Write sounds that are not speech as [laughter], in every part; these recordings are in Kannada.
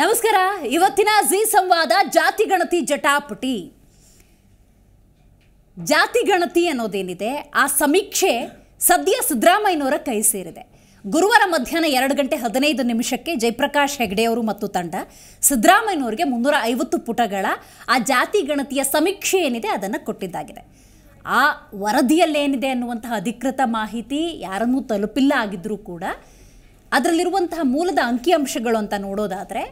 ನಮಸ್ಕಾರ ಇವತ್ತಿನ ಜಿ ಸಂವಾದ ಜಾತಿ ಗಣತಿ ಜಟಾಪಟಿ ಜಾತಿ ಗಣತಿ ಅನ್ನೋದೇನಿದೆ ಆ ಸಮೀಕ್ಷೆ ಸದ್ಯ ಸಿದ್ದರಾಮಯ್ಯನವರ ಕೈ ಸೇರಿದೆ ಗುರುವಾರ ಮಧ್ಯಾಹ್ನ ಎರಡು ಗಂಟೆ ಹದಿನೈದು ನಿಮಿಷಕ್ಕೆ ಜಯಪ್ರಕಾಶ್ ಹೆಗ್ಡೆಯವರು ಮತ್ತು ತಂಡ ಸಿದ್ದರಾಮಯ್ಯನವರಿಗೆ ಮುನ್ನೂರ ಐವತ್ತು ಪುಟಗಳ ಆ ಜಾತಿ ಗಣತಿಯ ಸಮೀಕ್ಷೆ ಏನಿದೆ ಅದನ್ನು ಕೊಟ್ಟಿದ್ದಾಗಿದೆ ಆ ವರದಿಯಲ್ಲೇನಿದೆ ಅನ್ನುವಂತಹ ಅಧಿಕೃತ ಮಾಹಿತಿ ಯಾರನ್ನೂ ತಲುಪಿಲ್ಲ ಆಗಿದ್ದರೂ ಕೂಡ ಅದರಲ್ಲಿರುವಂತಹ ಮೂಲದ ಅಂಕಿಅಂಶಗಳು ಅಂತ ನೋಡೋದಾದರೆ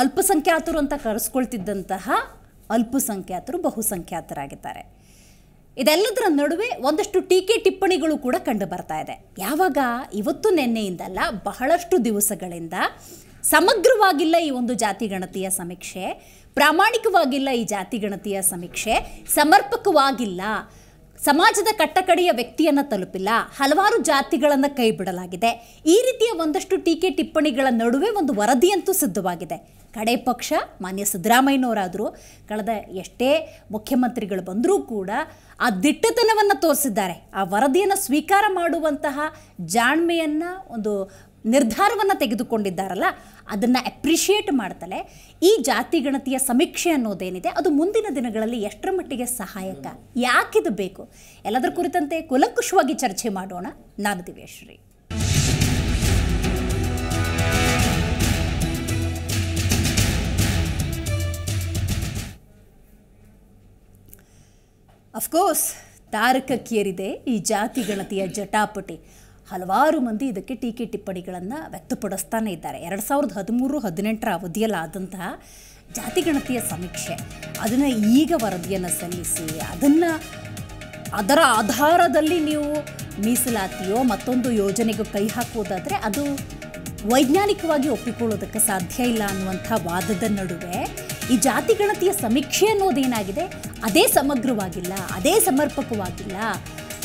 ಅಲ್ಪಸಂಖ್ಯಾತರು ಅಂತ ಕರೆಸ್ಕೊಳ್ತಿದ್ದಂತಹ ಅಲ್ಪಸಂಖ್ಯಾತರು ಬಹುಸಂಖ್ಯಾತರಾಗಿದ್ದಾರೆ ಇದೆಲ್ಲದರ ನಡುವೆ ಒಂದಷ್ಟು ಟೀಕೆ ಟಿಪ್ಪಣಿಗಳು ಕೂಡ ಕಂಡು ಬರ್ತಾ ಇದೆ ಯಾವಾಗ ಇವತ್ತು ನಿನ್ನೆಯಿಂದಲ್ಲ ಬಹಳಷ್ಟು ದಿವಸಗಳಿಂದ ಸಮಗ್ರವಾಗಿಲ್ಲ ಈ ಒಂದು ಜಾತಿ ಗಣತಿಯ ಸಮೀಕ್ಷೆ ಪ್ರಾಮಾಣಿಕವಾಗಿಲ್ಲ ಈ ಜಾತಿ ಗಣತಿಯ ಸಮೀಕ್ಷೆ ಸಮರ್ಪಕವಾಗಿಲ್ಲ ಸಮಾಜದ ಕಟ್ಟಕಡೆಯ ವ್ಯಕ್ತಿಯನ್ನು ತಲುಪಿಲ್ಲ ಹಲವಾರು ಜಾತಿಗಳನ್ನು ಕೈ ಬಿಡಲಾಗಿದೆ ಈ ರೀತಿಯ ಒಂದಷ್ಟು ಟೀಕೆ ಟಿಪ್ಪಣಿಗಳ ನಡುವೆ ಒಂದು ವರದಿಯಂತೂ ಸಿದ್ಧವಾಗಿದೆ ಕಡೆ ಪಕ್ಷ ಮಾನ್ಯ ಸಿದ್ದರಾಮಯ್ಯನವರಾದರೂ ಕಳೆದ ಎಷ್ಟೇ ಮುಖ್ಯಮಂತ್ರಿಗಳು ಬಂದರೂ ಕೂಡ ಆ ದಿಟ್ಟತನವನ್ನು ತೋರಿಸಿದ್ದಾರೆ ಆ ವರದಿಯನ್ನು ಸ್ವೀಕಾರ ಮಾಡುವಂತಹ ಜಾಣ್ಮೆಯನ್ನು ಒಂದು ನಿರ್ಧಾರವನ್ನು ತೆಗೆದುಕೊಂಡಿದ್ದಾರಲ್ಲ ಅದನ್ನು ಅಪ್ರಿಷಿಯೇಟ್ ಮಾಡ್ತಲೇ ಈ ಜಾತಿ ಗಣತಿಯ ಸಮೀಕ್ಷೆ ಅನ್ನೋದೇನಿದೆ ಅದು ಮುಂದಿನ ದಿನಗಳಲ್ಲಿ ಎಷ್ಟರ ಮಟ್ಟಿಗೆ ಸಹಾಯಕ ಯಾಕಿದು ಬೇಕು ಎಲ್ಲದರ ಕುರಿತಂತೆ ಕುಲಂಕುಷವಾಗಿ ಚರ್ಚೆ ಮಾಡೋಣ ನಾನು ದಿವ್ಯಶ್ರೀ ಅಫ್ಕೋರ್ಸ್ ತಾರಕಕ್ಕೇರಿದೆ ಈ ಜಾತಿ ಗಣತಿಯ ಜಟಾಪಟಿ ಹಲವಾರು ಮಂದಿ ಇದಕ್ಕೆ ಟೀಕೆ ಟಿಪ್ಪಣಿಗಳನ್ನು ವ್ಯಕ್ತಪಡಿಸ್ತಾನೆ ಇದ್ದಾರೆ ಎರಡು ಸಾವಿರದ ಹದಿಮೂರು ಹದಿನೆಂಟರ ಅವಧಿಯಲ್ಲಾದಂತಹ ಜಾತಿಗಣತಿಯ ಸಮೀಕ್ಷೆ ಅದನ್ನು ಈಗ ವರದಿಯನ್ನು ಸಲ್ಲಿಸಿ ಅದನ್ನು ಅದರ ಆಧಾರದಲ್ಲಿ ನೀವು ಮೀಸಲಾತಿಯೋ ಮತ್ತೊಂದು ಯೋಜನೆಗೂ ಕೈ ಹಾಕುವುದಾದರೆ ಅದು ವೈಜ್ಞಾನಿಕವಾಗಿ ಒಪ್ಪಿಕೊಳ್ಳೋದಕ್ಕೆ ಸಾಧ್ಯ ಇಲ್ಲ ಅನ್ನುವಂಥ ವಾದದ ನಡುವೆ ಈ ಜಾತಿಗಣತಿಯ ಸಮೀಕ್ಷೆ ಅನ್ನೋದೇನಾಗಿದೆ ಅದೇ ಸಮಗ್ರವಾಗಿಲ್ಲ ಅದೇ ಸಮರ್ಪಕವಾಗಿಲ್ಲ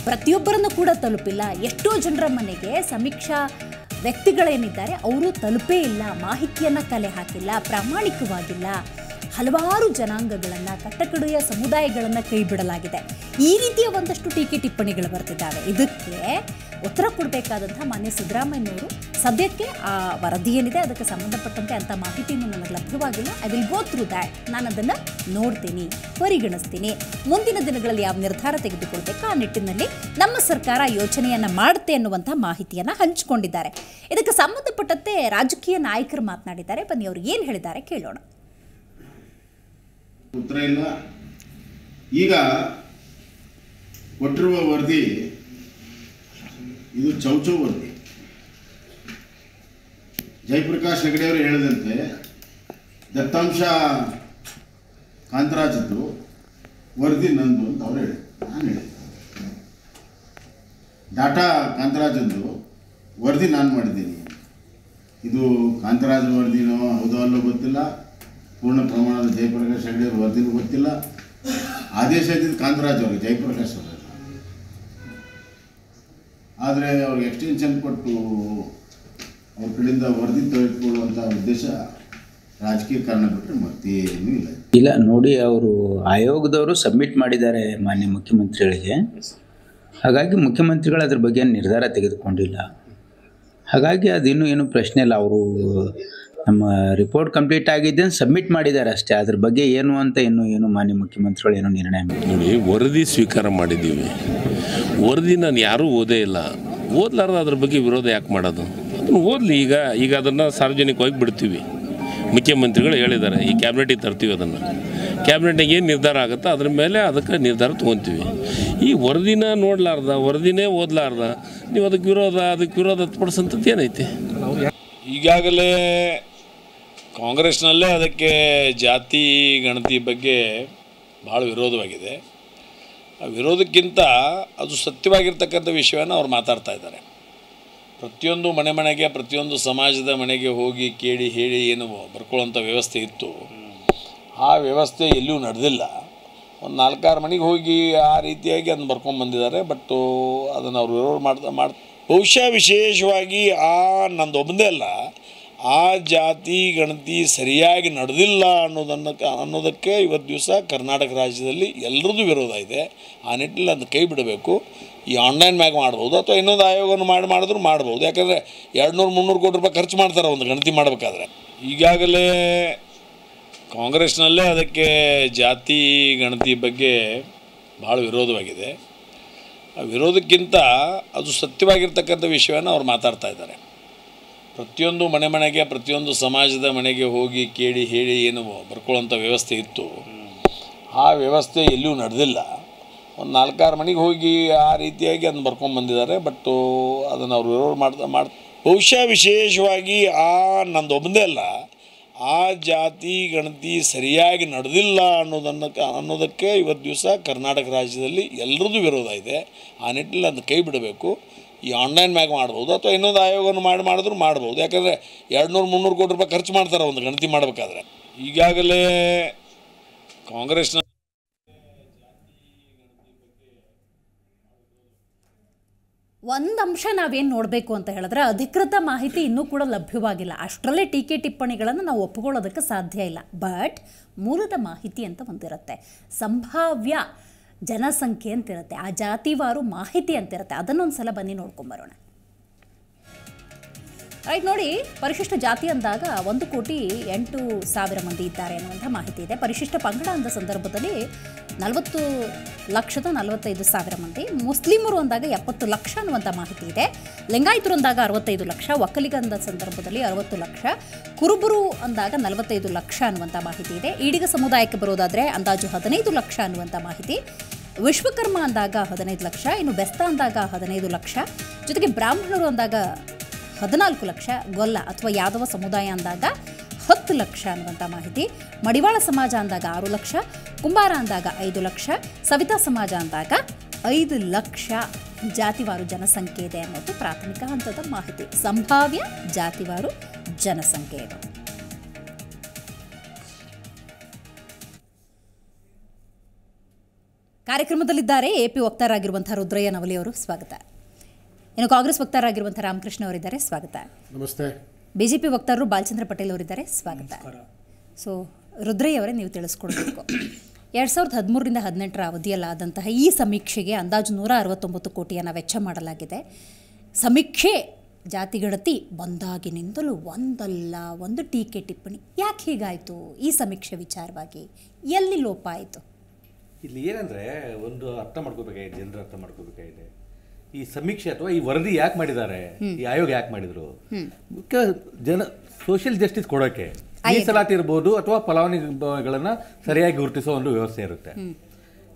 ಪ್ರತಿಯೊಬ್ಬರನ್ನು ಕೂಡ ತಲುಪಿಲ್ಲ ಎಷ್ಟೋ ಜನರ ಮನೆಗೆ ಸಮೀಕ್ಷಾ ವ್ಯಕ್ತಿಗಳೇನಿದ್ದಾರೆ ಅವರು ತಲುಪೇ ಇಲ್ಲ ಮಾಹಿತಿಯನ್ನು ಕಲೆ ಹಾಕಿಲ್ಲ ಪ್ರಾಮಾಣಿಕವಾಗಿಲ್ಲ ಹಲವಾರು ಜನಾಂಗಗಳನ್ನು ಕಟ್ಟಕಡೆಯ ಸಮುದಾಯಗಳನ್ನು ಕೈಬಿಡಲಾಗಿದೆ ಈ ರೀತಿಯ ಒಂದಷ್ಟು ಟೀಕೆ ಟಿಪ್ಪಣಿಗಳು ಬರ್ತಿದ್ದಾವೆ ಇದಕ್ಕೆ ಉತ್ತರ ಕೊಡಬೇಕಾದಂಥ ಮಾನ್ಯ ಸಿದ್ದರಾಮಯ್ಯನವರು ಸದ್ಯಕ್ಕೆ ಆ ವರದಿ ಏನಿದೆ ಅದಕ್ಕೆ ಸಂಬಂಧಪಟ್ಟಂತೆ ಅಂಥ ಮಾಹಿತಿಯನ್ನು ನನಗೆ ಲಭ್ಯವಾಗಿಲ್ಲ I will go through that ನಾನು ಅದನ್ನು ನೋಡ್ತೀನಿ ಪರಿಗಣಿಸ್ತೀನಿ ಮುಂದಿನ ದಿನಗಳಲ್ಲಿ ಯಾವ ನಿರ್ಧಾರ ತೆಗೆದುಕೊಳ್ಬೇಕು ಆ ನಿಟ್ಟಿನಲ್ಲಿ ನಮ್ಮ ಸರ್ಕಾರ ಯೋಚನೆಯನ್ನು ಮಾಡುತ್ತೆ ಅನ್ನುವಂಥ ಮಾಹಿತಿಯನ್ನು ಹಂಚಿಕೊಂಡಿದ್ದಾರೆ ಇದಕ್ಕೆ ಸಂಬಂಧಪಟ್ಟಂತೆ ರಾಜಕೀಯ ನಾಯಕರು ಮಾತನಾಡಿದ್ದಾರೆ ಬನ್ನಿ ಅವರು ಏನು ಹೇಳಿದ್ದಾರೆ ಕೇಳೋಣ ಉತ್ತರ ಇಲ್ಲ ಈಗ ಕೊಟ್ಟಿರುವ ವರದಿ ಇದು ಚೌಚೌ ವರದಿ ಜಯಪ್ರಕಾಶ್ ಹೆಗಡೆಯವರು ಹೇಳಿದಂತೆ ದತ್ತಾಂಶ ಕಾಂತರಾಜದ್ದು ವರದಿ ನಂದು ಅಂತ ಅವ್ರು ಹೇಳಿ ನಾನು ಹೇಳಿದ್ದೆ ಡಾಟಾ ಕಾಂತರಾಜದ್ದು ವರದಿ ನಾನು ಮಾಡಿದ್ದೀನಿ ಇದು ಕಾಂತರಾಜ ವರದಿನೋ ಹೌದೋ ಅಲ್ಲೋ ಗೊತ್ತಿಲ್ಲ ಪೂರ್ಣ ಪ್ರಮಾಣದ ಜಯಪ್ರಕಾಶ್ ಹೆಗಡೆಯವ್ರ ವರದಿನೂ ಗೊತ್ತಿಲ್ಲ ಆದೇಶ ಇದ್ದಿದ್ದು ಕಾಂತರಾಜ್ ಅವ್ರಿಗೆ ಜಯಪ್ರಕಾಶ್ ಅವರು ಆದರೆ ಅವ್ರಿಗೆ ಎಕ್ಸ್ಟೆನ್ಷನ್ ಕೊಟ್ಟು ಅವ್ರ ಕಡೆಯಿಂದ ವರದಿ ತೆಗೆದುಕೊಳ್ಳುವಂಥ ಉದ್ದೇಶ ರಾಜಕೀಯ ಕಾರಣ ಬಿಟ್ಟರೆ ಮತ್ತೇನೂ ಇಲ್ಲ ಇಲ್ಲ ನೋಡಿ ಅವರು ಆಯೋಗದವರು ಸಬ್ಮಿಟ್ ಮಾಡಿದ್ದಾರೆ ಮಾನ್ಯ ಮುಖ್ಯಮಂತ್ರಿಗಳಿಗೆ ಹಾಗಾಗಿ ಮುಖ್ಯಮಂತ್ರಿಗಳು ಅದ್ರ ಬಗ್ಗೆ ನಿರ್ಧಾರ ತೆಗೆದುಕೊಂಡಿಲ್ಲ ಹಾಗಾಗಿ ಅದಿನ್ನೂ ಏನು ಪ್ರಶ್ನೆ ಇಲ್ಲ ಅವರು ನಮ್ಮ ರಿಪೋರ್ಟ್ ಕಂಪ್ಲೀಟ್ ಆಗಿದ್ದೆ ಸಬ್ಮಿಟ್ ಮಾಡಿದ್ದಾರೆ ಅಷ್ಟೇ ಅದ್ರ ಬಗ್ಗೆ ಏನು ಅಂತ ಇನ್ನೂ ಏನು ಮಾನ್ಯ ಮುಖ್ಯಮಂತ್ರಿಗಳು ಏನು ನಿರ್ಣಯ ನೋಡಿ ವರದಿ ಸ್ವೀಕಾರ ಮಾಡಿದ್ದೀವಿ ವರದಿ ನಾನು ಯಾರೂ ಓದೇ ಇಲ್ಲ ಓದ್ಲಾರ್ದು ಅದ್ರ ಬಗ್ಗೆ ವಿರೋಧ ಯಾಕೆ ಮಾಡೋದು ಅದನ್ನು ಓದಲಿ ಈಗ ಈಗ ಅದನ್ನು ಸಾರ್ವಜನಿಕವಾಗಿ ಬಿಡ್ತೀವಿ ಮುಖ್ಯಮಂತ್ರಿಗಳು ಹೇಳಿದ್ದಾರೆ ಈ ಕ್ಯಾಬಿನೆಟಿಗೆ ತರ್ತೀವಿ ಅದನ್ನು ಕ್ಯಾಬಿನೆಟ್ನಾಗ ಏನು ನಿರ್ಧಾರ ಆಗುತ್ತೋ ಅದ್ರ ಮೇಲೆ ಅದಕ್ಕೆ ನಿರ್ಧಾರ ತೊಗೊತೀವಿ ಈ ವರದಿನ ನೋಡ್ಲಾರ್ದ ವರದಿನೇ ಓದಲಾರ್ದ ನೀವು ಅದಕ್ಕೆ ವಿರೋಧ ಅದಕ್ಕೆ ವಿರೋಧ ಪಡಿಸಂಥದ್ದು ಏನೈತಿ ಈಗಾಗಲೇ ಕಾಂಗ್ರೆಸ್ನಲ್ಲೇ ಅದಕ್ಕೆ ಜಾತಿ ಗಣತಿ ಬಗ್ಗೆ ಭಾಳ ವಿರೋಧವಾಗಿದೆ ಆ ವಿರೋಧಕ್ಕಿಂತ ಅದು ಸತ್ಯವಾಗಿರ್ತಕ್ಕಂಥ ವಿಷಯವನ್ನು ಅವ್ರು ಮಾತಾಡ್ತಾ ಇದ್ದಾರೆ ಪ್ರತಿಯೊಂದು ಮನೆ ಮನೆಗೆ ಪ್ರತಿಯೊಂದು ಸಮಾಜದ ಮನೆಗೆ ಹೋಗಿ ಕೇಳಿ ಹೇಳಿ ಏನು ಬರ್ಕೊಳ್ಳೋಂಥ ವ್ಯವಸ್ಥೆ ಇತ್ತು ಆ ವ್ಯವಸ್ಥೆ ಎಲ್ಲೂ ನಡೆದಿಲ್ಲ ಒಂದು ನಾಲ್ಕಾರು ಮನೆಗೆ ಹೋಗಿ ಆ ರೀತಿಯಾಗಿ ಅದನ್ನು ಬರ್ಕೊಂಡು ಬಂದಿದ್ದಾರೆ ಬಟ್ಟು ಅದನ್ನು ಅವರು ವಿರೋಧ ಮಾಡ್ತಾ ಮಾಡ್ ಬಹುಶಃ ವಿಶೇಷವಾಗಿ ಆ ನಂದು ನಂದೊಬ್ಬದೇ ಅಲ್ಲ ಆ ಜಾತಿ ಗಣತಿ ಸರಿಯಾಗಿ ನಡೆದಿಲ್ಲ ಅನ್ನೋದನ್ನು ಅನ್ನೋದಕ್ಕೆ ಇವತ್ತು ದಿವಸ ಕರ್ನಾಟಕ ರಾಜ್ಯದಲ್ಲಿ ಎಲ್ಲರದ್ದು ವಿರೋಧ ಇದೆ ಆ ನಿಟ್ಟಿನಲ್ಲಿ ಅದನ್ನು ಕೈ ಬಿಡಬೇಕು ಈ ಆನ್ಲೈನ್ ಮ್ಯಾಗ ಮಾಡ್ಬೋದು ಅಥವಾ ಇನ್ನೊಂದು ಆಯೋಗವನ್ನು ಮಾಡಿ ಮಾಡಿದ್ರು ಮಾಡ್ಬೋದು ಯಾಕಂದರೆ ಎರಡುನೂರು ಮುನ್ನೂರು ಕೋಟಿ ರೂಪಾಯಿ ಖರ್ಚು ಮಾಡ್ತಾರೆ ಒಂದು ಗಣತಿ ಮಾಡಬೇಕಾದ್ರೆ ಈಗಾಗಲೇ ಕಾಂಗ್ರೆಸ್ನಲ್ಲೇ ಅದಕ್ಕೆ ಜಾತಿ ಗಣತಿ ಬಗ್ಗೆ ಭಾಳ ವಿರೋಧವಾಗಿದೆ ಆ ವಿರೋಧಕ್ಕಿಂತ ಅದು ಸತ್ಯವಾಗಿರ್ತಕ್ಕಂಥ ವಿಷಯವನ್ನು ಅವ್ರು ಮಾತಾಡ್ತಾ ಇದ್ದಾರೆ ಪ್ರತಿಯೊಂದು ಮನೆ ಮನೆಗೆ ಪ್ರತಿಯೊಂದು ಸಮಾಜದ ಮನೆಗೆ ಹೋಗಿ ಕೇಳಿ ಹೇಳಿ ಏನು ಬರ್ಕೊಳ್ಳೋಂಥ ವ್ಯವಸ್ಥೆ ಇತ್ತು ಆ ವ್ಯವಸ್ಥೆ ಎಲ್ಲೂ ನಡೆದಿಲ್ಲ ಒಂದು ನಾಲ್ಕಾರು ಮನೆಗೆ ಹೋಗಿ ಆ ರೀತಿಯಾಗಿ ಅದನ್ನು ಬರ್ಕೊಂಡು ಬಂದಿದ್ದಾರೆ ಬಟ್ ಅದನ್ನು ಅವ್ರು ವಿರೋಧ ಮಾಡ್ತಾ ಮಾಡ್ ಬಹುಶಃ ವಿಶೇಷವಾಗಿ ಆ ಒಬ್ಬನೇ ಅಲ್ಲ ಆ ಜಾತಿ ಗಣತಿ ಸರಿಯಾಗಿ ನಡೆದಿಲ್ಲ ಅನ್ನೋದನ್ನು ಅನ್ನೋದಕ್ಕೆ ಇವತ್ತು ದಿವಸ ಕರ್ನಾಟಕ ರಾಜ್ಯದಲ್ಲಿ ಎಲ್ಲರದ್ದು ವಿರೋಧ ಇದೆ ಆ ನಿಟ್ಟಿನಲ್ಲಿ ಅದನ್ನು ಕೈ ಬಿಡಬೇಕು ಈ ಆನ್ಲೈನ್ ಮ್ಯಾಗ ಮಾಡ್ಬೋದು ಅಥವಾ ಇನ್ನೊಂದು ಆಯೋಗವನ್ನು ಮಾಡಿ ಮಾಡಿದ್ರು ಮಾಡ್ಬೋದು ಯಾಕಂದರೆ ಎರಡುನೂರು ಮುನ್ನೂರು ಕೋಟಿ ರೂಪಾಯಿ ಖರ್ಚು ಮಾಡ್ತಾರೆ ಒಂದು ಗಣತಿ ಮಾಡಬೇಕಾದ್ರೆ ಈಗಾಗಲೇ ಕಾಂಗ್ರೆಸ್ನ ಒಂದು ಅಂಶ ನಾವೇನು ನೋಡಬೇಕು ಅಂತ ಹೇಳಿದ್ರೆ ಅಧಿಕೃತ ಮಾಹಿತಿ ಇನ್ನೂ ಕೂಡ ಲಭ್ಯವಾಗಿಲ್ಲ ಅಷ್ಟರಲ್ಲೇ ಟೀಕೆ ಟಿಪ್ಪಣಿಗಳನ್ನು ನಾವು ಒಪ್ಪಿಕೊಳ್ಳೋದಕ್ಕೆ ಸಾಧ್ಯ ಇಲ್ಲ ಬಟ್ ಮೂಲದ ಮಾಹಿತಿ ಅಂತ ಒಂದಿರುತ್ತೆ ಸಂಭಾವ್ಯ ಜನಸಂಖ್ಯೆ ಅಂತಿರುತ್ತೆ ಆ ಜಾತಿವಾರು ಮಾಹಿತಿ ಅಂತಿರುತ್ತೆ ಅದನ್ನೊಂದು ಸಲ ಬನ್ನಿ ನೋಡ್ಕೊಂಬರೋಣ ರೈಟ್ ನೋಡಿ ಪರಿಶಿಷ್ಟ ಜಾತಿ ಅಂದಾಗ ಒಂದು ಕೋಟಿ ಎಂಟು ಸಾವಿರ ಮಂದಿ ಇದ್ದಾರೆ ಅನ್ನುವಂಥ ಮಾಹಿತಿ ಇದೆ ಪರಿಶಿಷ್ಟ ಪಂಗಡ ಅಂದ ಸಂದರ್ಭದಲ್ಲಿ ನಲವತ್ತು ಲಕ್ಷದ ನಲವತ್ತೈದು ಸಾವಿರ ಮಂದಿ ಮುಸ್ಲಿಮರು ಅಂದಾಗ ಎಪ್ಪತ್ತು ಲಕ್ಷ ಅನ್ನುವಂಥ ಮಾಹಿತಿ ಇದೆ ಲಿಂಗಾಯತರು ಅಂದಾಗ ಅರವತ್ತೈದು ಲಕ್ಷ ಒಕ್ಕಲಿಗ ಅಂದ ಸಂದರ್ಭದಲ್ಲಿ ಅರವತ್ತು ಲಕ್ಷ ಕುರುಬರು ಅಂದಾಗ ನಲವತ್ತೈದು ಲಕ್ಷ ಅನ್ನುವಂಥ ಮಾಹಿತಿ ಇದೆ ಈಡಿಗ ಸಮುದಾಯಕ್ಕೆ ಬರೋದಾದರೆ ಅಂದಾಜು ಹದಿನೈದು ಲಕ್ಷ ಅನ್ನುವಂಥ ಮಾಹಿತಿ ವಿಶ್ವಕರ್ಮ ಅಂದಾಗ ಹದಿನೈದು ಲಕ್ಷ ಇನ್ನು ಬೆಸ್ತ ಅಂದಾಗ ಹದಿನೈದು ಲಕ್ಷ ಜೊತೆಗೆ ಬ್ರಾಹ್ಮಣರು ಅಂದಾಗ ಹದಿನಾಲ್ಕು ಲಕ್ಷ ಗೊಲ್ಲ ಅಥವಾ ಯಾದವ ಸಮುದಾಯ ಅಂದಾಗ ಹತ್ತು ಲಕ್ಷ ಅನ್ನುವಂಥ ಮಾಹಿತಿ ಮಡಿವಾಳ ಸಮಾಜ ಅಂದಾಗ ಆರು ಲಕ್ಷ ಕುಂಬಾರ ಅಂದಾಗ ಐದು ಲಕ್ಷ ಸವಿತಾ ಸಮಾಜ ಅಂದಾಗ ಐದು ಲಕ್ಷ ಜಾತಿವಾರು ಜನಸಂಖ್ಯೆ ಇದೆ ಅನ್ನೋದು ಪ್ರಾಥಮಿಕ ಹಂತದ ಮಾಹಿತಿ ಸಂಭಾವ್ಯ ಜಾತಿವಾರು ಜನಸಂಖ್ಯೆ ಇದು ಕಾರ್ಯಕ್ರಮದಲ್ಲಿದ್ದಾರೆ ಎಪಿ ವಕ್ತಾರಾಗಿರುವಂತಹ ರುದ್ರಯ್ಯ ನವಲಿಯವರು ಸ್ವಾಗತ ಇನ್ನು ಕಾಂಗ್ರೆಸ್ ವಕ್ತಾರಾಗಿರುವಂತಹ ರಾಮಕೃಷ್ಣ ಅವರಿದ್ದಾರೆ ಸ್ವಾಗತ ನಮಸ್ತೆ ಬಿಜೆಪಿ ವಕ್ತಾರರು ಬಾಲಚಂದ್ರ ಪಟೇಲ್ ಅವರಿದ್ದಾರೆ ಸ್ವಾಗತ ಸೊ ರುದ್ರಯ್ಯ ಅವರೇ ನೀವು ತಿಳಿಸ್ಕೊಡ್ಬೇಕು ಎರಡ್ ಸಾವಿರದ ಹದಿಮೂರರಿಂದ ಹದಿನೆಂಟರ ಅವಧಿಯಲ್ಲಾದಂತಹ ಈ ಸಮೀಕ್ಷೆಗೆ ಅಂದಾಜು ನೂರ ಅರವತ್ತೊಂಬತ್ತು ಕೋಟಿಯನ್ನು ವೆಚ್ಚ ಮಾಡಲಾಗಿದೆ ಸಮೀಕ್ಷೆ ಜಾತಿ ಬಂದಾಗಿನಿಂದಲೂ ಒಂದಲ್ಲ ಒಂದು ಟೀಕೆ ಟಿಪ್ಪಣಿ ಯಾಕೆ ಹೀಗಾಯಿತು ಈ ಸಮೀಕ್ಷೆ ವಿಚಾರವಾಗಿ ಎಲ್ಲಿ ಲೋಪ ಆಯಿತು ಇಲ್ಲಿ ಏನಂದರೆ ಒಂದು ಅರ್ಥ ಮಾಡ್ಕೋಬೇಕಾಗಿದೆ ಜನರು ಅರ್ಥ ಮಾಡ್ಕೋಬೇಕಾಗಿದೆ ಈ ಸಮೀಕ್ಷೆ ಅಥವಾ ಈ ವರದಿ ಯಾಕೆ ಮಾಡಿದ್ದಾರೆ ಈ ಆಯೋಗ ಯಾಕೆ ಮಾಡಿದ್ರು ಮುಖ್ಯ ಜನ ಸೋಷಿಯಲ್ ಜಸ್ಟಿಸ್ ಕೊಡೋಕೆ ಮೀಸಲಾತಿ ಇರ್ಬೋದು ಅಥವಾ ಫಲಾನುಭವಿಗಳನ್ನ ಸರಿಯಾಗಿ ಗುರುತಿಸೋ ಒಂದು ವ್ಯವಸ್ಥೆ ಇರುತ್ತೆ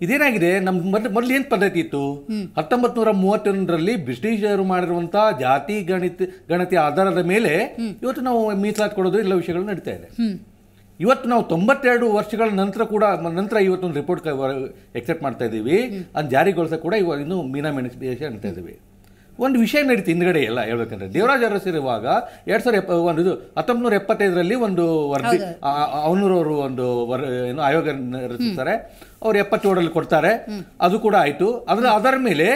ಇದೇನಾಗಿದೆ ನಮ್ಮ ಮೊದಲು ಏನು ಪದ್ಧತಿ ಇತ್ತು ಹತ್ತೊಂಬತ್ತು ನೂರ ಮೂವತ್ತೊಂದರಲ್ಲಿ ಬ್ರಿಟಿಷರು ಮಾಡಿರುವಂತಹ ಜಾತಿ ಗಣಿತ ಗಣತಿ ಆಧಾರದ ಮೇಲೆ ಇವತ್ತು ನಾವು ಮೀಸಲಾತಿ ಕೊಡೋದು ಎಲ್ಲ ವಿಷಯಗಳು ನಡೀತಾ ಇದೆ ಇವತ್ತು ನಾವು ತೊಂಬತ್ತೆರಡು ವರ್ಷಗಳ ನಂತರ ಕೂಡ ನಂತರ ಇವತ್ತೊಂದು ರಿಪೋರ್ಟ್ ಎಕ್ಸೆಪ್ಟ್ ಮಾಡ್ತಾ ಇದ್ದೀವಿ ಅದು ಜಾರಿಗೊಳಿಸೋ ಕೂಡ ಇವಾಗ ಇನ್ನು ಮೀನಾ ಮೆಣಸು ಅಂತ ಇದ್ದೀವಿ ಒಂದು ವಿಷಯ ನಡೀತು ಹಿಂದ್ಗಡೆ ಎಲ್ಲ ಹೇಳ್ಬೇಕಂದ್ರೆ ದೇವರಾಜ್ ಇರುವಾಗ ಎರಡು ಸಾವಿರ ಎಪ್ಪ ಒಂದು ಇದು ಹತ್ತೊಂಬತ್ತು ನೂರ ಎಪ್ಪತ್ತೈದರಲ್ಲಿ ಒಂದು ವರದಿ ಅವನೂರವರು ಒಂದು ವರ್ ಏನು ಆಯೋಗ ರಚಿಸ್ತಾರೆ ಅವ್ರು ಎಪ್ಪತ್ತೇಳರಲ್ಲಿ ಕೊಡ್ತಾರೆ ಅದು ಕೂಡ ಆಯಿತು ಅದರ ಅದರ ಮೇಲೆ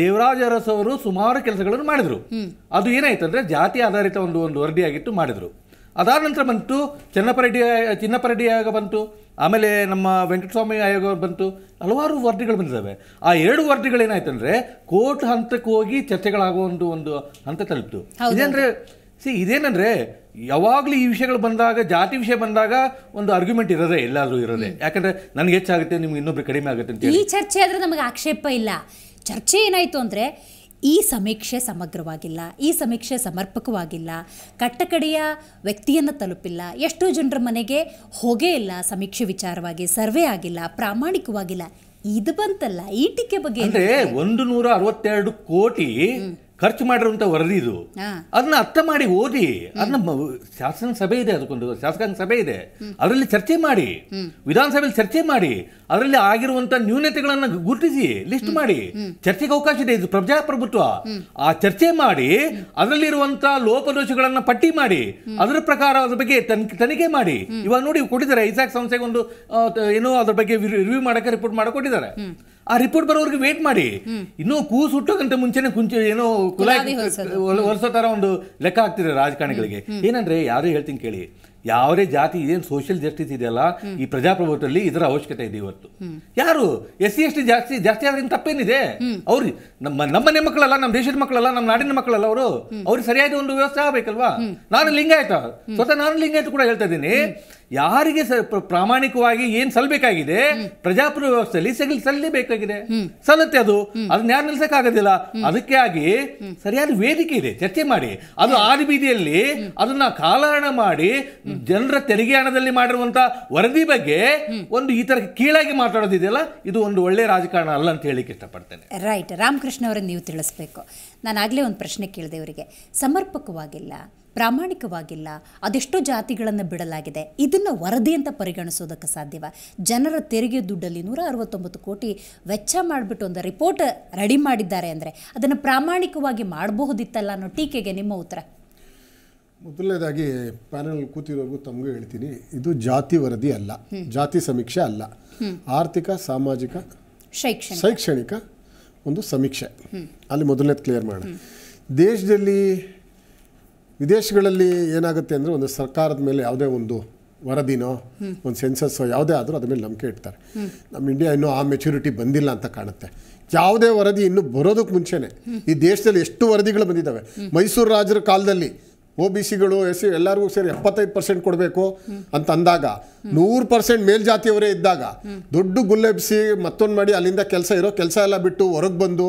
ದೇವರಾಜ ದೇವರಾಜ್ ಅವರು ಸುಮಾರು ಕೆಲಸಗಳನ್ನು ಮಾಡಿದರು ಅದು ಏನಾಯ್ತು ಅಂದರೆ ಜಾತಿ ಆಧಾರಿತ ಒಂದು ಒಂದು ವರದಿಯಾಗಿತ್ತು ಮಾಡಿದರು ಅದಾದ ನಂತರ ಬಂತು ಚನ್ನಪರೆಡ್ಡಿ ಚಿನ್ನಪರೆಡ್ಡಿ ಆಯೋಗ ಬಂತು ಆಮೇಲೆ ನಮ್ಮ ವೆಂಕಟಸ್ವಾಮಿ ಆಯೋಗ ಬಂತು ಹಲವಾರು ವರದಿಗಳು ಬಂದಿದ್ದಾವೆ ಆ ಎರಡು ಏನಾಯ್ತು ಅಂದರೆ ಕೋರ್ಟ್ ಹಂತಕ್ಕೆ ಹೋಗಿ ಚರ್ಚೆಗಳಾಗುವ ಒಂದು ಒಂದು ಹಂತ ತಲುಪಿತು ಇದೇನಂದ್ರೆ ಸಿ ಇದೇನಂದ್ರೆ ಯಾವಾಗಲೂ ಈ ವಿಷಯಗಳು ಬಂದಾಗ ಜಾತಿ ವಿಷಯ ಬಂದಾಗ ಒಂದು ಆರ್ಗ್ಯುಮೆಂಟ್ ಇರೋದೇ ಎಲ್ಲಾದರೂ ಇರೋದೇ ಯಾಕಂದ್ರೆ ನನಗೆ ಹೆಚ್ಚಾಗುತ್ತೆ ನಿಮ್ಗೆ ಇನ್ನೊಬ್ರು ಕಡಿಮೆ ಆಗುತ್ತೆ ಅಂತ ಈ ಚರ್ಚೆ ಆದರೆ ನಮಗೆ ಆಕ್ಷೇಪ ಇಲ್ಲ ಚರ್ಚೆ ಏನಾಯಿತು ಅಂದರೆ ಈ ಸಮೀಕ್ಷೆ ಸಮಗ್ರವಾಗಿಲ್ಲ ಈ ಸಮೀಕ್ಷೆ ಸಮರ್ಪಕವಾಗಿಲ್ಲ ಕಟ್ಟಕಡೆಯ ವ್ಯಕ್ತಿಯನ್ನು ತಲುಪಿಲ್ಲ ಎಷ್ಟೋ ಜನರ ಮನೆಗೆ ಹೋಗೇ ಇಲ್ಲ ಸಮೀಕ್ಷೆ ವಿಚಾರವಾಗಿ ಸರ್ವೆ ಆಗಿಲ್ಲ ಪ್ರಾಮಾಣಿಕವಾಗಿಲ್ಲ ಇದು ಬಂತಲ್ಲ ಈ ಟೀಕೆ ಬಗ್ಗೆ ಒಂದು ನೂರ ಅರವತ್ತೆರಡು ಕೋಟಿ ಖರ್ಚು ಮಾಡಿರುವಂತ ವರದಿ ಇದು ಅದನ್ನ ಅರ್ಥ ಮಾಡಿ ಓದಿ ಅದನ್ನ ಶಾಸನ ಸಭೆ ಇದೆ ಅದಕ್ಕೊಂದು ಶಾಸಕಾಂಗ ಸಭೆ ಇದೆ ಅದರಲ್ಲಿ ಚರ್ಚೆ ಮಾಡಿ ವಿಧಾನಸಭೆಯಲ್ಲಿ ಚರ್ಚೆ ಮಾಡಿ ಅದರಲ್ಲಿ ಆಗಿರುವಂತ ನ್ಯೂನತೆಗಳನ್ನ ಗುರುತಿಸಿ ಲಿಸ್ಟ್ ಮಾಡಿ ಚರ್ಚೆಗೆ ಅವಕಾಶ ಇದೆ ಇದು ಪ್ರಜಾಪ್ರಭುತ್ವ ಆ ಚರ್ಚೆ ಮಾಡಿ ಅದರಲ್ಲಿರುವಂತಹ ಲೋಪದೋಷಗಳನ್ನ ಪಟ್ಟಿ ಮಾಡಿ ಅದರ ಪ್ರಕಾರ ಅದ್ರ ಬಗ್ಗೆ ತನಿಖೆ ಮಾಡಿ ಇವಾಗ ನೋಡಿ ಕೊಟ್ಟಿದ್ದಾರೆ ಐಸಾಕ್ ಸಂಸ್ಥೆಗೆ ಒಂದು ಏನೋ ಅದ್ರ ಬಗ್ಗೆ ರಿವ್ಯೂ ಮಾಡಕ್ಕೆ ರಿಪೋರ್ಟ್ ಮಾಡಿ ಕೊಟ್ಟಿದ್ದಾರೆ ಆ ರಿಪೋರ್ಟ್ ಬರೋವರೆಗೆ ವೇಟ್ ಮಾಡಿ ಇನ್ನೂ ಕೂಸು ಹುಟ್ಟೋಗಂತ ಮುಂಚೆನೆ ಕುಂಚು ಏನೋ ಕುಲ ತರ ಒಂದು ಲೆಕ್ಕ ಆಗ್ತಿದೆ ರಾಜಕಾರಣಿಗಳಿಗೆ ಏನಂದ್ರೆ ಯಾರು ಹೇಳ್ತೀನಿ ಕೇಳಿ ಯಾವುದೇ ಜಾತಿ ಇದೇನು ಸೋಷಿಯಲ್ ಜಸ್ಟಿಸ್ ಇದೆಯಲ್ಲ ಈ ಪ್ರಜಾಪ್ರಭುತ್ವದಲ್ಲಿ ಇದರ ಅವಶ್ಯಕತೆ ಇದೆ ಇವತ್ತು ಯಾರು ಎಸ್ ಸಿ ಎಸ್ ಟಿ ಜಾಸ್ತಿ ಜಾಸ್ತಿ ಆದ್ರೆ ತಪ್ಪೇನಿದೆ ಅವ್ರು ನಮ್ಮ ನಮ್ಮನೆ ಮಕ್ಕಳಲ್ಲ ನಮ್ಮ ದೇಶದ ಮಕ್ಕಳಲ್ಲ ನಮ್ಮ ನಾಡಿನ ಮಕ್ಕಳಲ್ಲ ಅವರು ಅವ್ರಿಗೆ ಸರಿಯಾದ ಒಂದು ವ್ಯವಸ್ಥೆ ಆಗ್ಬೇಕಲ್ವಾ ನಾನು ಲಿಂಗಾಯತ ಸ್ವತಃ ನಾನು ಲಿಂಗಾಯತ ಕೂಡ ಹೇಳ್ತಾ ಇದ್ದೀನಿ ಯಾರಿಗೆ ಪ್ರಾಮಾಣಿಕವಾಗಿ ಏನ್ ಸಲ್ಬೇಕಾಗಿದೆ ಪ್ರಜಾಪ್ರಭು ವ್ಯವಸ್ಥೆಯಲ್ಲಿ ಸಗಲಿ ಸಲ್ಲಬೇಕಾಗಿದೆ ಸಲ್ಲತ್ತೆ ಅದು ಅದನ್ನ ಯಾರು ಆಗೋದಿಲ್ಲ ಅದಕ್ಕೆ ಆಗಿ ಸರಿಯಾದ ವೇದಿಕೆ ಇದೆ ಚರ್ಚೆ ಮಾಡಿ ಅದು ಆದಿ ಬೀದಿಯಲ್ಲಿ ಅದನ್ನ ಕಾಲಹರಣ ಮಾಡಿ ಜನರ ತೆರಿಗೆ ಹಣದಲ್ಲಿ ಮಾಡಿರುವಂತ ವರದಿ ಬಗ್ಗೆ ಒಂದು ಈ ತರ ಕೀಳಾಗಿ ಮಾತಾಡೋದಿದೆಯಲ್ಲ ಇದು ಒಂದು ಒಳ್ಳೆ ರಾಜಕಾರಣ ಅಲ್ಲ ಅಂತ ಹೇಳಿಕ್ಕೆ ಇಷ್ಟಪಡ್ತೇನೆ ರೈಟ್ ರಾಮಕೃಷ್ಣ ಅವರನ್ನು ನೀವು ತಿಳಿಸ್ಬೇಕು ನಾನು ಆಗ್ಲೇ ಒಂದು ಪ್ರಶ್ನೆ ಕೇಳಿದೆ ಇವರಿಗೆ ಸಮರ್ಪಕವಾಗಿಲ್ಲ ಪ್ರಾಮಾಣಿಕವಾಗಿಲ್ಲ ಅದೆಷ್ಟೋ ಜಾತಿಗಳನ್ನು ಬಿಡಲಾಗಿದೆ ಇದನ್ನು ವರದಿ ಅಂತ ಪರಿಗಣಿಸೋದಕ್ಕೆ ಸಾಧ್ಯವ ಜನರ ತೆರಿಗೆ ದುಡ್ಡಲ್ಲಿ ನೂರ ಅರವತ್ತೊಂಬತ್ತು ಕೋಟಿ ವೆಚ್ಚ ಮಾಡಿಬಿಟ್ಟು ಒಂದು ರಿಪೋರ್ಟ್ ರೆಡಿ ಮಾಡಿದ್ದಾರೆ ಅಂದರೆ ಅದನ್ನು ಪ್ರಾಮಾಣಿಕವಾಗಿ ಮಾಡಬಹುದಿತ್ತಲ್ಲ ಅನ್ನೋ ಟೀಕೆಗೆ ನಿಮ್ಮ ಉತ್ತರ ಮೊದಲನೇದಾಗಿ ಪ್ಯಾನಲ್ ಕೂತಿರೋರ್ಗೂ ತಮಗೂ ಹೇಳ್ತೀನಿ ಇದು ಜಾತಿ ವರದಿ ಅಲ್ಲ ಜಾತಿ ಸಮೀಕ್ಷೆ ಅಲ್ಲ ಆರ್ಥಿಕ ಸಾಮಾಜಿಕ ಶೈಕ್ಷಣಿಕ ಶೈಕ್ಷಣಿಕ ಒಂದು ಸಮೀಕ್ಷೆ ಅಲ್ಲಿ ಮೊದಲನೇದು ಕ್ಲಿಯರ್ ಮಾಡಿ ದೇಶದಲ್ಲಿ ವಿದೇಶಗಳಲ್ಲಿ ಏನಾಗುತ್ತೆ ಅಂದರೆ ಒಂದು ಸರ್ಕಾರದ ಮೇಲೆ ಯಾವುದೇ ಒಂದು ವರದಿನೋ ಒಂದು ಸೆನ್ಸಸ್ಸೋ ಯಾವುದೇ ಆದರೂ ಅದ್ರ ಮೇಲೆ ನಂಬಿಕೆ ಇಡ್ತಾರೆ ನಮ್ಮ ಇಂಡಿಯಾ ಇನ್ನೂ ಆ ಮೆಚುರಿಟಿ ಬಂದಿಲ್ಲ ಅಂತ ಕಾಣುತ್ತೆ ಯಾವುದೇ ವರದಿ ಇನ್ನೂ ಬರೋದಕ್ಕೆ ಮುಂಚೆನೇ ಈ ದೇಶದಲ್ಲಿ ಎಷ್ಟು ವರದಿಗಳು ಬಂದಿದ್ದಾವೆ ಮೈಸೂರು ರಾಜರ ಕಾಲದಲ್ಲಿ ಒ ಬಿ ಸಿಗಳು ಎಸ್ ಸಿ ಎಲ್ಲರಿಗೂ ಸೇರಿ ಎಪ್ಪತ್ತೈದು ಪರ್ಸೆಂಟ್ ಕೊಡಬೇಕು ಅಂತ ಅಂದಾಗ ನೂರು ಪರ್ಸೆಂಟ್ ಮೇಲ್ಜಾತಿಯವರೇ ಇದ್ದಾಗ ದೊಡ್ಡ ಗುಲ್ಲೆಬ್ಸಿ ಮತ್ತೊಂದು ಮಾಡಿ ಅಲ್ಲಿಂದ ಕೆಲಸ ಇರೋ ಕೆಲಸ ಎಲ್ಲ ಬಿಟ್ಟು ಹೊರಗೆ ಬಂದು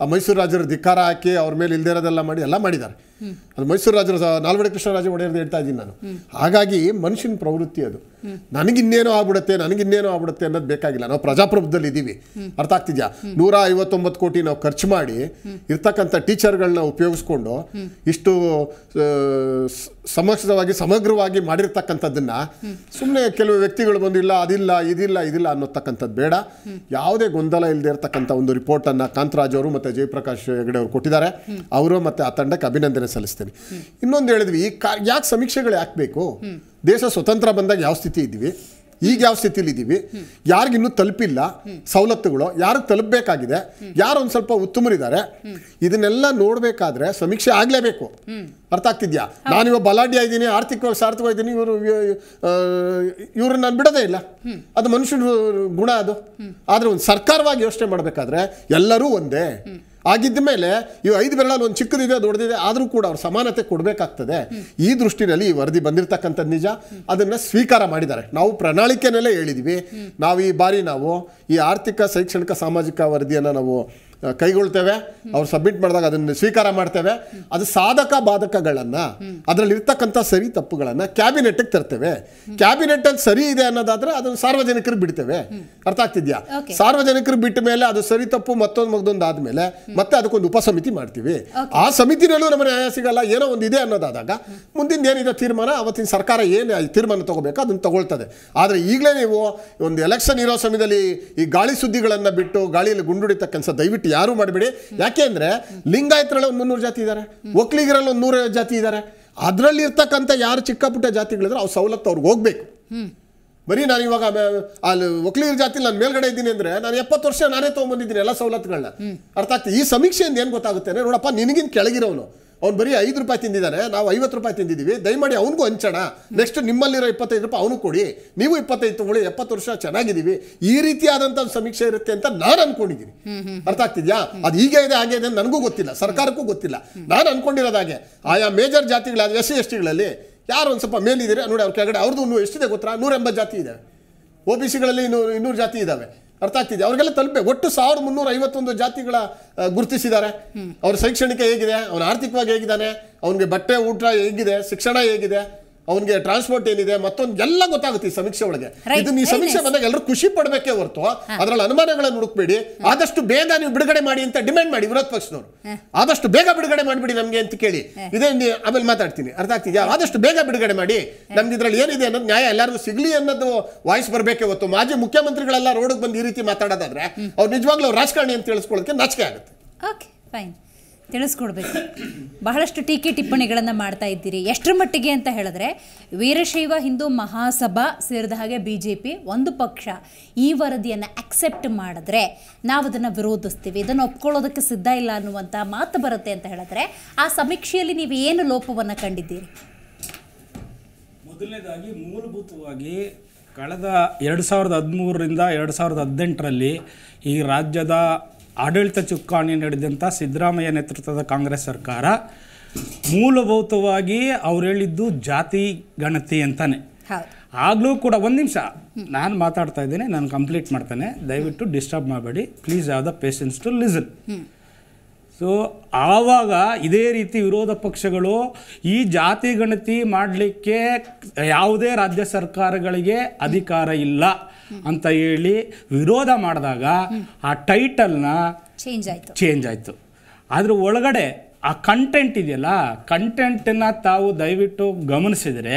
ಆ ಮೈಸೂರು ರಾಜರ ಧಿಕ್ಕಾರ ಹಾಕಿ ಅವ್ರ ಮೇಲೆ ಇಲ್ದೇ ಇರೋದೆಲ್ಲ ಮಾಡಿ ಎಲ್ಲ ಮಾಡಿದ್ದಾರೆ ಅದು ಮೈಸೂರು ರಾಜರ ನಾಲ್ವಡೆ ಕೃಷ್ಣರಾಜ ಒಡೆಯರ್ ಹೇಳ್ತಾ ಇದ್ದೀನಿ ನಾನು ಹಾಗಾಗಿ ಮನುಷ್ಯನ ಪ್ರವೃತ್ತಿ ಅದು ನನಗಿನ್ನೇನೋ ಆಗ್ಬಿಡುತ್ತೆ ನನಗಿನ್ನೇನೋ ಆಗ್ಬಿಡುತ್ತೆ ಅನ್ನೋದು ಬೇಕಾಗಿಲ್ಲ ನಾವು ಪ್ರಜಾಪ್ರಭುತ್ವದಲ್ಲಿ ಇದ್ದೀವಿ ಅರ್ಥ ಆಗ್ತಿದ್ಯಾ ನೂರ ಐವತ್ತೊಂಬತ್ತು ಕೋಟಿ ನಾವು ಖರ್ಚು ಮಾಡಿ ಇರ್ತಕ್ಕಂಥ ಟೀಚರ್ಗಳನ್ನ ಉಪಯೋಗಿಸ್ಕೊಂಡು ಇಷ್ಟು ಸಮಕ್ಷವಾಗಿ ಸಮಗ್ರವಾಗಿ ಮಾಡಿರ್ತಕ್ಕಂಥದ್ದನ್ನ ಸುಮ್ಮನೆ ಕೆಲವು ವ್ಯಕ್ತಿಗಳು ಬಂದಿಲ್ಲ ಅದಿಲ್ಲ ಇದಿಲ್ಲ ಇದಿಲ್ಲ ಅನ್ನೋತಕ್ಕಂಥದ್ದು ಬೇಡ ಯಾವುದೇ ಗೊಂದಲ ಇಲ್ಲದೆ ಇರತಕ್ಕಂಥ ಒಂದು ರಿಪೋರ್ಟನ್ನು ಕಾಂತರಾಜ್ ಅವರು ಮತ್ತು ಜಯಪ್ರಕಾಶ್ ಹೆಗಡೆ ಅವರು ಕೊಟ್ಟಿದ್ದಾರೆ ಅವರು ಮತ್ತು ಆ ತಂಡಕ್ಕೆ ಅಭಿನಂದನೆ ಸಲ್ಲಿಸ್ತೇನೆ ಇನ್ನೊಂದು ಹೇಳಿದ್ವಿ ಯಾಕೆ ಸಮೀಕ್ಷೆಗಳು ಯಾಕೆ ಬೇಕು ದೇಶ ಸ್ವತಂತ್ರ ಬಂದಾಗ ಯಾವ ಸ್ಥಿತಿ ಇದ್ವಿ ಈಗ ಯಾವ ಇದ್ದೀವಿ ಯಾರಿಗಿನ್ನೂ ತಲುಪಿಲ್ಲ ಸವಲತ್ತುಗಳು ಯಾರಿಗೆ ತಲುಪಬೇಕಾಗಿದೆ ಯಾರು ಒಂದು ಸ್ವಲ್ಪ ಉತ್ತಮರಿದ್ದಾರೆ ಇದನ್ನೆಲ್ಲ ನೋಡಬೇಕಾದ್ರೆ ಸಮೀಕ್ಷೆ ಆಗಲೇಬೇಕು ಅರ್ಥ ಆಗ್ತಿದ್ಯಾ ನಾನಿವ ಬಲಾಢ್ಯ ಇದ್ದೀನಿ ಆರ್ಥಿಕವಾಗಿ ಸಾರ್ಥವಾಗಿದ್ದೀನಿ ಇವರು ಇವ್ರನ್ನ ನಾನು ಬಿಡೋದೇ ಇಲ್ಲ ಅದು ಮನುಷ್ಯನ ಗುಣ ಅದು ಆದರೆ ಒಂದು ಸರ್ಕಾರವಾಗಿ ಯೋಚನೆ ಮಾಡಬೇಕಾದ್ರೆ ಎಲ್ಲರೂ ಒಂದೇ ಆಗಿದ್ದ ಮೇಲೆ ಇವು ಐದು ಬೆರಳಲ್ಲಿ ಒಂದು ಚಿಕ್ಕದಿದೆ ದೊಡ್ಡದಿದೆ ಆದರೂ ಕೂಡ ಅವ್ರು ಸಮಾನತೆ ಕೊಡಬೇಕಾಗ್ತದೆ ಈ ದೃಷ್ಟಿನಲ್ಲಿ ಈ ವರದಿ ಬಂದಿರತಕ್ಕಂಥದ್ದು ನಿಜ ಅದನ್ನು ಸ್ವೀಕಾರ ಮಾಡಿದ್ದಾರೆ ನಾವು ಪ್ರಣಾಳಿಕೆನಲ್ಲೇ ಹೇಳಿದ್ವಿ ನಾವು ಈ ಬಾರಿ ನಾವು ಈ ಆರ್ಥಿಕ ಶೈಕ್ಷಣಿಕ ಸಾಮಾಜಿಕ ವರದಿಯನ್ನು ನಾವು ಕೈಗೊಳ್ತೇವೆ ಅವ್ರು ಸಬ್ಮಿಟ್ ಮಾಡಿದಾಗ ಅದನ್ನು ಸ್ವೀಕಾರ ಮಾಡ್ತೇವೆ ಅದು ಸಾಧಕ ಬಾಧಕಗಳನ್ನ ಅದರಲ್ಲಿ ಇರ್ತಕ್ಕಂಥ ಸರಿ ತಪ್ಪುಗಳನ್ನ ಕ್ಯಾಬಿನೆಟ್ಗೆ ತರ್ತೇವೆ ಕ್ಯಾಬಿನೆಟ್ ಅಲ್ಲಿ ಸರಿ ಇದೆ ಅನ್ನೋದಾದ್ರೆ ಅದನ್ನು ಸಾರ್ವಜನಿಕರು ಬಿಡ್ತೇವೆ ಅರ್ಥ ಆಗ್ತಿದ್ಯಾ ಸಾರ್ವಜನಿಕರು ಬಿಟ್ಟ ಮೇಲೆ ಅದು ಸರಿ ತಪ್ಪು ಮತ್ತೊಂದು ಮಗದೊಂದು ಆದ್ಮೇಲೆ ಮತ್ತೆ ಅದಕ್ಕೊಂದು ಉಪಸಮಿತಿ ಮಾಡ್ತೀವಿ ಆ ಸಮಿತಿನಲ್ಲೂ ನಮ್ಮ ನ್ಯಾಯ ಸಿಗಲ್ಲ ಏನೋ ಒಂದು ಇದೆ ಅನ್ನೋದಾದಾಗ ಮುಂದಿನ ಏನಿದೆ ತೀರ್ಮಾನ ಅವತ್ತಿನ ಸರ್ಕಾರ ಏನು ತೀರ್ಮಾನ ತಗೋಬೇಕು ಅದನ್ನು ತಗೊಳ್ತದೆ ಆದ್ರೆ ಈಗಲೇ ನೀವು ಒಂದು ಎಲೆಕ್ಷನ್ ಇರೋ ಸಮಯದಲ್ಲಿ ಈ ಗಾಳಿ ಸುದ್ದಿಗಳನ್ನ ಬಿಟ್ಟು ಗಾಳಿಯಲ್ಲಿ ಗುಂಡುಡಿತ ಕೆಲಸ ದಯವಿಟ್ಟು ಯಾರು ಮಾಡಬೇಡಿ ಯಾಕೆ ಅಂದ್ರೆ ಲಿಂಗಾಯತರಲ್ಲಿ ಒಂದ್ ಮುನ್ನೂರು ಜಾತಿ ಇದ್ದಾರೆ ಒಕ್ಕಲಿಗರಲ್ಲಿ ಒಂದ್ ನೂರ ಜಾತಿ ಇದ್ದಾರೆ ಅದರಲ್ಲಿ ಇರ್ತಕ್ಕಂಥ ಯಾರು ಚಿಕ್ಕ ಪುಟ್ಟ ಜಾತಿಗಳಿದ್ರೆ ಅವ್ರು ಸವಲತ್ತು ಅವ್ರಿಗೆ ಹೋಗ್ಬೇಕು ಬರೀ ನಾನು ಇವಾಗ ಅಲ್ಲಿ ಒಕ್ಕಲಿಗರ ಜಾತಿ ನಾನು ಮೇಲ್ಗಡೆ ಇದ್ದೀನಿ ಅಂದ್ರೆ ನಾನು ಎಪ್ಪತ್ತು ವರ್ಷ ನಾನೇ ತೊಗೊಂಡ್ಬಂದಿದ್ದೀನಿ ಎಲ್ಲ ಸವಲತ್ತುಗಳನ್ನ ಅರ್ಥ ಆಗ್ತದೆ ಈ ಸಮೀಕ್ಷೆಯಿಂದ ಏನು ಗೊತ್ತಾಗುತ್ತೆ ನೋಡಪ್ಪ ನಿನಗಿನ ಕೆಳಗಿರೋನು ಅವ್ನು ಬರೀ ಐದು ರೂಪಾಯಿ ತಿಂದಿದ್ದಾನೆ ನಾವು ಐವತ್ತು ರೂಪಾಯಿ ತಿಂದಿದ್ದೀವಿ ದಯಮಾಡಿ ಅವನಿಗೂ ಹಂಚೋಣ ನೆಕ್ಸ್ಟ್ ನಿಮ್ಮಲ್ಲಿರೋ ಇಪ್ಪತ್ತೈದು ರೂಪಾಯಿ ಅವನು ಕೊಡಿ ನೀವು ಇಪ್ಪತ್ತೈದು ತೊಗೊಳ್ಳಿ ಎಪ್ಪತ್ತು ವರ್ಷ ಚೆನ್ನಾಗಿದ್ದೀವಿ ಈ ರೀತಿಯಾದಂಥ ಸಮೀಕ್ಷೆ ಇರುತ್ತೆ ಅಂತ ನಾನು ಅನ್ಕೊಂಡಿದ್ದೀನಿ ಅರ್ಥ ಆಗ್ತಿದ್ಯಾ ಅದು ಹೀಗೆ ಇದೆ ಹಾಗೆ ಇದೆ ನನಗೂ ಗೊತ್ತಿಲ್ಲ ಸರ್ಕಾರಕ್ಕೂ ಗೊತ್ತಿಲ್ಲ ನಾನು ಹಾಗೆ ಆಯಾ ಮೇಜರ್ ಜಾತಿಗಳಾದ ಎಸ್ ಸಿ ಎಸ್ ಟಿಗಳಲ್ಲಿ ಯಾರು ಒಂದು ಸ್ವಲ್ಪ ಮೇಲಿದ್ರೆ ನೋಡಿ ಅವ್ರ ಕೆಳಗಡೆ ಅವ್ರದ್ದು ಎಷ್ಟಿದೆ ಗೊತ್ತಾ ನೂರ ಎಂಬತ್ತು ಜಾತಿ ಇದೆ ಒ ಬಿ ಸಿಗಳಲ್ಲಿ ಇನ್ನೂರು ಇನ್ನೂರು ಜಾತಿ ಇದ್ದಾವೆ ಅರ್ಥ ಆಗ್ತಿದೆ ಅವರಿಗೆಲ್ಲ ತಲುಪೆ ಒಟ್ಟು ಸಾವಿರದ ಮುನ್ನೂರ ಐವತ್ತೊಂದು ಜಾತಿಗಳ ಗುರುತಿಸಿದ್ದಾರೆ ಅವ್ರ ಶೈಕ್ಷಣಿಕ ಹೇಗಿದೆ ಅವನ ಆರ್ಥಿಕವಾಗಿ ಹೇಗಿದ್ದಾನೆ ಅವನಿಗೆ ಬಟ್ಟೆ ಊಟ ಹೇಗಿದೆ ಶಿಕ್ಷಣ ಹೇಗಿದೆ ಅವನಿಗೆ ಟ್ರಾನ್ಸ್ಪೋರ್ಟ್ ಏನಿದೆ ಮತ್ತೊಂದು ಎಲ್ಲ ಗೊತ್ತಾಗುತ್ತೆ ಈ ಸಮೀಕ್ಷೆ ಒಳಗೆ ಇದನ್ನ ಈ ಸಮೀಕ್ಷೆ ಬಂದಾಗ ಎಲ್ಲರೂ ಖುಷಿ ಪಡಬೇಕೇ ಹೊರತು ಅದರಲ್ಲಿ ಅನುಮಾನಗಳನ್ನು ಹುಡುಕ್ಬೇಡಿ ಆದಷ್ಟು ಬೇಗ ನೀವು ಬಿಡುಗಡೆ ಮಾಡಿ ಅಂತ ಡಿಮ್ಯಾಂಡ್ ಮಾಡಿ ವಿರೋಧ ಪಕ್ಷದವರು ಆದಷ್ಟು ಬೇಗ ಬಿಡುಗಡೆ ಮಾಡಿಬಿಡಿ ನಮಗೆ ಅಂತ ಕೇಳಿ ಇದೇ ಆಮೇಲೆ ಮಾತಾಡ್ತೀನಿ ಅರ್ಥ ಆಗ್ತಿದ್ಯಾ ಆದಷ್ಟು ಬೇಗ ಬಿಡುಗಡೆ ಮಾಡಿ ನಮ್ದು ಏನಿದೆ ಅನ್ನೋದು ನ್ಯಾಯ ಎಲ್ಲರಿಗೂ ಸಿಗ್ಲಿ ಅನ್ನೋದು ವಾಯ್ಸ್ ಬರಬೇಕೇ ಹೊತ್ತು ಮಾಜಿ ಮುಖ್ಯಮಂತ್ರಿಗಳೆಲ್ಲ ರೋಡ್ ಬಂದು ಈ ರೀತಿ ಮಾತಾಡೋದಾದ್ರೆ ಅವ್ರು ನಿಜವಾಗ್ಲೂ ರಾಜಕಾರಣಿ ಅಂತ ತಿಳಿಸ್ಕೊಳ್ಳೋಕೆ ನಾಚಿಕೆ ಆಗುತ್ತೆ ಓಕೆ ಫೈನ್ ತಿಳಿಸ್ಕೊಡ್ಬೇಕು ಬಹಳಷ್ಟು ಟೀಕೆ ಟಿಪ್ಪಣಿಗಳನ್ನು ಮಾಡ್ತಾ ಇದ್ದೀರಿ ಎಷ್ಟರ ಮಟ್ಟಿಗೆ ಅಂತ ಹೇಳಿದ್ರೆ ವೀರಶೈವ ಹಿಂದೂ ಮಹಾಸಭಾ ಸೇರಿದ ಹಾಗೆ ಬಿ ಜೆ ಪಿ ಒಂದು ಪಕ್ಷ ಈ ವರದಿಯನ್ನು ಅಕ್ಸೆಪ್ಟ್ ಮಾಡಿದ್ರೆ ನಾವು ಅದನ್ನು ವಿರೋಧಿಸ್ತೀವಿ ಇದನ್ನು ಒಪ್ಕೊಳ್ಳೋದಕ್ಕೆ ಸಿದ್ಧ ಇಲ್ಲ ಅನ್ನುವಂಥ ಮಾತು ಬರುತ್ತೆ ಅಂತ ಹೇಳಿದ್ರೆ ಆ ಸಮೀಕ್ಷೆಯಲ್ಲಿ ನೀವು ಏನು ಲೋಪವನ್ನು ಕಂಡಿದ್ದೀರಿ ಮೊದಲನೇದಾಗಿ ಮೂಲಭೂತವಾಗಿ ಕಳೆದ ಎರಡು ಸಾವಿರದ ಹದಿಮೂರರಿಂದ ಎರಡು ಸಾವಿರದ ಹದಿನೆಂಟರಲ್ಲಿ ಈ ರಾಜ್ಯದ ಆಡಳಿತ ಚುಕ್ಕಾಣಿ ನಡೆದಂಥ ಸಿದ್ದರಾಮಯ್ಯ ನೇತೃತ್ವದ ಕಾಂಗ್ರೆಸ್ ಸರ್ಕಾರ ಮೂಲಭೂತವಾಗಿ ಅವ್ರು ಹೇಳಿದ್ದು ಜಾತಿ ಗಣತಿ ಅಂತಾನೆ ಆಗಲೂ ಕೂಡ ಒಂದು ನಿಮಿಷ ನಾನು ಮಾತಾಡ್ತಾ ಇದ್ದೀನಿ ನಾನು ಕಂಪ್ಲೀಟ್ ಮಾಡ್ತೇನೆ ದಯವಿಟ್ಟು ಡಿಸ್ಟರ್ಬ್ ಮಾಡಬೇಡಿ please have the patience to listen so ಆವಾಗ ಇದೇ ರೀತಿ ವಿರೋಧ ಪಕ್ಷಗಳು ಈ ಜಾತಿ ಗಣತಿ ಮಾಡಲಿಕ್ಕೆ ಯಾವುದೇ ರಾಜ್ಯ ಸರ್ಕಾರಗಳಿಗೆ ಅಧಿಕಾರ ಇಲ್ಲ ಅಂತ ಹೇಳಿ ವಿರೋಧ ಮಾಡಿದಾಗ ಆ ಟೈಟಲ್ನ ಚೇಂಜ್ ಆಯಿತು ಚೇಂಜ್ ಆಯಿತು ಅದ್ರ ಒಳಗಡೆ ಆ ಕಂಟೆಂಟ್ ಇದೆಯಲ್ಲ ಕಂಟೆಂಟನ್ನು ತಾವು ದಯವಿಟ್ಟು ಗಮನಿಸಿದರೆ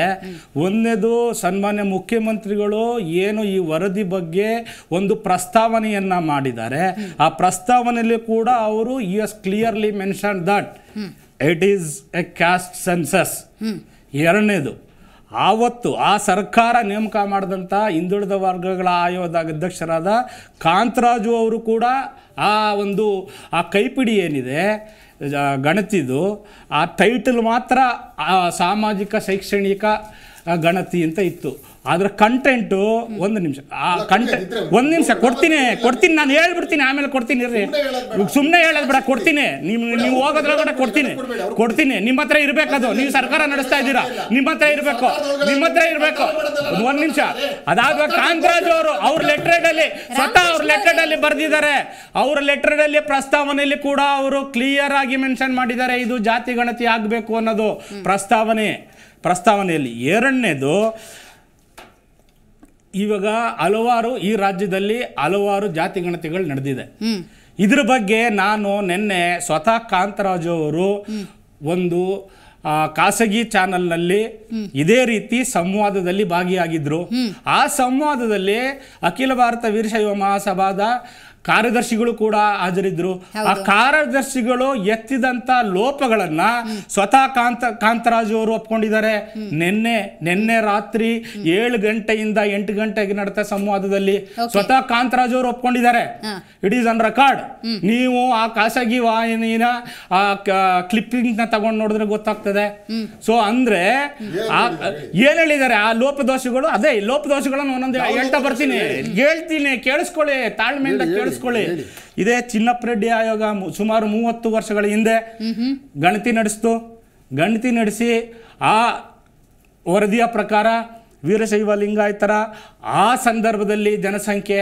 ಒಂದನೇದು ಸನ್ಮಾನ್ಯ ಮುಖ್ಯಮಂತ್ರಿಗಳು ಏನು ಈ ವರದಿ ಬಗ್ಗೆ ಒಂದು ಪ್ರಸ್ತಾವನೆಯನ್ನು ಮಾಡಿದ್ದಾರೆ ಆ ಪ್ರಸ್ತಾವನೆಯಲ್ಲಿ ಕೂಡ ಅವರು U S clearly mention that it is a caste census ಎರಡನೇದು ಆವತ್ತು ಆ ಸರ್ಕಾರ ನೇಮಕ ಮಾಡಿದಂಥ ಹಿಂದುಳಿದ ವರ್ಗಗಳ ಆಯೋಗದ ಅಧ್ಯಕ್ಷರಾದ ಕಾಂತರಾಜು ಅವರು ಕೂಡ ಆ ಒಂದು ಆ ಕೈಪಿಡಿ ಏನಿದೆ ಗಣತಿದು ಆ ಟೈಟಲ್ ಮಾತ್ರ ಸಾಮಾಜಿಕ ಶೈಕ್ಷಣಿಕ ಗಣತಿ ಅಂತ ಇತ್ತು ಅದ್ರ ಕಂಟೆಂಟು ಒಂದು ನಿಮಿಷ ಆ ಕಂಟೆಂಟ್ ಒಂದು ನಿಮಿಷ ಕೊಡ್ತೀನಿ ಕೊಡ್ತೀನಿ ನಾನು ಹೇಳ್ಬಿಡ್ತೀನಿ ಆಮೇಲೆ ಕೊಡ್ತೀನಿ ಇರ್ರಿ ಸುಮ್ಮನೆ ಹೇಳೋದು ಬೇಡ ಕೊಡ್ತೀನಿ ನಿಮ್ಗೆ ನೀವು ಹೋಗೋದ್ರೊಳಗಡೆ ಕೊಡ್ತೀನಿ ಕೊಡ್ತೀನಿ ನಿಮ್ಮ ಹತ್ರ ಇರಬೇಕದು ನೀವು ಸರ್ಕಾರ ನಡೆಸ್ತಾ ಇದ್ದೀರಾ ನಿಮ್ಮ ಹತ್ರ ಇರಬೇಕು ನಿಮ್ಮ ಹತ್ರ ಇರಬೇಕು ಒಂದು ನಿಮಿಷ ಅದಾದ ಕಾಂತರಾಜು ಅವರು ಅವ್ರ ಲೆಟ್ರಲ್ಲಿ ಸ್ವತಃ ಅವ್ರ ಲೆಟ್ರೇಡಲ್ಲಿ ಬರೆದಿದ್ದಾರೆ ಅವ್ರ ಲೆಟ್ರೇಡಲ್ಲಿ ಪ್ರಸ್ತಾವನೆಯಲ್ಲಿ ಕೂಡ ಅವರು ಕ್ಲಿಯರ್ ಆಗಿ ಮೆನ್ಷನ್ ಮಾಡಿದ್ದಾರೆ ಇದು ಜಾತಿ ಗಣತಿ ಆಗಬೇಕು ಅನ್ನೋದು ಪ್ರಸ್ತಾವನೆ ಪ್ರಸ್ತಾವನೆಯಲ್ಲಿ ಎರಡನೇದು ಇವಾಗ ಹಲವಾರು ಈ ರಾಜ್ಯದಲ್ಲಿ ಹಲವಾರು ಜಾತಿ ಗಣತಿಗಳು ನಡೆದಿದೆ ಇದ್ರ ಬಗ್ಗೆ ನಾನು ನಿನ್ನೆ ಸ್ವತಃ ಕಾಂತರಾಜು ಅವರು ಒಂದು ಖಾಸಗಿ ಚಾನೆಲ್ನಲ್ಲಿ ಇದೇ ರೀತಿ ಸಂವಾದದಲ್ಲಿ ಭಾಗಿಯಾಗಿದ್ರು ಆ ಸಂವಾದದಲ್ಲಿ ಅಖಿಲ ಭಾರತ ವೀರಶೈವ ಮಹಾಸಭಾದ ಕಾರ್ಯದರ್ಶಿಗಳು ಕೂಡ ಹಾಜರಿದ್ರು ಆ ಕಾರ್ಯದರ್ಶಿಗಳು ಎತ್ತಿದಂತ ಲೋಪಗಳನ್ನ ಸ್ವತಃ ಕಾಂತ ಕಾಂತರಾಜು ಅವರು ಒಪ್ಕೊಂಡಿದ್ದಾರೆ ನಿನ್ನೆ ನಿನ್ನೆ ರಾತ್ರಿ ಏಳು ಗಂಟೆಯಿಂದ ಎಂಟು ಗಂಟೆಗೆ ನಡೆದ ಸಂವಾದದಲ್ಲಿ ಸ್ವತಃ ಕಾಂತರಾಜು ಅವರು ಒಪ್ಕೊಂಡಿದ್ದಾರೆ ಇಟ್ ಈಸ್ ಅನ್ ರೆಕಾರ್ಡ್ ನೀವು ಆ ಖಾಸಗಿ ವಾಹಿನಿಯ ಆ ಕ್ಲಿಪ್ಪಿಂಗ್ ನ ತಗೊಂಡು ನೋಡಿದ್ರೆ ಗೊತ್ತಾಗ್ತದೆ ಸೊ ಅಂದ್ರೆ ಏನ್ ಹೇಳಿದ್ದಾರೆ ಆ ಲೋಪದೋಷಗಳು ಅದೇ ಲೋಪದೋಷಗಳನ್ನು ಒಂದೊಂದು ಹೇಳ್ತಾ ಬರ್ತೀನಿ ಹೇಳ್ತೀನಿ ಕೇಳಿಸ್ಕೊಳ್ಳಿ ತಾಳ್ಮೆಯಿಂದ ಕೇಳಿಸ್ ಇದೇ ರೆಡ್ಡಿ ಆಯೋಗ ಸುಮಾರು ಮೂವತ್ತು ವರ್ಷಗಳ ಹಿಂದೆ ಗಣತಿ ನಡೆಸ್ತು ಗಣತಿ ನಡೆಸಿ ಆ ವರದಿಯ ಪ್ರಕಾರ ವೀರಶೈವ ಲಿಂಗಾಯತರ ಆ ಸಂದರ್ಭದಲ್ಲಿ ಜನಸಂಖ್ಯೆ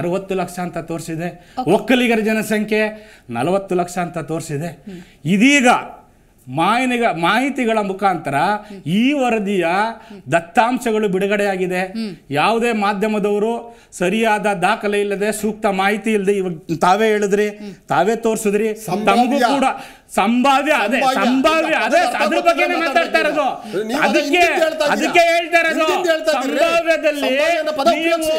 ಅರವತ್ತು ಲಕ್ಷ ಅಂತ ತೋರಿಸಿದೆ ಒಕ್ಕಲಿಗರ ಜನಸಂಖ್ಯೆ ನಲವತ್ತು ಲಕ್ಷ ಅಂತ ತೋರಿಸಿದೆ ಇದೀಗ ಮಾಹಿನಿಗ ಮಾಹಿತಿಗಳ ಮುಖಾಂತರ ಈ ವರದಿಯ ದತ್ತಾಂಶಗಳು ಬಿಡುಗಡೆಯಾಗಿದೆ ಯಾವುದೇ ಮಾಧ್ಯಮದವರು ಸರಿಯಾದ ದಾಖಲೆ ಇಲ್ಲದೆ ಸೂಕ್ತ ಮಾಹಿತಿ ಇಲ್ಲದೆ ಇವಾಗ ತಾವೇ ಹೇಳಿದ್ರಿ ತಾವೇ ತೋರಿಸಿದ್ರಿ ತಮಗೂ ಕೂಡ ಸಂಭಾವ್ಯ ಅದೇ ಸಂಭಾವ್ಯ ಅದೇ ಅದ್ರ ಬಗ್ಗೆ ಮಾತಾಡ್ತಾ ಇರೋದು ಅದಕ್ಕೆ ಅದಕ್ಕೆ ಹೇಳ್ತಾ ಇರೋದು ಸಂಭಾವ್ಯದಲ್ಲಿ ನೀವು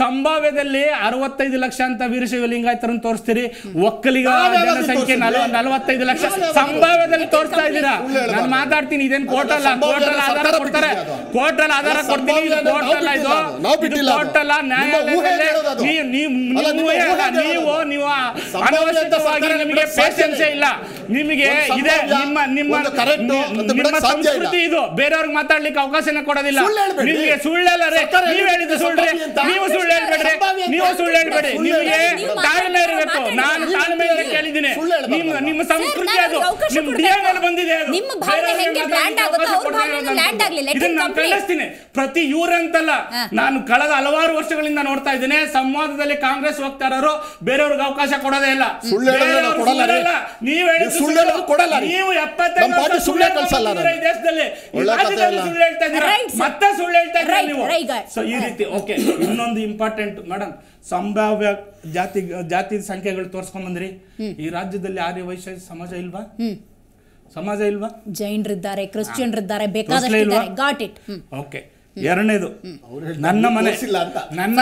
ಸಂಭಾವ್ಯದಲ್ಲಿ ಅರವತ್ತೈದು ಲಕ್ಷ ಅಂತ ವೀರಶೈವ ಲಿಂಗಾಯತರನ್ನು ತೋರಿಸ್ತೀರಿ ಒಕ್ಕಲಿಗ ಜನಸಂಖ್ಯೆ ನಲವತ್ತೈದು ಲಕ್ಷ ಸಂಭಾವ್ಯದಲ್ಲಿ ತೋರಿಸ್ ತೋರಿಸ್ತಾ ಇದ್ದೀರಾ ನಾನು ಮಾತಾಡ್ತೀನಿ ಇದೇನು ಕೋರ್ಟ್ ಅಲ್ಲ ಕೋರ್ಟ್ ಅಲ್ಲ ಆಧಾರ ಕೊಡ್ತಾರೆ ಕೋರ್ಟ್ ಅಲ್ಲ ಆಧಾರ ಕೊಡ್ತೀನಿ ಕೋರ್ಟ್ ಅಲ್ಲ ಇದು ಕೋರ್ಟ್ ಅಲ್ಲ ನ್ಯಾಯಾಲಯದಲ್ಲೇ ನೀವು ನೀವು ಅನವಶ್ಯಕವಾಗಿ ನಿಮಗೆ ಪೇಷನ್ಸ್ ಇಲ್ಲ ನಿಮಗೆ ಇದೆ ನಿಮ್ಮ ನಿಮ್ಮ ನಿಮ್ಮ ಸಂಸ್ಕೃತಿ ಇದು ಬೇರೆಯವ್ರಿಗೆ ಮಾತಾಡ್ಲಿಕ್ಕೆ ಅವಕಾಶನ ಕೊಡೋದಿಲ್ಲ ನಿಮಗೆ ಸುಳ್ಳೆಲ್ಲ ನೀವು ಹೇಳಿದ್ದು ಸುಳ್ಳ್ರಿ ನೀವು ಸುಳ್ಳು ಹೇಳ್ಬೇಡ್ರಿ ನೀವು ಸುಳ್ಳು ಹೇಳ್ಬೇಡಿ ನಿಮಗೆ ತಾಳ್ಮೆ ಇರಬೇಕು ನಾನು ತಾಳ್ಮೆ ಕೇಳಿದ್ದೀನಿ ನಿಮ್ಮ ನಿಮ್ಮ ಸಂಸ್ಕೃತಿ ಅದು ನಿಮ್ ಡಿಎನ್ಎ ಬಂದಿದೆ ನಿಮ್ಮ ಪ್ರತಿ ಇವರಂತಲ್ಲ ನಾನು ಕಳೆದ ಹಲವಾರು ವರ್ಷಗಳಿಂದ ನೋಡ್ತಾ ಇದ್ದೇನೆ ಸಂವಾದದಲ್ಲಿ ಕಾಂಗ್ರೆಸ್ ವಕ್ತಾರರು ಬೇರೆಯವ್ರಿಗೆ ಅವಕಾಶ ಕೊಡೋದೇ ಇಲ್ಲ ನೀವು ಮತ್ತೆ ಹೇಳ್ತಾ ಈ ರೀತಿ ಇನ್ನೊಂದು ಇಂಪಾರ್ಟೆಂಟ್ ಮೇಡಮ್ ಸಂಭಾವ್ಯ ಜಾತಿ ಜಾತಿ ಸಂಖ್ಯೆಗಳು ತೋರಿಸ್ಕೊಂಡ್ ಬಂದ್ರಿ ಈ ರಾಜ್ಯದಲ್ಲಿ ಆರ್ಯ ವೈಶ್ಯ ಸಮಾಜ ಇಲ್ವಾ ಸಮಾಜ ಇಲ್ವಾ ಜೈನರಿದ್ದಾರೆ ಇದ್ದಾರೆ ಕ್ರಿಶ್ಚಿಯನ್ ಇದ್ದಾರೆ ಗಾಟ್ ಇಟ್ ಓಕೆ ಎರಡನೇದು ನನ್ನ ಮನೆ ನನ್ನ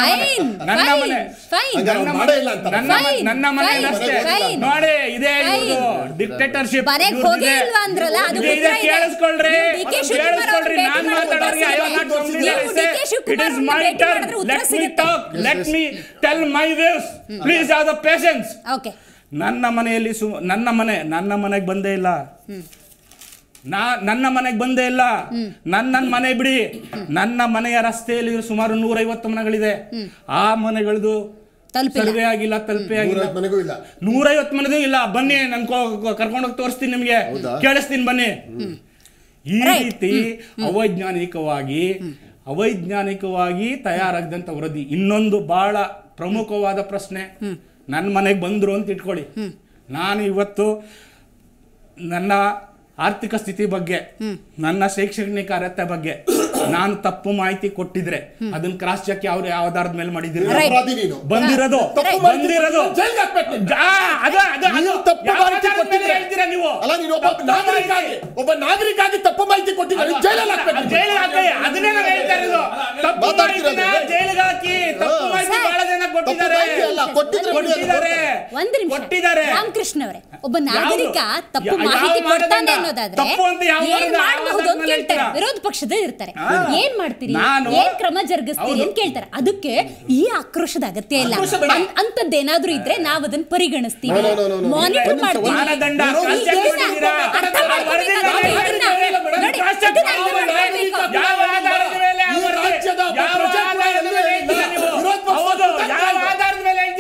ನನ್ನ ಮನೆ ನನ್ನ ಮನೆ ನೋಡಿ ಇದೆ ಕೇಳಿಸ್ಕೊಳ್ರಿ ನಾನ್ ಮಾತಾಡೋರಿಗೆ tell my please have the patience okay ನನ್ನ ಮನೆಯಲ್ಲಿ ಸು ನನ್ನ ಮನೆ ನನ್ನ ಮನೆಗೆ ಬಂದೇ ಇಲ್ಲ ನಾ ನನ್ನ ಮನೆಗೆ ಬಂದೇ ಇಲ್ಲ ನನ್ನ ಮನೆ ಬಿಡಿ ನನ್ನ ಮನೆಯ ರಸ್ತೆಯಲ್ಲಿ ಸುಮಾರು ನೂರೈವತ್ತು ಮನೆಗಳಿದೆ ಆ ಮನೆಗಳದು ತಲುಪೇ ಆಗಿಲ್ಲ ತಲುಪೆ ಆಗಿಲ್ಲ ನೂರೈವತ್ತು ಮನೆಗೂ ಇಲ್ಲ ಬನ್ನಿ ನನ್ ಹೋಗಿ ತೋರಿಸ್ತೀನಿ ನಿಮ್ಗೆ ಕೇಳಿಸ್ತೀನಿ ಬನ್ನಿ ಈ ರೀತಿ ಅವೈಜ್ಞಾನಿಕವಾಗಿ ಅವೈಜ್ಞಾನಿಕವಾಗಿ ತಯಾರಾಗದಂತ ವರದಿ ಇನ್ನೊಂದು ಬಹಳ ಪ್ರಮುಖವಾದ ಪ್ರಶ್ನೆ ನನ್ನ ಮನೆಗೆ ಬಂದರು ಅಂತ ಇಟ್ಕೊಳ್ಳಿ ನಾನು ಇವತ್ತು ನನ್ನ ಆರ್ಥಿಕ ಸ್ಥಿತಿ ಬಗ್ಗೆ ನನ್ನ ಶೈಕ್ಷಣಿಕ ಅರ್ಹತೆ ಬಗ್ಗೆ [coughs] ನಾನು ತಪ್ಪು ಮಾಹಿತಿ ಕೊಟ್ಟಿದ್ರೆ ಅದನ್ನ ಕ್ರಾಸ್ ಚೆಕ್ ಅವ್ರು ಯಾವ ಆಧಾರದ ಮೇಲೆ ಮಾಡಿದಿರಿ ಬಂದಿರೋದು ಬಂದಿರೋದು ನೀವು ತಪ್ಪು ಮಾಹಿತಿ ಕೊಟ್ಟಿದ್ರೆ ಜೈಲಿಗೆ ಹಾಕಿ ರಾಮಕೃಷ್ಣ ಅವರೇ ಒಬ್ಬ ನಾಗರಿಕ ತಪ್ಪು ಮಾಹಿತಿ ಏನ್ ಕೇಳ್ತಾರೆ ವಿರೋಧ ಪಕ್ಷದ ಇರ್ತಾರೆ ಏನ್ ಮಾಡ್ತೀರಿ ಏನ್ ಕ್ರಮ ಜರುಗಿಸ್ತೀರಿ ಅಂತ ಕೇಳ್ತಾರೆ ಅದಕ್ಕೆ ಈ ಆಕ್ರೋಶದ ಅಗತ್ಯ ಇಲ್ಲ ಅಂತದ್ದೇನಾದ್ರೂ ಇದ್ರೆ ನಾವ್ ಅದನ್ನ ಪರಿಗಣಿಸ್ತೀವಿ ಮಾನಿಟರ್ ಮಾಡ್ತೀವಿ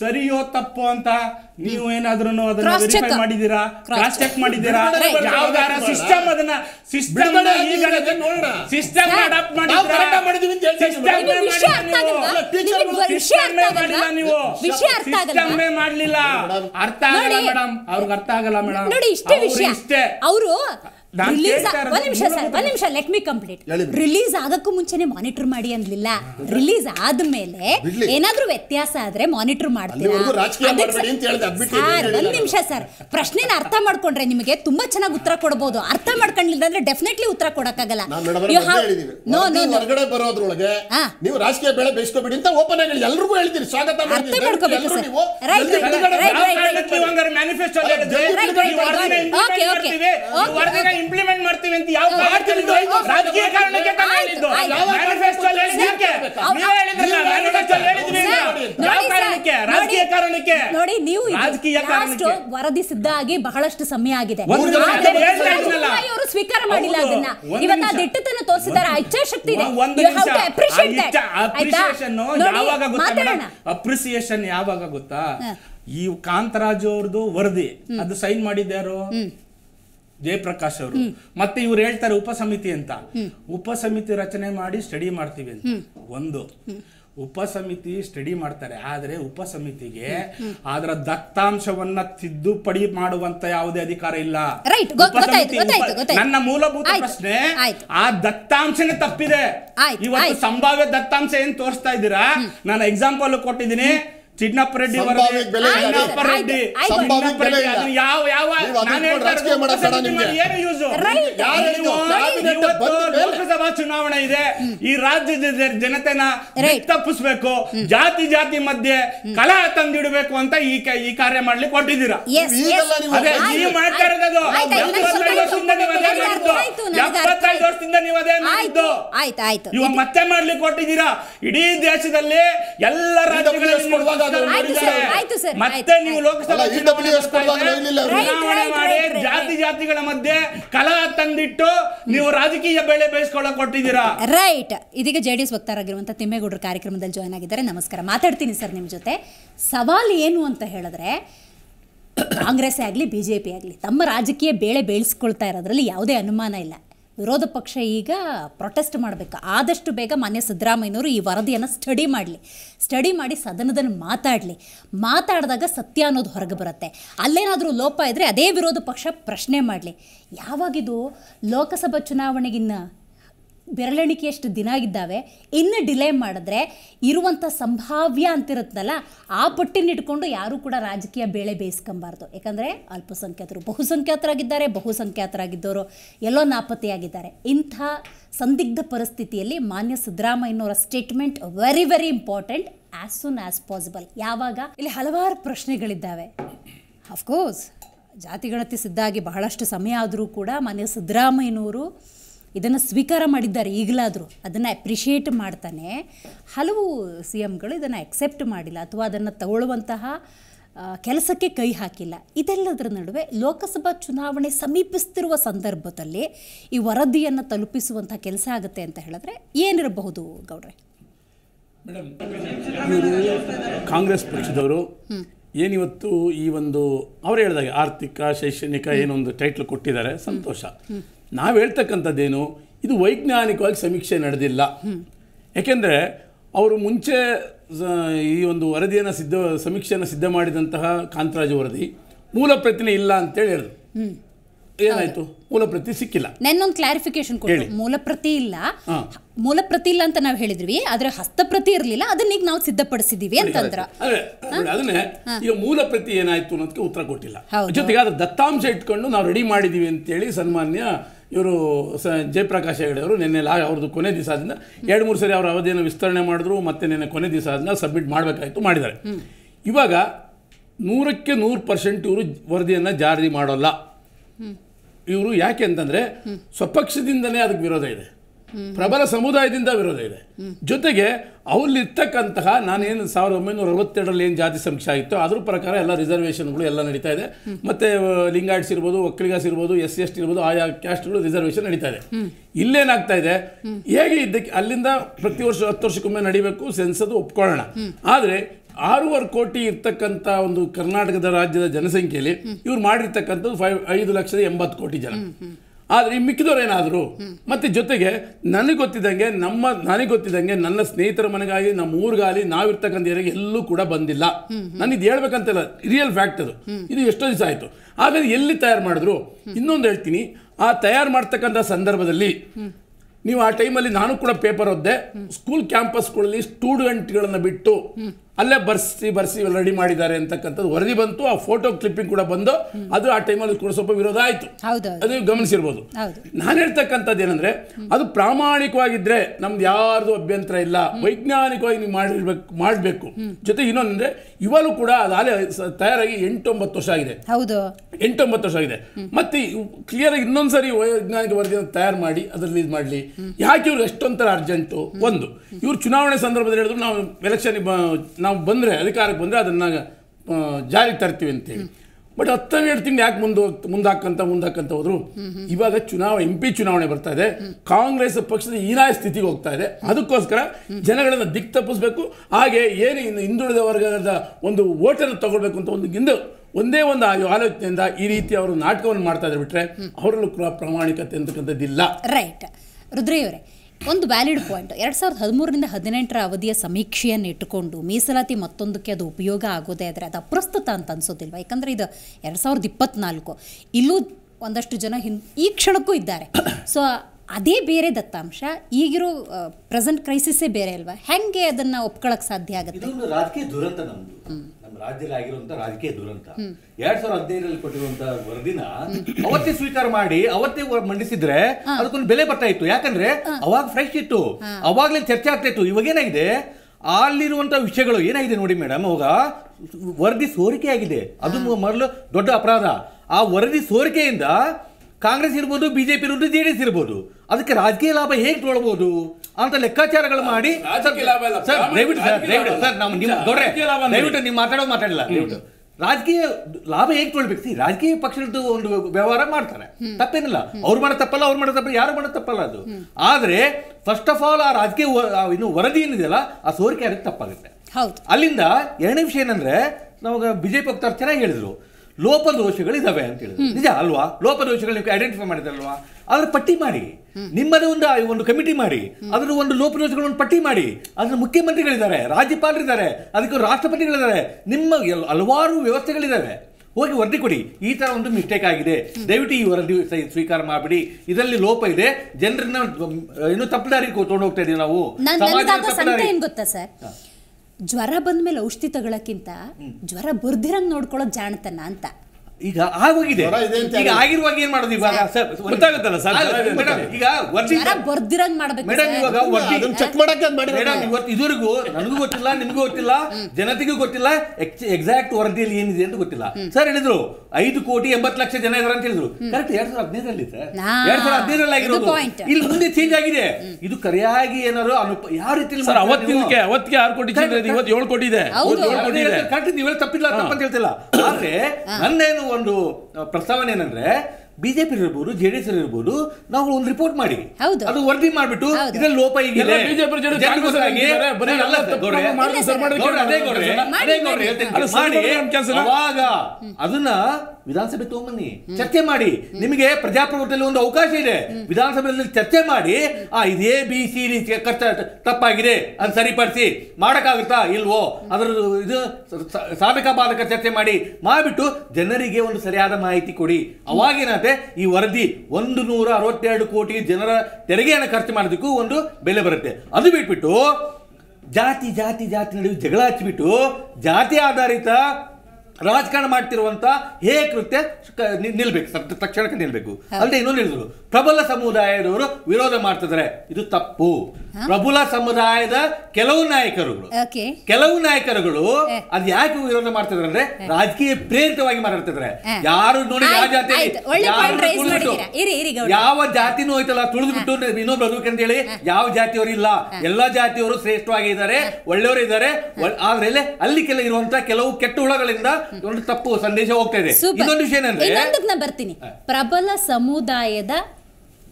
ಸರಿಯೋ ತಪ್ಪು ಅಂತ ನೀವು ಏನಾದ್ರೂ ಅದನ್ನ ವೆರಿಫೈ ಮಾಡಿದೀರಾ ಕ್ರಾಸ್ ಚೆಕ್ ಮಾಡಿದೀರಾ ಯಾವ್ದಾರ ಸಿಸ್ಟಮ್ ಅದನ್ನ ಸಿಸ್ಟಮ್ ಸಿಸ್ಟಮ್ ಅಡಾಪ್ಟ್ ಮಾಡಿದ್ರಾ ನೀವು ಸಿಸ್ಟಮ್ ಮಾಡ್ಲಿಲ್ಲ ಅರ್ಥ ಆಗಲ್ಲ ಮೇಡಮ್ ಅವ್ರಿಗೆ ಅರ್ಥ ಆಗಲ್ಲ ಮೇಡಮ್ ನೋಡಿ ಇಷ್ಟೇ ವಿಷಯ ಇಷ್ಟೇ ಅವರು ರಿಲೀಸ್ ಒಂದ್ ನಿಮಿಷ ಸರ್ ಒಂದ್ ನಿಮಿಷ ಲೆಟ್ ಮಿ ಕಂಪ್ಲೀಟ್ ರಿಲೀಸ್ ಆಗಕ್ಕೂ ಮುಂಚೆನೆ ಮಾನಿಟರ್ ಮಾಡಿ ಅನ್ಲಿಲ್ಲ ರಿಲೀಸ್ ಆದ್ಮೇಲೆ ಏನಾದ್ರೂ ವ್ಯತ್ಯಾಸ ಆದ್ರೆ ಮಾನಿಟರ್ ಮಾಡ್ತೀರಾ ಸರ್ ಒಂದ್ ನಿಮಿಷ ಸರ್ ಪ್ರಶ್ನೆನ ಅರ್ಥ ಮಾಡ್ಕೊಂಡ್ರೆ ನಿಮಗೆ ತುಂಬಾ ಚೆನ್ನಾಗಿ ಉತ್ತರ ಕೊಡಬಹುದು ಅರ್ಥ ಮಾಡ್ಕೊಂಡಿಲ್ಲ ಅಂದ್ರೆ ಡೆಫಿನೆಟ್ಲಿ ಉತ್ತರ ಕೊಡಕ್ಕಾಗಲ್ಲ ನೋ ನೋ ಹೊರಗಡೆ ಬರೋದ್ರೊಳಗೆ ನೀವು ರಾಜಕೀಯ ಬೆಳೆ ಬೇಯಿಸ್ಕೋಬೇಡಿ ಅಂತ ಓಪನ್ ಆಗಿ ಎಲ್ರಿಗೂ ಹೇಳ್ತೀರಿ ಸ್ವಾಗತ ಅರ್ಥ ಮಾಡ್ಕೋಬೇಕು sir right right right right okay okay okay implement ಮಾಡ್ತೀವಿ ಅಂತ ಯಾವ ರಾಜಕೀಯ ಕಾರಣಕ್ಕೆ ರಾಜಕೀಯ ಕಾರಣಕ್ಕೆ ನೋಡಿ ನೀವು ರಾಜಕೀಯ ಕಾರಣಕ್ಕೆ ವರದಿ ಸಿದ್ಧ ಆಗಿ ಬಹಳಷ್ಟು ಸಮಯ ಆಗಿದೆ ಅವರು ಸ್ವೀಕಾರ ಮಾಡಿಲ್ಲ ಅದನ್ನ ಇವತ್ತು ಆ ದಿಟ್ಟತನ ತೋರಿಸಿದ್ದಾರೆ ಇಚ್ಛಾಶಕ್ತಿ ಇದೆ ಅಪ್ರಿಸಿಯೇಷನ್ ಯಾವಾಗ ಗೊತ್ತಾ ಈ ಕಾಂತರಾಜು ಅವ್ರದ್ದು ವರದಿ ಅದು ಸೈನ್ ಮಾಡಿದ್ಯಾರು ಜಯಪ್ರಕಾಶ್ ಅವರು ಮತ್ತೆ ಇವ್ರು ಹೇಳ್ತಾರೆ ಉಪಸಮಿತಿ ಅಂತ ಉಪಸಮಿತಿ ರಚನೆ ಮಾಡಿ ಸ್ಟಡಿ ಮಾಡ್ತೀವಿ ಅಂತ ಒಂದು ಉಪಸಮಿತಿ ಸ್ಟಡಿ ಮಾಡ್ತಾರೆ ಆದರೆ ಉಪಸಮಿತಿಗೆ ಅದರ ದತ್ತಾಂಶವನ್ನ ತಿದ್ದುಪಡಿ ಮಾಡುವಂತ ಯಾವುದೇ ಅಧಿಕಾರ ಇಲ್ಲ ನನ್ನ ಮೂಲಭೂತ ಪ್ರಶ್ನೆ ಆ ದತ್ತಾಂಶನೇ ತಪ್ಪಿದೆ ಇವತ್ತು ಸಂಭಾವ್ಯ ದತ್ತಾಂಶ ಏನ್ ತೋರಿಸ್ತಾ ಇದ್ದೀರಾ ನಾನು ಎಕ್ಸಾಂಪಲ್ ಕೊಟ್ಟಿದ್ದೀನಿ ಚಿನ್ನಪ್ಪ ರೆಡ್ಡಿ ಚಿನ್ನಪ್ಪ ರೆಡ್ಡಿ ಚಿನ್ನಪ್ಪ ರೆಡ್ಡಿ ಅದು ಯಾವ ಯಾವ ನಾನು ಹೇಳ್ತಾ ಇರೋದು ಏನು ಯೂಸ್ ಯಾರು ನೀವು ಲೋಕಸಭಾ ಚುನಾವಣೆ ಇದೆ ಈ ರಾಜ್ಯದ ಜನತೆನ ತಪ್ಪಿಸ್ಬೇಕು ಜಾತಿ ಜಾತಿ ಮಧ್ಯೆ ಕಲಾ ತಂದಿಡಬೇಕು ಅಂತ ಈ ಈ ಕಾರ್ಯ ಮಾಡ್ಲಿಕ್ಕೆ ಕೊಟ್ಟಿದ್ದೀರಾ ಮತ್ತೆ ಮಾಡ್ಲಿಕ್ಕೆ ಕೊಟ್ಟಿದ್ದೀರಾ ಇಡೀ ದೇಶದಲ್ಲಿ ಎಲ್ಲ e ರಾಜ್ಯಗಳಲ್ಲಿ ಮತ್ತೆ ನೀವು ಲೋಕಸಭಾ e ಮಾಡಿ ಜಾತಿ ಜಾತಿಗಳ ಮಧ್ಯೆ ಕಲಾ ತಂದಿಟ್ಟು ನೀವು ನೀವು ರಾಜಕೀಯ ಬೆಳೆ ಬೇಯಿಸ್ಕೊಳ್ಳಕ್ ಕೊಟ್ಟಿದ್ದೀರಾ ರೈಟ್ ಇದೀಗ ಜೆ ಡಿ ಎಸ್ ವಕ್ತಾರಾಗಿರುವಂಥ ಕಾರ್ಯಕ್ರಮದಲ್ಲಿ ಜಾಯ್ನ್ ಆಗಿದ್ದಾರೆ ನಮಸ್ಕಾರ ಮಾತಾಡ್ತೀನಿ ಸರ್ ನಿಮ್ಮ ಜೊತೆ ಸವಾಲು ಏನು ಅಂತ ಹೇಳಿದ್ರೆ ಕಾಂಗ್ರೆಸ್ ಆಗಲಿ ಬಿಜೆಪಿ ಜೆ ಆಗಲಿ ತಮ್ಮ ರಾಜಕೀಯ ಬೇಳೆ ಬೆಳೆಸ್ಕೊಳ್ತಾ ಇರೋದ್ರಲ್ಲಿ ಯಾವುದೇ ಅನುಮಾನ ಇಲ್ಲ ವಿರೋಧ ಪಕ್ಷ ಈಗ ಪ್ರೊಟೆಸ್ಟ್ ಮಾಡಬೇಕು ಆದಷ್ಟು ಬೇಗ ಮಾನ್ಯ ಸಿದ್ದರಾಮಯ್ಯನವರು ಈ ವರದಿಯನ್ನು ಸ್ಟಡಿ ಮಾಡಲಿ ಸ್ಟಡಿ ಮಾಡಿ ಸದನದಲ್ಲಿ ಮಾತಾಡಲಿ ಮಾತಾಡಿದಾಗ ಸತ್ಯ ಅನ್ನೋದು ಹೊರಗೆ ಬರುತ್ತೆ ಅಲ್ಲೇನಾದರೂ ಲೋಪ ಇದ್ದರೆ ಅದೇ ವಿರೋಧ ಪಕ್ಷ ಪ್ರಶ್ನೆ ಮಾಡಲಿ ಯಾವಾಗಿದು ಲೋಕಸಭಾ ಚುನಾವಣೆಗಿನ್ನ ಬೆರಳೆಣಿಕೆಯಷ್ಟು ದಿನ ಆಗಿದ್ದಾವೆ ಇನ್ನು ಡಿಲೇ ಮಾಡಿದ್ರೆ ಇರುವಂಥ ಸಂಭಾವ್ಯ ಅಂತಿರುತ್ತಲ್ಲ ಆ ಪಟ್ಟಿನಿಟ್ಕೊಂಡು ಯಾರೂ ಕೂಡ ರಾಜಕೀಯ ಬೇಳೆ ಬೇಯಿಸ್ಕೊಂಬಾರ್ದು ಯಾಕಂದರೆ ಅಲ್ಪಸಂಖ್ಯಾತರು ಬಹುಸಂಖ್ಯಾತರಾಗಿದ್ದಾರೆ ಬಹುಸಂಖ್ಯಾತರಾಗಿದ್ದವರು ಎಲ್ಲೋ ನಾಪತ್ತೆಯಾಗಿದ್ದಾರೆ ಇಂಥ ಸಂದಿಗ್ಧ ಪರಿಸ್ಥಿತಿಯಲ್ಲಿ ಮಾನ್ಯ ಸಿದ್ದರಾಮಯ್ಯನವರ statement very very important as soon as possible ಯಾವಾಗ ಇಲ್ಲಿ ಹಲವಾರು ಪ್ರಶ್ನೆಗಳಿದ್ದಾವೆ ಅಫ್ಕೋರ್ಸ್ ಜಾತಿಗಣತಿ ಸಿದ್ಧಾಗಿ ಬಹಳಷ್ಟು ಸಮಯ ಆದರೂ ಕೂಡ ಮಾನ್ಯ ಸಿದ್ದರಾಮಯ್ಯನವರು ಇದನ್ನು ಸ್ವೀಕಾರ ಮಾಡಿದ್ದಾರೆ ಈಗಲಾದರೂ ಅದನ್ನು ಅಪ್ರಿಷಿಯೇಟ್ ಮಾಡ್ತಾನೆ ಹಲವು ಸಿ ಎಮ್ಗಳು ಇದನ್ನು ಅಕ್ಸೆಪ್ಟ್ ಮಾಡಿಲ್ಲ ಅಥವಾ ಅದನ್ನು ತಗೊಳ್ಳುವಂತಹ ಕೆಲಸಕ್ಕೆ ಕೈ ಹಾಕಿಲ್ಲ ಇದೆಲ್ಲದರ ನಡುವೆ ಲೋಕಸಭಾ ಚುನಾವಣೆ ಸಮೀಪಿಸ್ತಿರುವ ಸಂದರ್ಭದಲ್ಲಿ ಈ ವರದಿಯನ್ನು ತಲುಪಿಸುವಂಥ ಕೆಲಸ ಆಗುತ್ತೆ ಅಂತ ಹೇಳಿದ್ರೆ ಏನಿರಬಹುದು ಗೌಡ್ರೆ ಕಾಂಗ್ರೆಸ್ ಪಕ್ಷದವರು ಏನಿವತ್ತು ಈ ಒಂದು ಅವ್ರು ಹೇಳಿದಾಗ ಆರ್ಥಿಕ ಶೈಕ್ಷಣಿಕ ಏನೊಂದು ಟೈಟ್ಲ್ ಕೊಟ್ಟಿದ್ದಾರೆ ಸಂತೋಷ ನಾವು ಹೇಳ್ತಕ್ಕಂಥದ್ದೇನು ಇದು ವೈಜ್ಞಾನಿಕವಾಗಿ ಸಮೀಕ್ಷೆ ನಡೆದಿಲ್ಲ ಏಕೆಂದರೆ ಅವರು ಮುಂಚೆ ಈ ಒಂದು ವರದಿಯನ್ನು ಸಿದ್ಧ ಸಮೀಕ್ಷೆಯನ್ನು ಸಿದ್ಧ ಮಾಡಿದಂತಹ ಕಾಂತರಾಜು ವರದಿ ಮೂಲ ಪ್ರತಿನಿ ಇಲ್ಲ ಅಂತೇಳಿ ಹೇಳಿದ್ರು ಏನಾಯ್ತು ಪ್ರತಿ ಸಿಕ್ಕಿಲ್ಲ ನನ್ನೊಂದು ಕ್ಲಾರಿಫಿಕೇಶನ್ ಕೊಡಿ ಪ್ರತಿ ಇಲ್ಲ ಮೂಲ ಪ್ರತಿ ಇಲ್ಲ ಅಂತ ನಾವು ಹೇಳಿದ್ವಿ ಆದ್ರೆ ಹಸ್ತಪ್ರತಿ ಇರಲಿಲ್ಲ ಅದನ್ನ ಈಗ ನಾವು ಸಿದ್ಧಪಡಿಸಿದೀವಿ ಅಂತಂದ್ರ ಅದನ್ನೇ ಈಗ ಮೂಲ ಪ್ರತಿ ಏನಾಯ್ತು ಅನ್ನೋದಕ್ಕೆ ಉತ್ತರ ಕೊಟ್ಟಿಲ್ಲ ಜೊತೆಗೆ ಅದ್ರ ದತ್ತಾಂಶ ಇಟ್ಕೊಂಡು ನಾವು ರೆಡಿ ಮಾಡಿದೀವಿ ಅಂತೇಳಿ ಸನ್ಮಾನ್ಯ ಇವರು ಸ ಜಯಪ್ರಕಾಶ್ ಹೆಗಡೆ ಅವರು ನಿನ್ನೆ ಲಾ ಅವ್ರದ್ದು ಕೊನೆ ದಿವಸ ಎರಡು ಮೂರು ಸರಿ ಅವರ ಅವಧಿಯನ್ನು ವಿಸ್ತರಣೆ ಮಾಡಿದ್ರು ಮತ್ತೆ ನಿನ್ನೆ ಕೊನೆ ದಿವಸ ಸಬ್ಮಿಟ್ ಮಾಡಬೇಕಾಯಿತು ಮಾಡಿದ್ದಾರೆ ಇವಾಗ ನೂರಕ್ಕೆ ನೂರು ಪರ್ಸೆಂಟ್ ಇವರು ವರದಿಯನ್ನು ಜಾರಿ ಮಾಡೋಲ್ಲ ಇವರು ಯಾಕೆ ಅಂತಂದರೆ ಸ್ವಪಕ್ಷದಿಂದಲೇ ಅದಕ್ಕೆ ವಿರೋಧ ಇದೆ ಪ್ರಬಲ ಸಮುದಾಯದಿಂದ ವಿರೋಧ ಇದೆ ಜೊತೆಗೆ ಅವಲ್ಲಿರ್ತಕ್ಕಂತಹ ನಾನೇನು ಸಾವಿರದ ಒಂಬೈನೂರ ಅರವತ್ತೆರಡರಲ್ಲಿ ಏನು ಜಾತಿ ಸಮೀಕ್ಷೆ ಆಗಿತ್ತು ಅದ್ರ ಪ್ರಕಾರ ಎಲ್ಲ ರಿಸರ್ವೇಷನ್ಗಳು ಎಲ್ಲ ನಡೀತಾ ಇದೆ ಮತ್ತೆ ಲಿಂಗಾಯ್ಸ್ ಇರ್ಬೋದು ಒಕ್ಕಲಿಗಾಸ್ ಇರ್ಬೋದು ಎಸ್ ಸಿ ಎಸ್ ಇರ್ಬೋದು ಆಯಾ ಕ್ಯಾಸ್ಟ್ಗಳು ರಿಸರ್ವೇಷನ್ ನಡೀತಾ ಇದೆ ಇಲ್ಲೇನಾಗ್ತಾ ಇದೆ ಹೇಗೆ ಇದ್ದಕ್ಕೆ ಅಲ್ಲಿಂದ ಪ್ರತಿ ವರ್ಷ ಹತ್ತು ವರ್ಷಕ್ಕೊಮ್ಮೆ ನಡಿಬೇಕು ಸೆನ್ಸದು ಒಪ್ಕೊಳ್ಳೋಣ ಆದರೆ ಆರೂವರೆ ಕೋಟಿ ಇರ್ತಕ್ಕಂಥ ಒಂದು ಕರ್ನಾಟಕದ ರಾಜ್ಯದ ಜನಸಂಖ್ಯೆಯಲ್ಲಿ ಇವ್ರು ಮಾಡಿರ್ತಕ್ಕಂಥದ್ದು ಫೈವ್ ಐದು ಲಕ್ಷದ ಎಂಬತ್ತು ಕೋಟಿ ಜನ ಆದರೆ ಈ ಏನಾದರು ಮತ್ತು ಜೊತೆಗೆ ನನಗೆ ಗೊತ್ತಿದ್ದಂಗೆ ನಮ್ಮ ನನಗೆ ಗೊತ್ತಿದ್ದಂಗೆ ನನ್ನ ಸ್ನೇಹಿತರ ಮನೆಗಾಗಿ ನಮ್ಮ ಊರಿಗಾಗಲಿ ನಾವಿರ್ತಕ್ಕಂಥ ಏರಿಯಾಗೆ ಎಲ್ಲೂ ಕೂಡ ಬಂದಿಲ್ಲ ನಾನು ಇದು ಹೇಳ್ಬೇಕಂತಿಲ್ಲ ರಿಯಲ್ ಫ್ಯಾಕ್ಟ್ ಅದು ಇದು ಎಷ್ಟೋ ದಿವಸ ಆಯಿತು ಹಾಗಾದ್ರೆ ಎಲ್ಲಿ ತಯಾರು ಮಾಡಿದ್ರು ಇನ್ನೊಂದು ಹೇಳ್ತೀನಿ ಆ ತಯಾರು ಮಾಡ್ತಕ್ಕಂಥ ಸಂದರ್ಭದಲ್ಲಿ ನೀವು ಆ ಟೈಮಲ್ಲಿ ನಾನು ಕೂಡ ಪೇಪರ್ ಓದ್ದೆ ಸ್ಕೂಲ್ ಕ್ಯಾಂಪಸ್ಗಳಲ್ಲಿ ಸ್ಟೂಡೆಂಟ್ಗಳನ್ನು ಬಿಟ್ಟು ಅಲ್ಲೇ ಬರ್ಸಿ ಬರ್ಸಿ ರೆಡಿ ಮಾಡಿದ್ದಾರೆ ಅಂತಕ್ಕಂಥದ್ದು ವರದಿ ಬಂತು ಆ ಫೋಟೋ ಕ್ಲಿಪ್ಪಿಂಗ್ ಕೂಡ ಬಂದು ಅದು ಆ ಟೈಮಲ್ಲಿ ಕೂಡ ಸ್ವಲ್ಪ ವಿರೋಧ ಆಯಿತು ಅದು ಗಮನಿಸಿರ್ಬೋದು ನಾನು ಹೇಳ್ತಕ್ಕಂಥದ್ದು ಏನಂದ್ರೆ ಅದು ಪ್ರಾಮಾಣಿಕವಾಗಿದ್ರೆ ನಮ್ದು ಯಾರ್ದು ಅಭ್ಯಂತರ ಇಲ್ಲ ವೈಜ್ಞಾನಿಕವಾಗಿ ನೀವು ಮಾಡಿರ್ಬೇಕು ಮಾಡಬೇಕು ಜೊತೆ ಇನ್ನೊಂದ್ರೆ ಇವಾಗಲೂ ಕೂಡ ಅದಾಲೆ ತಯಾರಾಗಿ ಎಂಟೊಂಬತ್ತು ವರ್ಷ ಆಗಿದೆ ಎಂಟೊಂಬತ್ತು ವರ್ಷ ಆಗಿದೆ ಮತ್ತೆ ಕ್ಲಿಯರ್ ಆಗಿ ಇನ್ನೊಂದ್ಸರಿ ವೈಜ್ಞಾನಿಕ ವರದಿಯನ್ನು ತಯಾರು ಮಾಡಿ ಅದರಲ್ಲಿ ಇದು ಮಾಡಲಿ ಯಾಕೆ ಇವ್ರು ಎಷ್ಟೊಂಥರ ಅರ್ಜೆಂಟು ಒಂದು ಇವ್ರು ಚುನಾವಣೆ ಸಂದರ್ಭದಲ್ಲಿ ಹೇಳಿದ್ರು ನಾವು ಎಲೆಕ್ಷನ್ ನಾವು ಬಂದರೆ ಅಧಿಕಾರಕ್ಕೆ ಬಂದರೆ ಅದನ್ನು ಜಾರಿಗೆ ತರ್ತೀವಿ ಅಂತೇಳಿ ಬಟ್ ಹತ್ತನ್ನೆರಡು ತಿಂಗಳು ಯಾಕೆ ಮುಂದೆ ಮುಂದಾಕಂತ ಮುಂದಾಕಂತ ಹೋದ್ರು ಇವಾಗ ಚುನಾವಣೆ ಎಂ ಪಿ ಚುನಾವಣೆ ಬರ್ತಾ ಇದೆ ಕಾಂಗ್ರೆಸ್ ಪಕ್ಷದ ಹೀನಾಯ ಸ್ಥಿತಿಗೆ ಹೋಗ್ತಾ ಇದೆ ಅದಕ್ಕೋಸ್ಕರ ಜನಗಳನ್ನ ದಿಕ್ ತಪ್ಪಿಸ್ಬೇಕು ಹಾಗೆ ಏನು ಹಿಂದುಳಿದ ವರ್ಗದ ಒಂದು ಓಟನ್ನು ತಗೊಳ್ಬೇಕು ಅಂತ ಒಂದು ಹಿಂದೆ ಒಂದೇ ಒಂದು ಆಲೋಚನೆಯಿಂದ ಈ ರೀತಿ ಅವರು ನಾಟಕವನ್ನು ಮಾಡ್ತಾ ಇದ್ದಾರೆ ಬಿಟ್ರೆ ಅವರಲ್ಲೂ ಕೂಡ ಪ್ರಾಮಾಣಿಕತೆ ಅಂತಕ್ಕಂಥದ್ದಿಲ್ಲ ರೈಟ್ ರುದ್ರಿಯವರೇ ಒಂದು ವ್ಯಾಲಿಡ್ ಪಾಯಿಂಟ್ ಎರಡು ಸಾವಿರದ ಹದಿಮೂರರಿಂದ ಹದಿನೆಂಟರ ಅವಧಿಯ ಸಮೀಕ್ಷೆಯನ್ನು ಇಟ್ಟುಕೊಂಡು ಮೀಸಲಾತಿ ಮತ್ತೊಂದಕ್ಕೆ ಅದು ಉಪಯೋಗ ಆಗೋದೇ ಆದರೆ ಅದು ಅಪ್ರಸ್ತುತ ಅಂತ ಅನಿಸೋದಿಲ್ವ ಯಾಕಂದರೆ ಇದು ಎರಡು ಸಾವಿರದ ಇಪ್ಪತ್ನಾಲ್ಕು ಇಲ್ಲೂ ಒಂದಷ್ಟು ಜನ ಹಿಂದ್ ಈ ಕ್ಷಣಕ್ಕೂ ಇದ್ದಾರೆ ಸೊ ಅದೇ ಬೇರೆ ದತ್ತಾಂಶ ಈಗಿರೋ ಪ್ರೆಸೆಂಟ್ ಕ್ರೈಸಿಸ್ಸೇ ಬೇರೆ ಅಲ್ವಾ ಹೆಂಗೆ ಅದನ್ನು ಒಪ್ಕೊಳ್ಳೋಕೆ ಸಾಧ್ಯ ಆಗುತ್ತೆ ರಾಜಕೀಯ ದುರಂತ ನಮ್ಮ ಆಗಿರುವಂತ ರಾಜಕೀಯ ದುರಂತ ಎರಡ್ ಸಾವಿರದ ಹದಿನೈದರಲ್ಲಿ ಕೊಟ್ಟಿರುವಂತಹ ವರದಿನ ಅವತ್ತೇ ಸ್ವೀಕಾರ ಮಾಡಿ ಅವತ್ತೇ ಮಂಡಿಸಿದ್ರೆ ಅದಕ್ಕೊಂದು ಬೆಲೆ ಬರ್ತಾ ಇತ್ತು ಯಾಕಂದ್ರೆ ಅವಾಗ ಫ್ರೆಶ್ ಇತ್ತು ಅವಾಗ್ಲೇ ಚರ್ಚೆ ಆಗ್ತಾ ಇತ್ತು ಇವಾಗ ಏನಾಗಿದೆ ಅಲ್ಲಿರುವಂತ ವಿಷಯಗಳು ಏನಾಗಿದೆ ನೋಡಿ ಮೇಡಮ್ ಅವಾಗ ವರದಿ ಸೋರಿಕೆ ಆಗಿದೆ ಅದು ಮೊದಲು ದೊಡ್ಡ ಅಪರಾಧ ಆ ವರದಿ ಸೋರಿಕೆಯಿಂದ ಕಾಂಗ್ರೆಸ್ ಇರ್ಬೋದು ಬಿಜೆಪಿ ಇರ್ಬೋದು ಜೆಡಿಎಸ್ ಇರ್ಬೋದು ಅದಕ್ಕೆ ರಾಜಕೀಯ ಲಾಭ ಹೇಗೆ ನೋಡಬಹುದು ಅಂತ ಲೆಕ್ಕಾಚಾರಗಳು ಮಾಡಿ ದಯವಿಟ್ಟು ಸರ್ ಸರ್ ನೀವು ಮಾತಾಡೋ ಮಾತಾಡಿಲ್ಲ ದಯವಿಟ್ಟು ರಾಜಕೀಯ ಲಾಭ ಹೇಗೆ ತೊಳ್ಬೇಕು ಸಿ ರಾಜಕೀಯ ಪಕ್ಷದ ಒಂದು ವ್ಯವಹಾರ ಮಾಡ್ತಾರೆ ತಪ್ಪೇನಿಲ್ಲ ಅವ್ರು ಮಾಡೋ ತಪ್ಪಲ್ಲ ಅವ್ರು ಮಾಡೋ ತಪ್ಪಲ್ಲ ಯಾರು ಮಾಡೋ ತಪ್ಪಲ್ಲ ಅದು ಆದ್ರೆ ಫಸ್ಟ್ ಆಫ್ ಆಲ್ ಆ ರಾಜಕೀಯ ಇನ್ನು ವರದಿ ಏನಿದೆಯಲ್ಲ ಆ ಸೋರಿಕೆ ಅದಕ್ಕೆ ತಪ್ಪಾಗುತ್ತೆ ಅಲ್ಲಿಂದ ಎರಡನೇ ವಿಷಯ ಏನಂದ್ರೆ ನಮಗೆ ಬಿಜೆಪಿ ವಕ್ತಾರ ಚೆನ್ನಾಗಿ ಹೇಳಿದ್ರು ಲೋಪದೋಷಗಳಿದಾವೆ ಅಂತ ಹೇಳಿದ್ರು ನಿಜ ಅಲ್ವಾ ಲೋಪದೋಷಗಳು ನೀವು ಐಡೆಂಟಿಫೈ ಮಾಡಿದ್ರಲ್ವಾ ಅದ್ರ ಪಟ್ಟಿ ಮಾಡಿ ನಿಮ್ಮದೇ ಒಂದು ಒಂದು ಕಮಿಟಿ ಮಾಡಿ ಅದರ ಒಂದು ಲೋಪದೋಷಗಳ ಒಂದು ಪಟ್ಟಿ ಮಾಡಿ ಅದ್ರ ಮುಖ್ಯಮಂತ್ರಿಗಳಿದ್ದಾರೆ ರಾಜ್ಯಪಾಲರಿದ್ದಾರೆ ಅದಕ್ಕೆ ರಾಷ್ಟ್ರಪತಿಗಳಿದ್ದಾರೆ ನಿಮ್ಮ ಹಲವಾರು ವ್ಯವಸ್ಥೆಗಳಿದ್ದಾವೆ ಹೋಗಿ ವರದಿ ಕೊಡಿ ಈ ತರ ಒಂದು ಮಿಸ್ಟೇಕ್ ಆಗಿದೆ ದಯವಿಟ್ಟು ಈ ವರದಿ ಸ್ವೀಕಾರ ಮಾಡಬೇಡಿ ಇದರಲ್ಲಿ ಲೋಪ ಇದೆ ಜನರನ್ನ ಇನ್ನು ತಪ್ಪದಾರಿಗೆ ದಾರಿ ಹೋಗ್ತಾ ಇದೀವಿ ನಾವು ಜ್ವರ ಬಂದ ಮೇಲೆ ಔಷಧಿ ತಗೊಳಕ್ಕಿಂತ ಜ್ವರ ಬರ್ದಿರಂಗೆ ನೋಡ್ಕೊಳ್ಳೋದು ಜಾಣತನ ಅಂತ ಈಗ ಆಗೋಗಿದೆ ಈಗ ಆಗಿರುವಾಗ ಏನ್ ಮಾಡೋದು ಇವಾಗ ಗೊತ್ತಾಗುತ್ತಲ್ಲ ಸರ್ ಮೇಡಮ್ ಈಗ ಬರ್ದಿರಂಗ್ ಮಾಡ್ಬೇಕು ಮೇಡಮ್ ಇವಾಗ ಚೆಕ್ ಮಾಡಕ್ಕೆ ಮೇಡಮ್ ಇವತ್ತು ಇದುವರೆಗೂ ನನಗೂ ಗೊತ್ತಿಲ್ಲ ನಿಮಗೂ ಗೊತ್ತಿಲ್ಲ ಜನತೆಗೂ ಗೊತ್ತಿಲ್ಲ ಎಕ್ಸಾಕ್ಟ್ ವರದಿಯಲ್ಲಿ ಏನಿದೆ ಅಂತ ಗೊತ್ತಿಲ್ಲ ಸರ್ ಹೇಳಿದ್ರು ಐದು ಕೋಟಿ ಎಂಬತ್ತು ಲಕ್ಷ ಜನ ಇದಾರೆ ಅಂತ ಹೇಳಿದ್ರು ಕರೆಕ್ಟ್ ಎರಡ್ ಸಾವಿರದ ಹದಿನೈದರಲ್ಲಿ ಸರ್ ಎರಡ್ ಸಾವಿರದ ಹದಿನೈದರಲ್ಲಿ ಆಗಿರೋದು ಇಲ್ಲಿ ಮುಂದೆ ಚೇಂಜ್ ಆಗಿದೆ ಇದು ಕರೆಯಾಗಿ ಏನಾದ್ರು ಅನುಪ ಯಾವ ರೀತಿ ಸರ್ ಅವತ್ತಿಗೆ ಅವತ್ತಿಗೆ ಆರು ಕೋಟಿ ಇವತ್ತು ಏಳು ಕೋಟಿ ಇದೆ ಕೋಟಿ ಇದೆ ಕರೆಕ್ಟ್ ನೀವೆಲ್ಲ ತಪ್ಪಿಲ್ಲ ತಪ್ಪಂತ ಹೇಳ್ತಿಲ್ಲ ಆದ್ರೆ ನನ್ನ ಏನು ಒಂದು ಪ್ರಸ್ತಾವನೆ ಏನಂದ್ರೆ ಬಿಜೆಪಿ ಇರ್ಬೋದು ಜೆ ಡಿ ಇರ್ಬೋದು ನಾವು ಒಂದು ರಿಪೋರ್ಟ್ ಮಾಡಿ ಅದು ವರದಿ ಮಾಡ್ಬಿಟ್ಟು ಇದ್ರಲ್ಲಿ ಲೋಪ ಇದೆ ಅವಾಗ ಅದನ್ನ ವಿಧಾನಸಭೆ ತಗೊಂಬನ್ನಿ ಚರ್ಚೆ ಮಾಡಿ ನಿಮಗೆ ಪ್ರಜಾಪ್ರಭುತ್ವದಲ್ಲಿ ಒಂದು ಅವಕಾಶ ಇದೆ ವಿಧಾನಸಭೆಯಲ್ಲಿ ಚರ್ಚೆ ಮಾಡಿ ಆ ಇದೇ ಬಿ ಸಿ ಡಿ ಕಷ್ಟ ತಪ್ಪಾಗಿದೆ ಅದು ಸರಿಪಡಿಸಿ ಮಾಡಕ್ಕಾಗುತ್ತಾ ಇಲ್ವೋ ಅದರ ಇದು ಸಾಧಕ ಬಾಧಕ ಚರ್ಚೆ ಮಾಡಿ ಮಾಡಿಬಿಟ್ಟು ಜನರಿಗೆ ಒಂದು ಸರಿಯಾದ ಮಾಹಿತಿ ಕೊಡಿ ಅವಾಗೇನಾಗುತ್ತೆ ಈ ವರದಿ ಒಂದು ನೂರ ಅರವತ್ತೆರಡು ಕೋಟಿ ಜನರ ತೆರಿಗೆಯನ್ನು ಖರ್ಚು ಮಾಡೋದಕ್ಕೂ ಒಂದು ಬೆಲೆ ಬರುತ್ತೆ ಅದು ಬಿಟ್ಬಿಟ್ಟು ಜಾತಿ ಜಾತಿ ಜಾತಿ ನಡುವೆ ಜಗಳ ಹಚ್ಚಿಬಿಟ್ಟು ಜಾತಿ ಆಧಾರಿತ ರಾಜಕಾರಣ ಮಾಡ್ತಿರುವಂಥ ಹೇ ಕೃತ್ಯ ನಿಲ್ಬೇಕು ತಕ್ಷಣಕ್ಕೆ ನಿಲ್ಬೇಕು ಅಲ್ಲದೆ ಇನ್ನೊಂದು ಹೇಳಿದ್ರು ಪ್ರಬಲ ಸಮುದಾಯದವರು ವಿರೋಧ ಮಾಡ್ತಿದ್ದಾರೆ ಇದು ತಪ್ಪು ಪ್ರಬುಲ ಸಮುದಾಯದ ಕೆಲವು ನಾಯಕರುಗಳು ಕೆಲವು ನಾಯಕರುಗಳು ಅದ್ ಯಾಕೆ ವಿರೋಧ ಮಾಡ್ತಿದ್ರು ಅಂದ್ರೆ ರಾಜಕೀಯ ಪ್ರೇರಿತವಾಗಿ ಮಾತಾಡ್ತಿದ್ರೆ ಯಾರು ನೋಡಿ ಯಾವ ಜಾತಿ ಯಾವ ಜಾತಿನೂ ಹೋಯ್ತಲ್ಲ ತುಳಿದು ಬಿಟ್ಟು ಇನ್ನೂ ಅಂತ ಹೇಳಿ ಯಾವ ಜಾತಿಯವರು ಇಲ್ಲ ಎಲ್ಲಾ ಜಾತಿಯವರು ಶ್ರೇಷ್ಠವಾಗಿ ಇದ್ದಾರೆ ಒಳ್ಳೆಯವರು ಇದ್ದಾರೆ ಆದ್ರೆ ಅಲ್ಲಿ ಕೆಲ ಇರುವಂತ ಕೆಲವು ಕೆಟ್ಟ ಹುಳಗಳಿಂದ ಒಂದು ತಪ್ಪು ಸಂದೇಶ ಹೋಗ್ತಾ ಇದೆ ಇನ್ನೊಂದು ವಿಷಯ ಏನಂದ್ರೆ ಬರ್ತೀನಿ ಪ್ರಬಲ ಸಮುದಾಯದ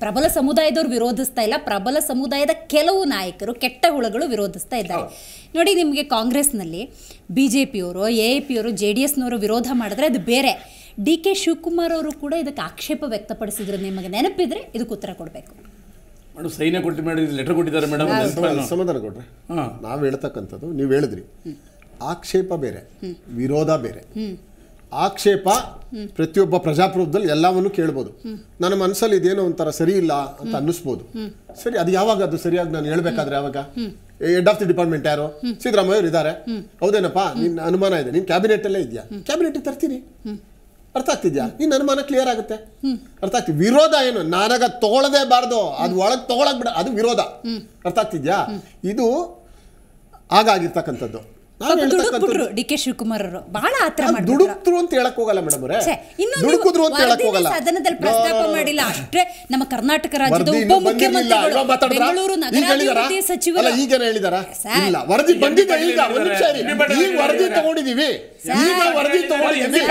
ಪ್ರಬಲ ಸಮುದಾಯದವರು ವಿರೋಧಿಸ್ತಾ ಇಲ್ಲ ಪ್ರಬಲ ಸಮುದಾಯದ ಕೆಲವು ನಾಯಕರು ಕೆಟ್ಟ ಹುಳಗಳು ವಿರೋಧಿಸ್ತಾ ಇದ್ದಾರೆ ನೋಡಿ ನಿಮಗೆ ಕಾಂಗ್ರೆಸ್ನಲ್ಲಿ ಬಿ ಜೆ ಪಿಯವರು ಎ ಎ ಪಿಯವರು ಜೆ ಡಿ ಎಸ್ನವರು ವಿರೋಧ ಮಾಡಿದ್ರೆ ಅದು ಬೇರೆ ಡಿ ಕೆ ಶಿವಕುಮಾರ್ ಅವರು ಕೂಡ ಇದಕ್ಕೆ ಆಕ್ಷೇಪ ವ್ಯಕ್ತಪಡಿಸಿದ್ರು ನಿಮಗೆ ನೆನಪಿದ್ರೆ ಇದಕ್ಕೆ ಉತ್ತರ ಕೊಡಬೇಕು ಸೈನ್ಯ ಲೆಟರ್ ಸಮಾಧಾನ ಕೊಡ್ರಿ ನಾವು ಹೇಳ್ತಕ್ಕಂಥದ್ದು ನೀವು ಹೇಳಿದ್ರಿ ಆಕ್ಷೇಪ ಬೇರೆ ವಿರೋಧ ಬೇರೆ ಆಕ್ಷೇಪ ಪ್ರತಿಯೊಬ್ಬ ಪ್ರಜಾಪ್ರಭುತ್ವದಲ್ಲಿ ಎಲ್ಲವನ್ನು ಕೇಳ್ಬೋದು ನನ್ನ ಮನಸ್ಸಲ್ಲಿ ಇದೇನೋ ಒಂಥರ ಸರಿ ಇಲ್ಲ ಅಂತ ಅನ್ನಿಸ್ಬೋದು ಸರಿ ಅದು ಯಾವಾಗ ಅದು ಸರಿಯಾಗಿ ನಾನು ಹೇಳ್ಬೇಕಾದ್ರೆ ಯಾವಾಗ ಹೆಡ್ ಆಫ್ ದಿ ಡಿಪಾರ್ಟ್ಮೆಂಟ್ ಯಾರು ಅವರು ಇದ್ದಾರೆ ಹೌದೇನಪ್ಪ ನಿನ್ನ ಅನುಮಾನ ಇದೆ ನಿನ್ನ ಕ್ಯಾಬಿನೆಟ್ ಅಲ್ಲೇ ಇದೆಯಾ ಕ್ಯಾಬಿನೆಟ್ ತರ್ತೀನಿ ಅರ್ಥ ಆಗ್ತಿದ್ಯಾ ನಿನ್ನ ಅನುಮಾನ ಕ್ಲಿಯರ್ ಆಗುತ್ತೆ ಅರ್ಥ ಆಗ್ತಿ ವಿರೋಧ ಏನು ನಾನಾಗ ತಗೊಳ್ಳದೇ ಬಾರ್ದು ಅದು ಒಳಗೆ ತಗೊಳಕ್ ಬಿಡ ಅದು ವಿರೋಧ ಅರ್ಥ ಆಗ್ತಿದ್ಯಾ ಇದು ಆಗಾಗಿರ್ತಕ್ಕಂಥದ್ದು ಡಿಕೆ ಡಿ ಕೆ ಶಿವಕುಮಾರ್ ಅವರು ಬಹಳ ಆತರ ದುಡುಕ್ತರು ಅಂತ ಹೇಳಕ್ ಹೋಗಲ್ಲ ಮೇಡಮ್ ಅವರೇ ಅಂತ ಹೇಳಕ್ ಹೋಗಲ್ಲ ಸದನದಲ್ಲಿ ಪ್ರಸ್ತಾಪ ಮಾಡಿಲ್ಲ ಅಷ್ಟೇ ನಮ್ಮ ಕರ್ನಾಟಕ ರಾಜ್ಯದ ಉಪ ಮುಖ್ಯಮಂತ್ರಿಗಳು ಬೆಂಗಳೂರು ನಗರಾಭಿವೃದ್ಧಿ ಸಚಿವರು ಈಗ ಹೇಳಿದಾರ ವರದಿ ಬಂದಿದೆ ಈಗ ಒಂದು ವರದಿ ತಗೊಂಡಿದೀವಿ ಈಗ ವರದಿ ತಗೊಂಡಿದೀವಿ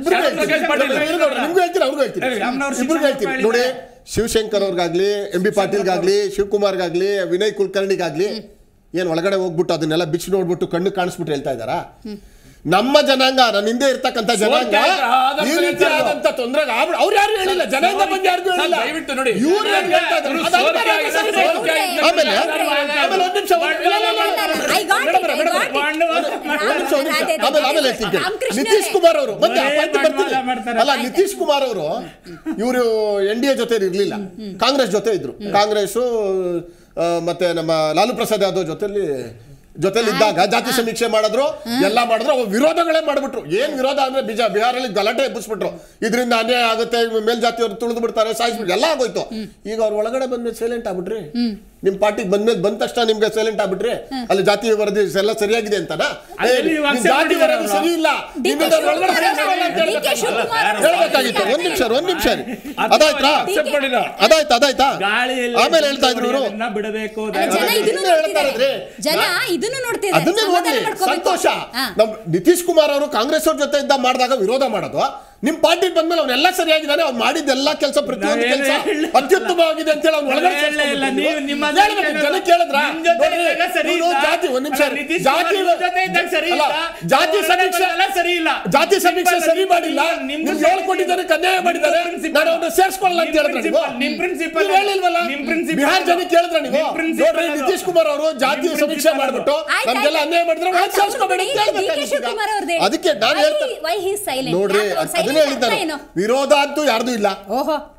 ಇಬ್ರಿಗೆ ನೋಡಿ ಶಿವಶಂಕರ್ ಅವ್ರಿಗಾಗ್ಲಿ ಎಂ ಬಿ ಪಾಟೀಲ್ಗಾಗ್ಲಿ ಶಿವಕುಮಾರ್ಗಾಗ್ಲಿ ವಿನಯ್ ಕುಲಕರ್ಣಿಗಾಗ್ಲಿ ಏನು ಒಳಗಡೆ ಹೋಗ್ಬಿಟ್ಟು ಅದನ್ನೆಲ್ಲ ಬಿಚ್ಚಿ ನೋಡ್ಬಿಟ್ಟು ಕಣ್ಣು ಕಾಣಿಸ್ಬಿಟ್ಟು ಹೇಳ್ತಾ ಇದ್ದಾರಾ ನಮ್ಮ ಜನಾಂಗ ನನ್ನ ಹಿಂದೆ ಇರ್ತಕ್ಕಂತ ಜನಾಂಗ ಈ ರೀತಿ ಆದಂತ ತೊಂದರೆ ಅವ್ರು ಯಾರು ಹೇಳಿಲ್ಲ ಜನಾಂಗ ಬಗ್ಗೆ ಯಾರಿಗೂ ಹೇಳಿಲ್ಲ ದಯವಿಟ್ಟು ನೋಡಿ ಇವ್ರು ಆಮೇಲೆ ಆಮೇಲೆ ಒಂದ್ ನಿಮಿಷ ಆಮೇಲೆ ಆಮೇಲೆ ನಿತೀಶ್ ಕುಮಾರ್ ಅವರು ಮತ್ತೆ ಅಪಾಯಿಂಟ್ ಬರ್ತೀನಿ ಅಲ್ಲ ನಿತೀಶ್ ಕುಮಾರ್ ಅವರು ಇವರು ಎನ್ ಡಿ ಎ ಜೊತೆ ಇರ್ಲಿಲ್ಲ ಕಾಂಗ್ರೆಸ್ ಜೊತೆ ಇದ್ರು ಕಾಂಗ್ರೆಸ್ ಮತ್ತೆ ನಮ್ಮ ಲಾಲು ಪ್ರಸಾದ್ ಯಾದವ್ ಜೊತೆಲಿ ಜೊತೆಲಿದ್ದಾಗ ಜಾತಿ ಸಮೀಕ್ಷೆ ಮಾಡಿದ್ರು ಎಲ್ಲ ಮಾಡಿದ್ರು ವಿರೋಧಗಳೇ ಮಾಡ್ಬಿಟ್ರು ಏನ್ ವಿರೋಧ ಅಂದ್ರೆ ಬಿಜಾ ಬಿಹಾರಲ್ಲಿ ಗಲಾಟೆ ಎಬ್ಬಿಸ್ಬಿಟ್ರು ಇದರಿಂದ ಅನ್ಯಾಯ ಆಗುತ್ತೆ ಮೇಲ್ಜಾತಿಯವ್ರು ತುಳಿದು ಬಿಡ್ತಾರೆ ಸಾಯಿಸ್ಬಿಟ್ಟು ಎಲ್ಲ ಆಗೋಯ್ತು ಈಗ ಅವ್ರ ಒಳಗಡೆ ಬಂದ್ಮೇಲೆ ಸೈಲೆಂಟ್ ಆಗ್ಬಿಟ್ರಿ ನಿಮ್ ಪಾರ್ಟಿಗೆ ಬಂದ್ಮೇಲೆ ಬಂದ ತಕ್ಷಣ ನಿಮ್ಗೆ ಸೈಲೆಂಟ್ ಆಗ್ಬಿಟ್ರೆ ಅಲ್ಲಿ ಜಾತಿ ವರದಿ ಎಲ್ಲ ಸರಿಯಾಗಿದೆ ಅಂತಾನೆ ಹೇಳ್ತಾ ಸಂತೋಷ ನಮ್ ನಿತೀಶ್ ಕುಮಾರ್ ಅವರು ಕಾಂಗ್ರೆಸ್ ಅವ್ರ ಜೊತೆ ಇದ್ದ ಮಾಡಿದಾಗ ವಿರೋಧ ಮಾಡೋದು ನಿಮ್ ಪಾರ್ಟಿ ಬಂದ್ಮೇಲೆ ಅವನ್ನೆಲ್ಲ ಸರಿಯಾಗಿದ್ದಾನೆ ಅವ್ನು ಮಾಡಿದ್ದೆಲ್ಲ ಕೆಲಸ ಪ್ರತಿಯೊಂದು ಕೆಲಸ ಅತ್ಯುತ್ತಮವಾಗಿದೆ ಅಂತ ಹೇಳಿ ಅವ್ನು ಒಳಗಡೆ ಜನ ಕೇಳಿದ್ರ ಜಾತಿ ಒಂದ್ ನಿಮಿಷ ಜಾತಿ ಜಾತಿ ಸಮೀಕ್ಷೆ ಸರಿ ಇಲ್ಲ ಜಾತಿ ಸಮೀಕ್ಷೆ ಸರಿ ಮಾಡಿಲ್ಲ ನಿಮ್ ಏಳು ಕನ್ಯಾಯ ಜನಕ್ಕೆ ಅನ್ಯಾಯ ಮಾಡಿದ್ದಾರೆ ನಾನು ಸೇರಿಸ್ಕೊಳ್ಳಲ್ಲ ಅಂತ ಹೇಳಿದ್ರೆ ನಿಮ್ ಪ್ರಿನ್ಸಿಪಲ್ ಹೇಳಿಲ್ವಲ್ಲ ನಿಮ್ಮ ಪ್ರಿನ್ಸಿಪಲ್ ಬಿಹಾರ್ ಜನ ಕೇಳಿದ್ರ ನೀವು ನಿತೀಶ್ ಕುಮಾರ್ ಅವರು ಜಾತಿ ಸಮೀಕ್ಷೆ ಮಾಡ್ಬಿಟ್ಟು ನಮ್ಗೆಲ್ಲ ಅನ್ಯಾಯ ಮಾಡಿದ್ರೆ ಸೇರಿಸ್ಕೋಬೇಡಿ ಅದಕ್ಕೆ ನಾನು ನೋಡ್ರಿ ಅದನ್ನೇ ವಿರೋಧ ಅಂತೂ ಯಾರ್ದು ಇಲ್ಲ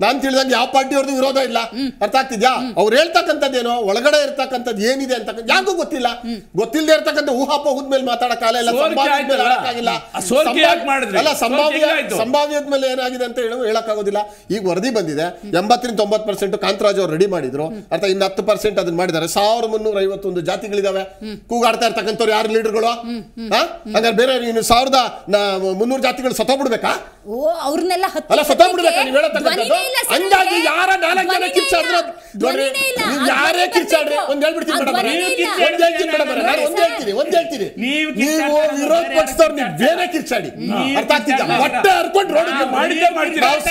ನಾನ್ ತಿಳಿದಂಗೆ ಯಾವ ಪಾರ್ಟಿಯವ್ರದ್ದು ವಿರೋಧ ಇಲ್ಲ ಅರ್ಥ ಆಗ್ತಿದ್ಯಾ ಅವ್ರು ಹೇಳ್ತಕ್ಕಂಥದ್ದೇನೋ ಒಳಗಡೆ ಇರ್ತಕ್ಕಂಥದ್ದು ಏನಿದೆ ಅಂತ ಯಾಕೂ ಗೊತ್ತಿಲ್ಲ ಗೊತ್ತಿಲ್ಲದೆ ಇರ್ತಕ್ಕಂಥ ಹುದ್ ಮೇಲೆ ಇಲ್ಲ ಅಲ್ಲ ಸಂಭಾವ್ಯ ಸಂಭಾವ್ಯದ ಮೇಲೆ ಏನಾಗಿದೆ ಅಂತ ಹೇಳಿ ಹೇಳಕ್ಕಾಗೋದಿಲ್ಲ ಈಗ ವರದಿ ಬಂದಿದೆ ಎಂಬತ್ತರಿಂದ ತೊಂಬತ್ತು ಪರ್ಸೆಂಟ್ ಕಾಂತರಾಜ್ ಅವರು ರೆಡಿ ಮಾಡಿದ್ರು ಅರ್ಥ ಇನ್ನು ಹತ್ತು ಪರ್ಸೆಂಟ್ ಅದನ್ನ ಮಾಡಿದ್ದಾರೆ ಸಾವಿರದ ಮುನ್ನೂರ ಐವತ್ತೊಂದು ಜಾತಿಗಳಿದಾವೆ ಕೂಗಾಡ್ತಾ ಇರ್ತಕ್ಕಂಥವ್ರು ಯಾರು ಲೀಡರ್ಗಳು ಹಂಗಾರೆ ಬೇರೆ ಇನ್ನು ಸಾವಿರದ ಮುನ್ನೂರು ಜಾತಿಗಳು ಸತ್ತೋಗ್ಬಿಡ್ಬೇಕಾ ಓ ಅವ್ರನ್ನೆಲ್ಲ ಯಾರ ನಾಲ್ಕು ಜನ ಯಾರೇ ಕಿರ್ಚಾಡ್ರಿ ಒಂದ್ ಹೇಳ್ಬಿಡ್ತೀನಿ ಮೇಡಮ್ ಒಂದ್ ಹೇಳ್ತೀನಿ ನೀವು ಕಿರ್ಚಾಡಿ ಬಟ್ಟೆ ರೋಡ್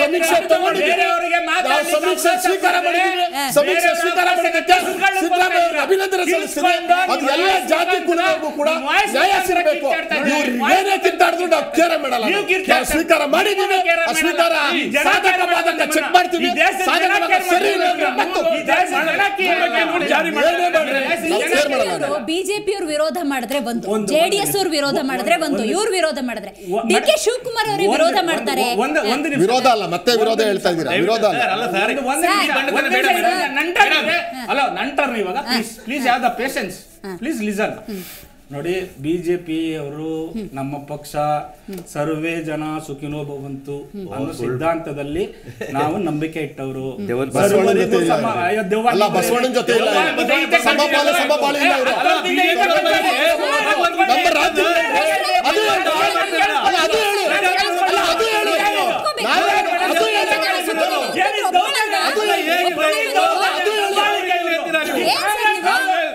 ಸಮೀಕ್ಷೆ ಸ್ವೀಕಾರ ಮಾಡಿ ಸ್ವೀಕಾರ ಅಭಿನಂದನೆ ಜಾತಿ ಕೂಡ ನ್ಯಾಯ ಸಿಗಬೇಕು ಇವ್ರು ಬಿಜೆಪಿಯವ್ರ ವಿರೋಧ ಮಾಡಿದ್ರೆ ಒಂದು ಜೆಡಿಎಸ್ ಅವ್ರ ವಿರೋಧ ಮಾಡಿದ್ರೆ ಬಂತು ಇವ್ರ ವಿರೋಧ ಮಾಡಿದ್ರೆ ಡಿ ಕೆ ಶಿವಕುಮಾರ್ ಅವ್ರಿಗೆ ವಿರೋಧ ಮಾಡ್ತಾರೆ ವಿರೋಧ ಅಲ್ಲ ಮತ್ತೆ ವಿರೋಧ ಹೇಳ್ತಾ ಇದ್ದೀರಾ ವಿರೋಧ ಅಲ್ಲ ನಂಟರ್ ಇವಾಗ please have the patience please listen ನೋಡಿ ಬಿಜೆಪಿ ಅವರು ನಮ್ಮ ಪಕ್ಷ ಸರ್ವೇ ಜನ ಸುಖಿನೋ ಭವಂತು ಅನ್ನೋ ಸಿದ್ಧಾಂತದಲ್ಲಿ ನಾವು ನಂಬಿಕೆ ಇಟ್ಟವರು ಅದು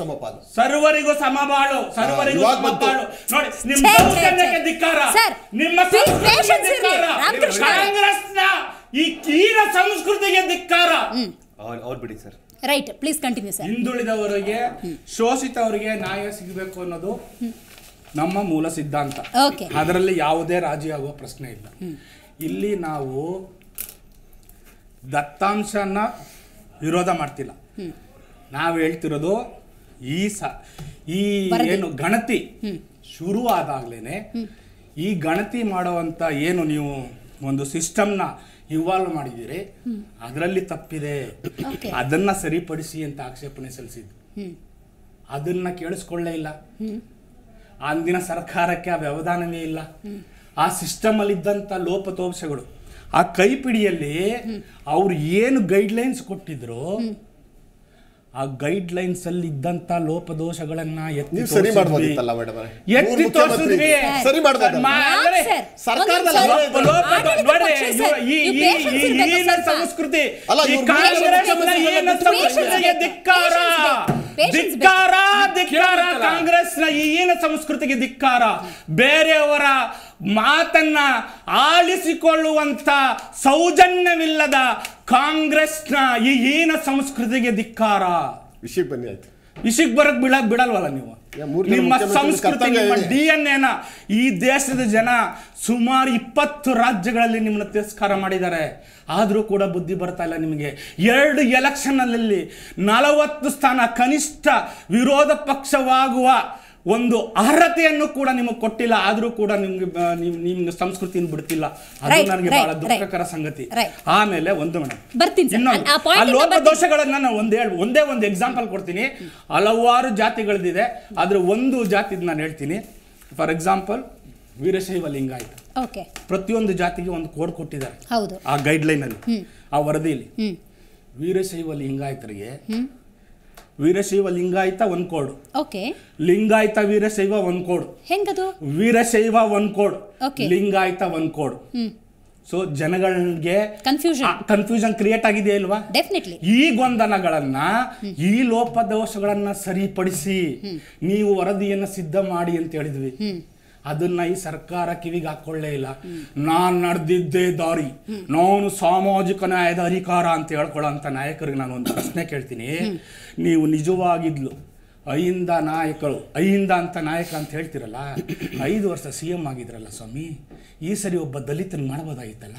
ಸಮಬಾಳು ಸರ್ವರಿಗೂ ಬಿಡಿ sir right please continue sir ಹಿಂದುಳಿದವರಿಗೆ ಶೋಷಿತವರಿಗೆ ನ್ಯಾಯ ಸಿಗಬೇಕು ಅನ್ನೋದು ನಮ್ಮ ಮೂಲ ಸಿದ್ಧಾಂತ ಅದರಲ್ಲಿ ಯಾವುದೇ ರಾಜಿ ಆಗುವ ಪ್ರಶ್ನೆ ಇಲ್ಲ ಇಲ್ಲಿ ನಾವು ದತ್ತಾಂಶನ ವಿರೋಧ ಮಾಡ್ತಿಲ್ಲ ನಾವು ಹೇಳ್ತಿರೋದು ಈ ಸ ಈ ಏನು ಗಣತಿ ಶುರು ಆದಾಗ್ಲೇನೆ ಈ ಗಣತಿ ಮಾಡುವಂತ ಏನು ನೀವು ಒಂದು ಸಿಸ್ಟಮ್ನ ಇವಾಲ್ವ್ ಮಾಡಿದಿರಿ ಅದರಲ್ಲಿ ತಪ್ಪಿದೆ ಅದನ್ನ ಸರಿಪಡಿಸಿ ಅಂತ ಆಕ್ಷೇಪಣೆ ಸಲ್ಲಿಸಿದ್ದು ಅದನ್ನ ಕೇಳಿಸ್ಕೊಳ್ಳೇ ಇಲ್ಲ ಅಂದಿನ ಸರ್ಕಾರಕ್ಕೆ ಆ ವ್ಯವಧಾನವೇ ಇಲ್ಲ ಆ ಸಿಸ್ಟಮ್ ಅಲ್ಲಿ ಇದ್ದಂತ ಲೋಪತೋಪಗಳು ಆ ಕೈಪಿಡಿಯಲ್ಲಿ ಅವರು ಏನು ಗೈಡ್ಲೈನ್ಸ್ ಕೊಟ್ಟಿದ್ರು ಆ ಗೈಡ್ ಲೈನ್ಸ್ ಅಲ್ಲಿ ಇದ್ದಂತ ಲೋಪದೋಷಗಳನ್ನ ಎತ್ತಿ ಸರಿ ಎತ್ತಿ ಸರಿ ಮಾಡಬಹುದು ಸಂಸ್ಕೃತಿ ಧಿಕ್ಕಾರ ಕಾಂಗ್ರೆಸ್ ಧಿಕ್ಕಾರ ಈ ಏನ ಸಂಸ್ಕೃತಿಗೆ ಧಿಕ್ಕಾರ ಬೇರೆಯವರ ಮಾತನ್ನ ಆಲಿಸಿಕೊಳ್ಳುವಂತ ಸೌಜನ್ಯವಿಲ್ಲದ ಕಾಂಗ್ರೆಸ್ನ ಈ ಹೀನ ಸಂಸ್ಕೃತಿಗೆ ಧಿಕ್ಕಾರ ವಿಷಯಕ್ಕೆ ಬನ್ನಿ ಆಯ್ತು ವಿಷಯಕ್ಕೆ ಬರಕ್ ಬಿಡ ಬಿಡಲ್ವಲ್ಲ ನೀವು ನಿಮ್ಮ ಸಂಸ್ಕೃತಿ ನಿಮ್ಮ ಡಿ ಎನ್ ಎನ ಈ ದೇಶದ ಜನ ಸುಮಾರು ಇಪ್ಪತ್ತು ರಾಜ್ಯಗಳಲ್ಲಿ ನಿಮ್ಮನ್ನ ತಿರಸ್ಕಾರ ಮಾಡಿದ್ದಾರೆ ಆದರೂ ಕೂಡ ಬುದ್ಧಿ ಬರ್ತಾ ಇಲ್ಲ ನಿಮಗೆ ಎರಡು ಎಲೆಕ್ಷನ್ನಲ್ಲಿ ನಲವತ್ತು ಸ್ಥಾನ ಕನಿಷ್ಠ ವಿರೋಧ ಪಕ್ಷವಾಗುವ ಒಂದು ಅರ್ಹತೆಯನ್ನು ಕೂಡ ನಿಮಗೆ ಕೊಟ್ಟಿಲ್ಲ ಆದರೂ ಕೂಡ ನಿಮ್ಗೆ ನಿಮ್ಗೆ ಸಂಸ್ಕೃತಿಯನ್ನು ಬಿಡ್ತಿಲ್ಲ ಅದು ನನಗೆ ಬಹಳ ದುಃಖಕರ ಸಂಗತಿ ಆಮೇಲೆ ಒಂದು ಮೇಡಮ್ ಲೋಪ ದೋಷಗಳನ್ನ ನಾನು ಒಂದೇ ಒಂದೇ ಒಂದು ಎಕ್ಸಾಂಪಲ್ ಕೊಡ್ತೀನಿ ಹಲವಾರು ಜಾತಿಗಳದಿದೆ ಆದ್ರೆ ಒಂದು ಜಾತಿ ನಾನು ಹೇಳ್ತೀನಿ ಫಾರ್ ಎಕ್ಸಾಂಪಲ್ ವೀರಶೈವ ಲಿಂಗಾಯತ ಪ್ರತಿಯೊಂದು ಜಾತಿಗೆ ಒಂದು ಕೋಡ್ ಕೊಟ್ಟಿದ್ದಾರೆ ಆ ಗೈಡ್ ಲೈನ್ ಅಲ್ಲಿ ಆ ವರದಿಯಲ್ಲಿ ವೀರಶೈವ ಲಿಂಗಾಯತರಿಗೆ Veerashaiva Lingayat one code okay Lingayat Veerashaiva one code ಹೆಂಗದು Veerashaiva one code Lingayat one code so ಜನಗಳಿಗೆ ಕನ್ಫ್ಯೂಷನ್ ಕನ್ಫ್ಯೂಷನ್ ಕ್ರಿಯೇಟ್ ಆಗಿದೆ ಅಲ್ವಾ ಡೆಫಿನೆಟ್ಲಿ ಈ ಗೊಂದನಗಳನ್ನ ಈ ಲೋಪದೋಷಗಳನ್ನ ಸರಿಪಡಿಸಿ ನೀವು ವರದಿಯನ್ನ ಸಿದ್ಧ ಮಾಡಿ ಅಂತ ಹೇಳಿದ್ವಿ ಅದನ್ನ ಈ ಸರ್ಕಾರ ಕಿವಿಗೆ ಹಾಕೊಳ್ಳೇ ಇಲ್ಲ ನಾನು ನಡೆದಿದ್ದೇ ದಾರಿ ನಾನು ಸಾಮಾಜಿಕ ನ್ಯಾಯದ ಅಧಿಕಾರ ಅಂತ ಹೇಳ್ಕೊಳ್ಳೋ ನಾಯಕರಿಗೆ ನಾನು ಒಂದು ಪ್ರಶ್ನೆ ಕೇಳ್ತೀನಿ ನೀವು ನಿಜವಾಗಿದ್ಲು ಅಯಿಂದ ನಾಯಕರು ಐಯಿಂದ ಅಂತ ನಾಯಕ ಅಂತ ಹೇಳ್ತಿರಲ್ಲ ಐದು ವರ್ಷ ಸಿ ಎಂ ಆಗಿದ್ರಲ್ಲ ಸ್ವಾಮಿ ಈ ಸರಿ ಒಬ್ಬ ದಲಿತನ ಮಾಡ್ಬೋದಾಗಿತ್ತಲ್ಲ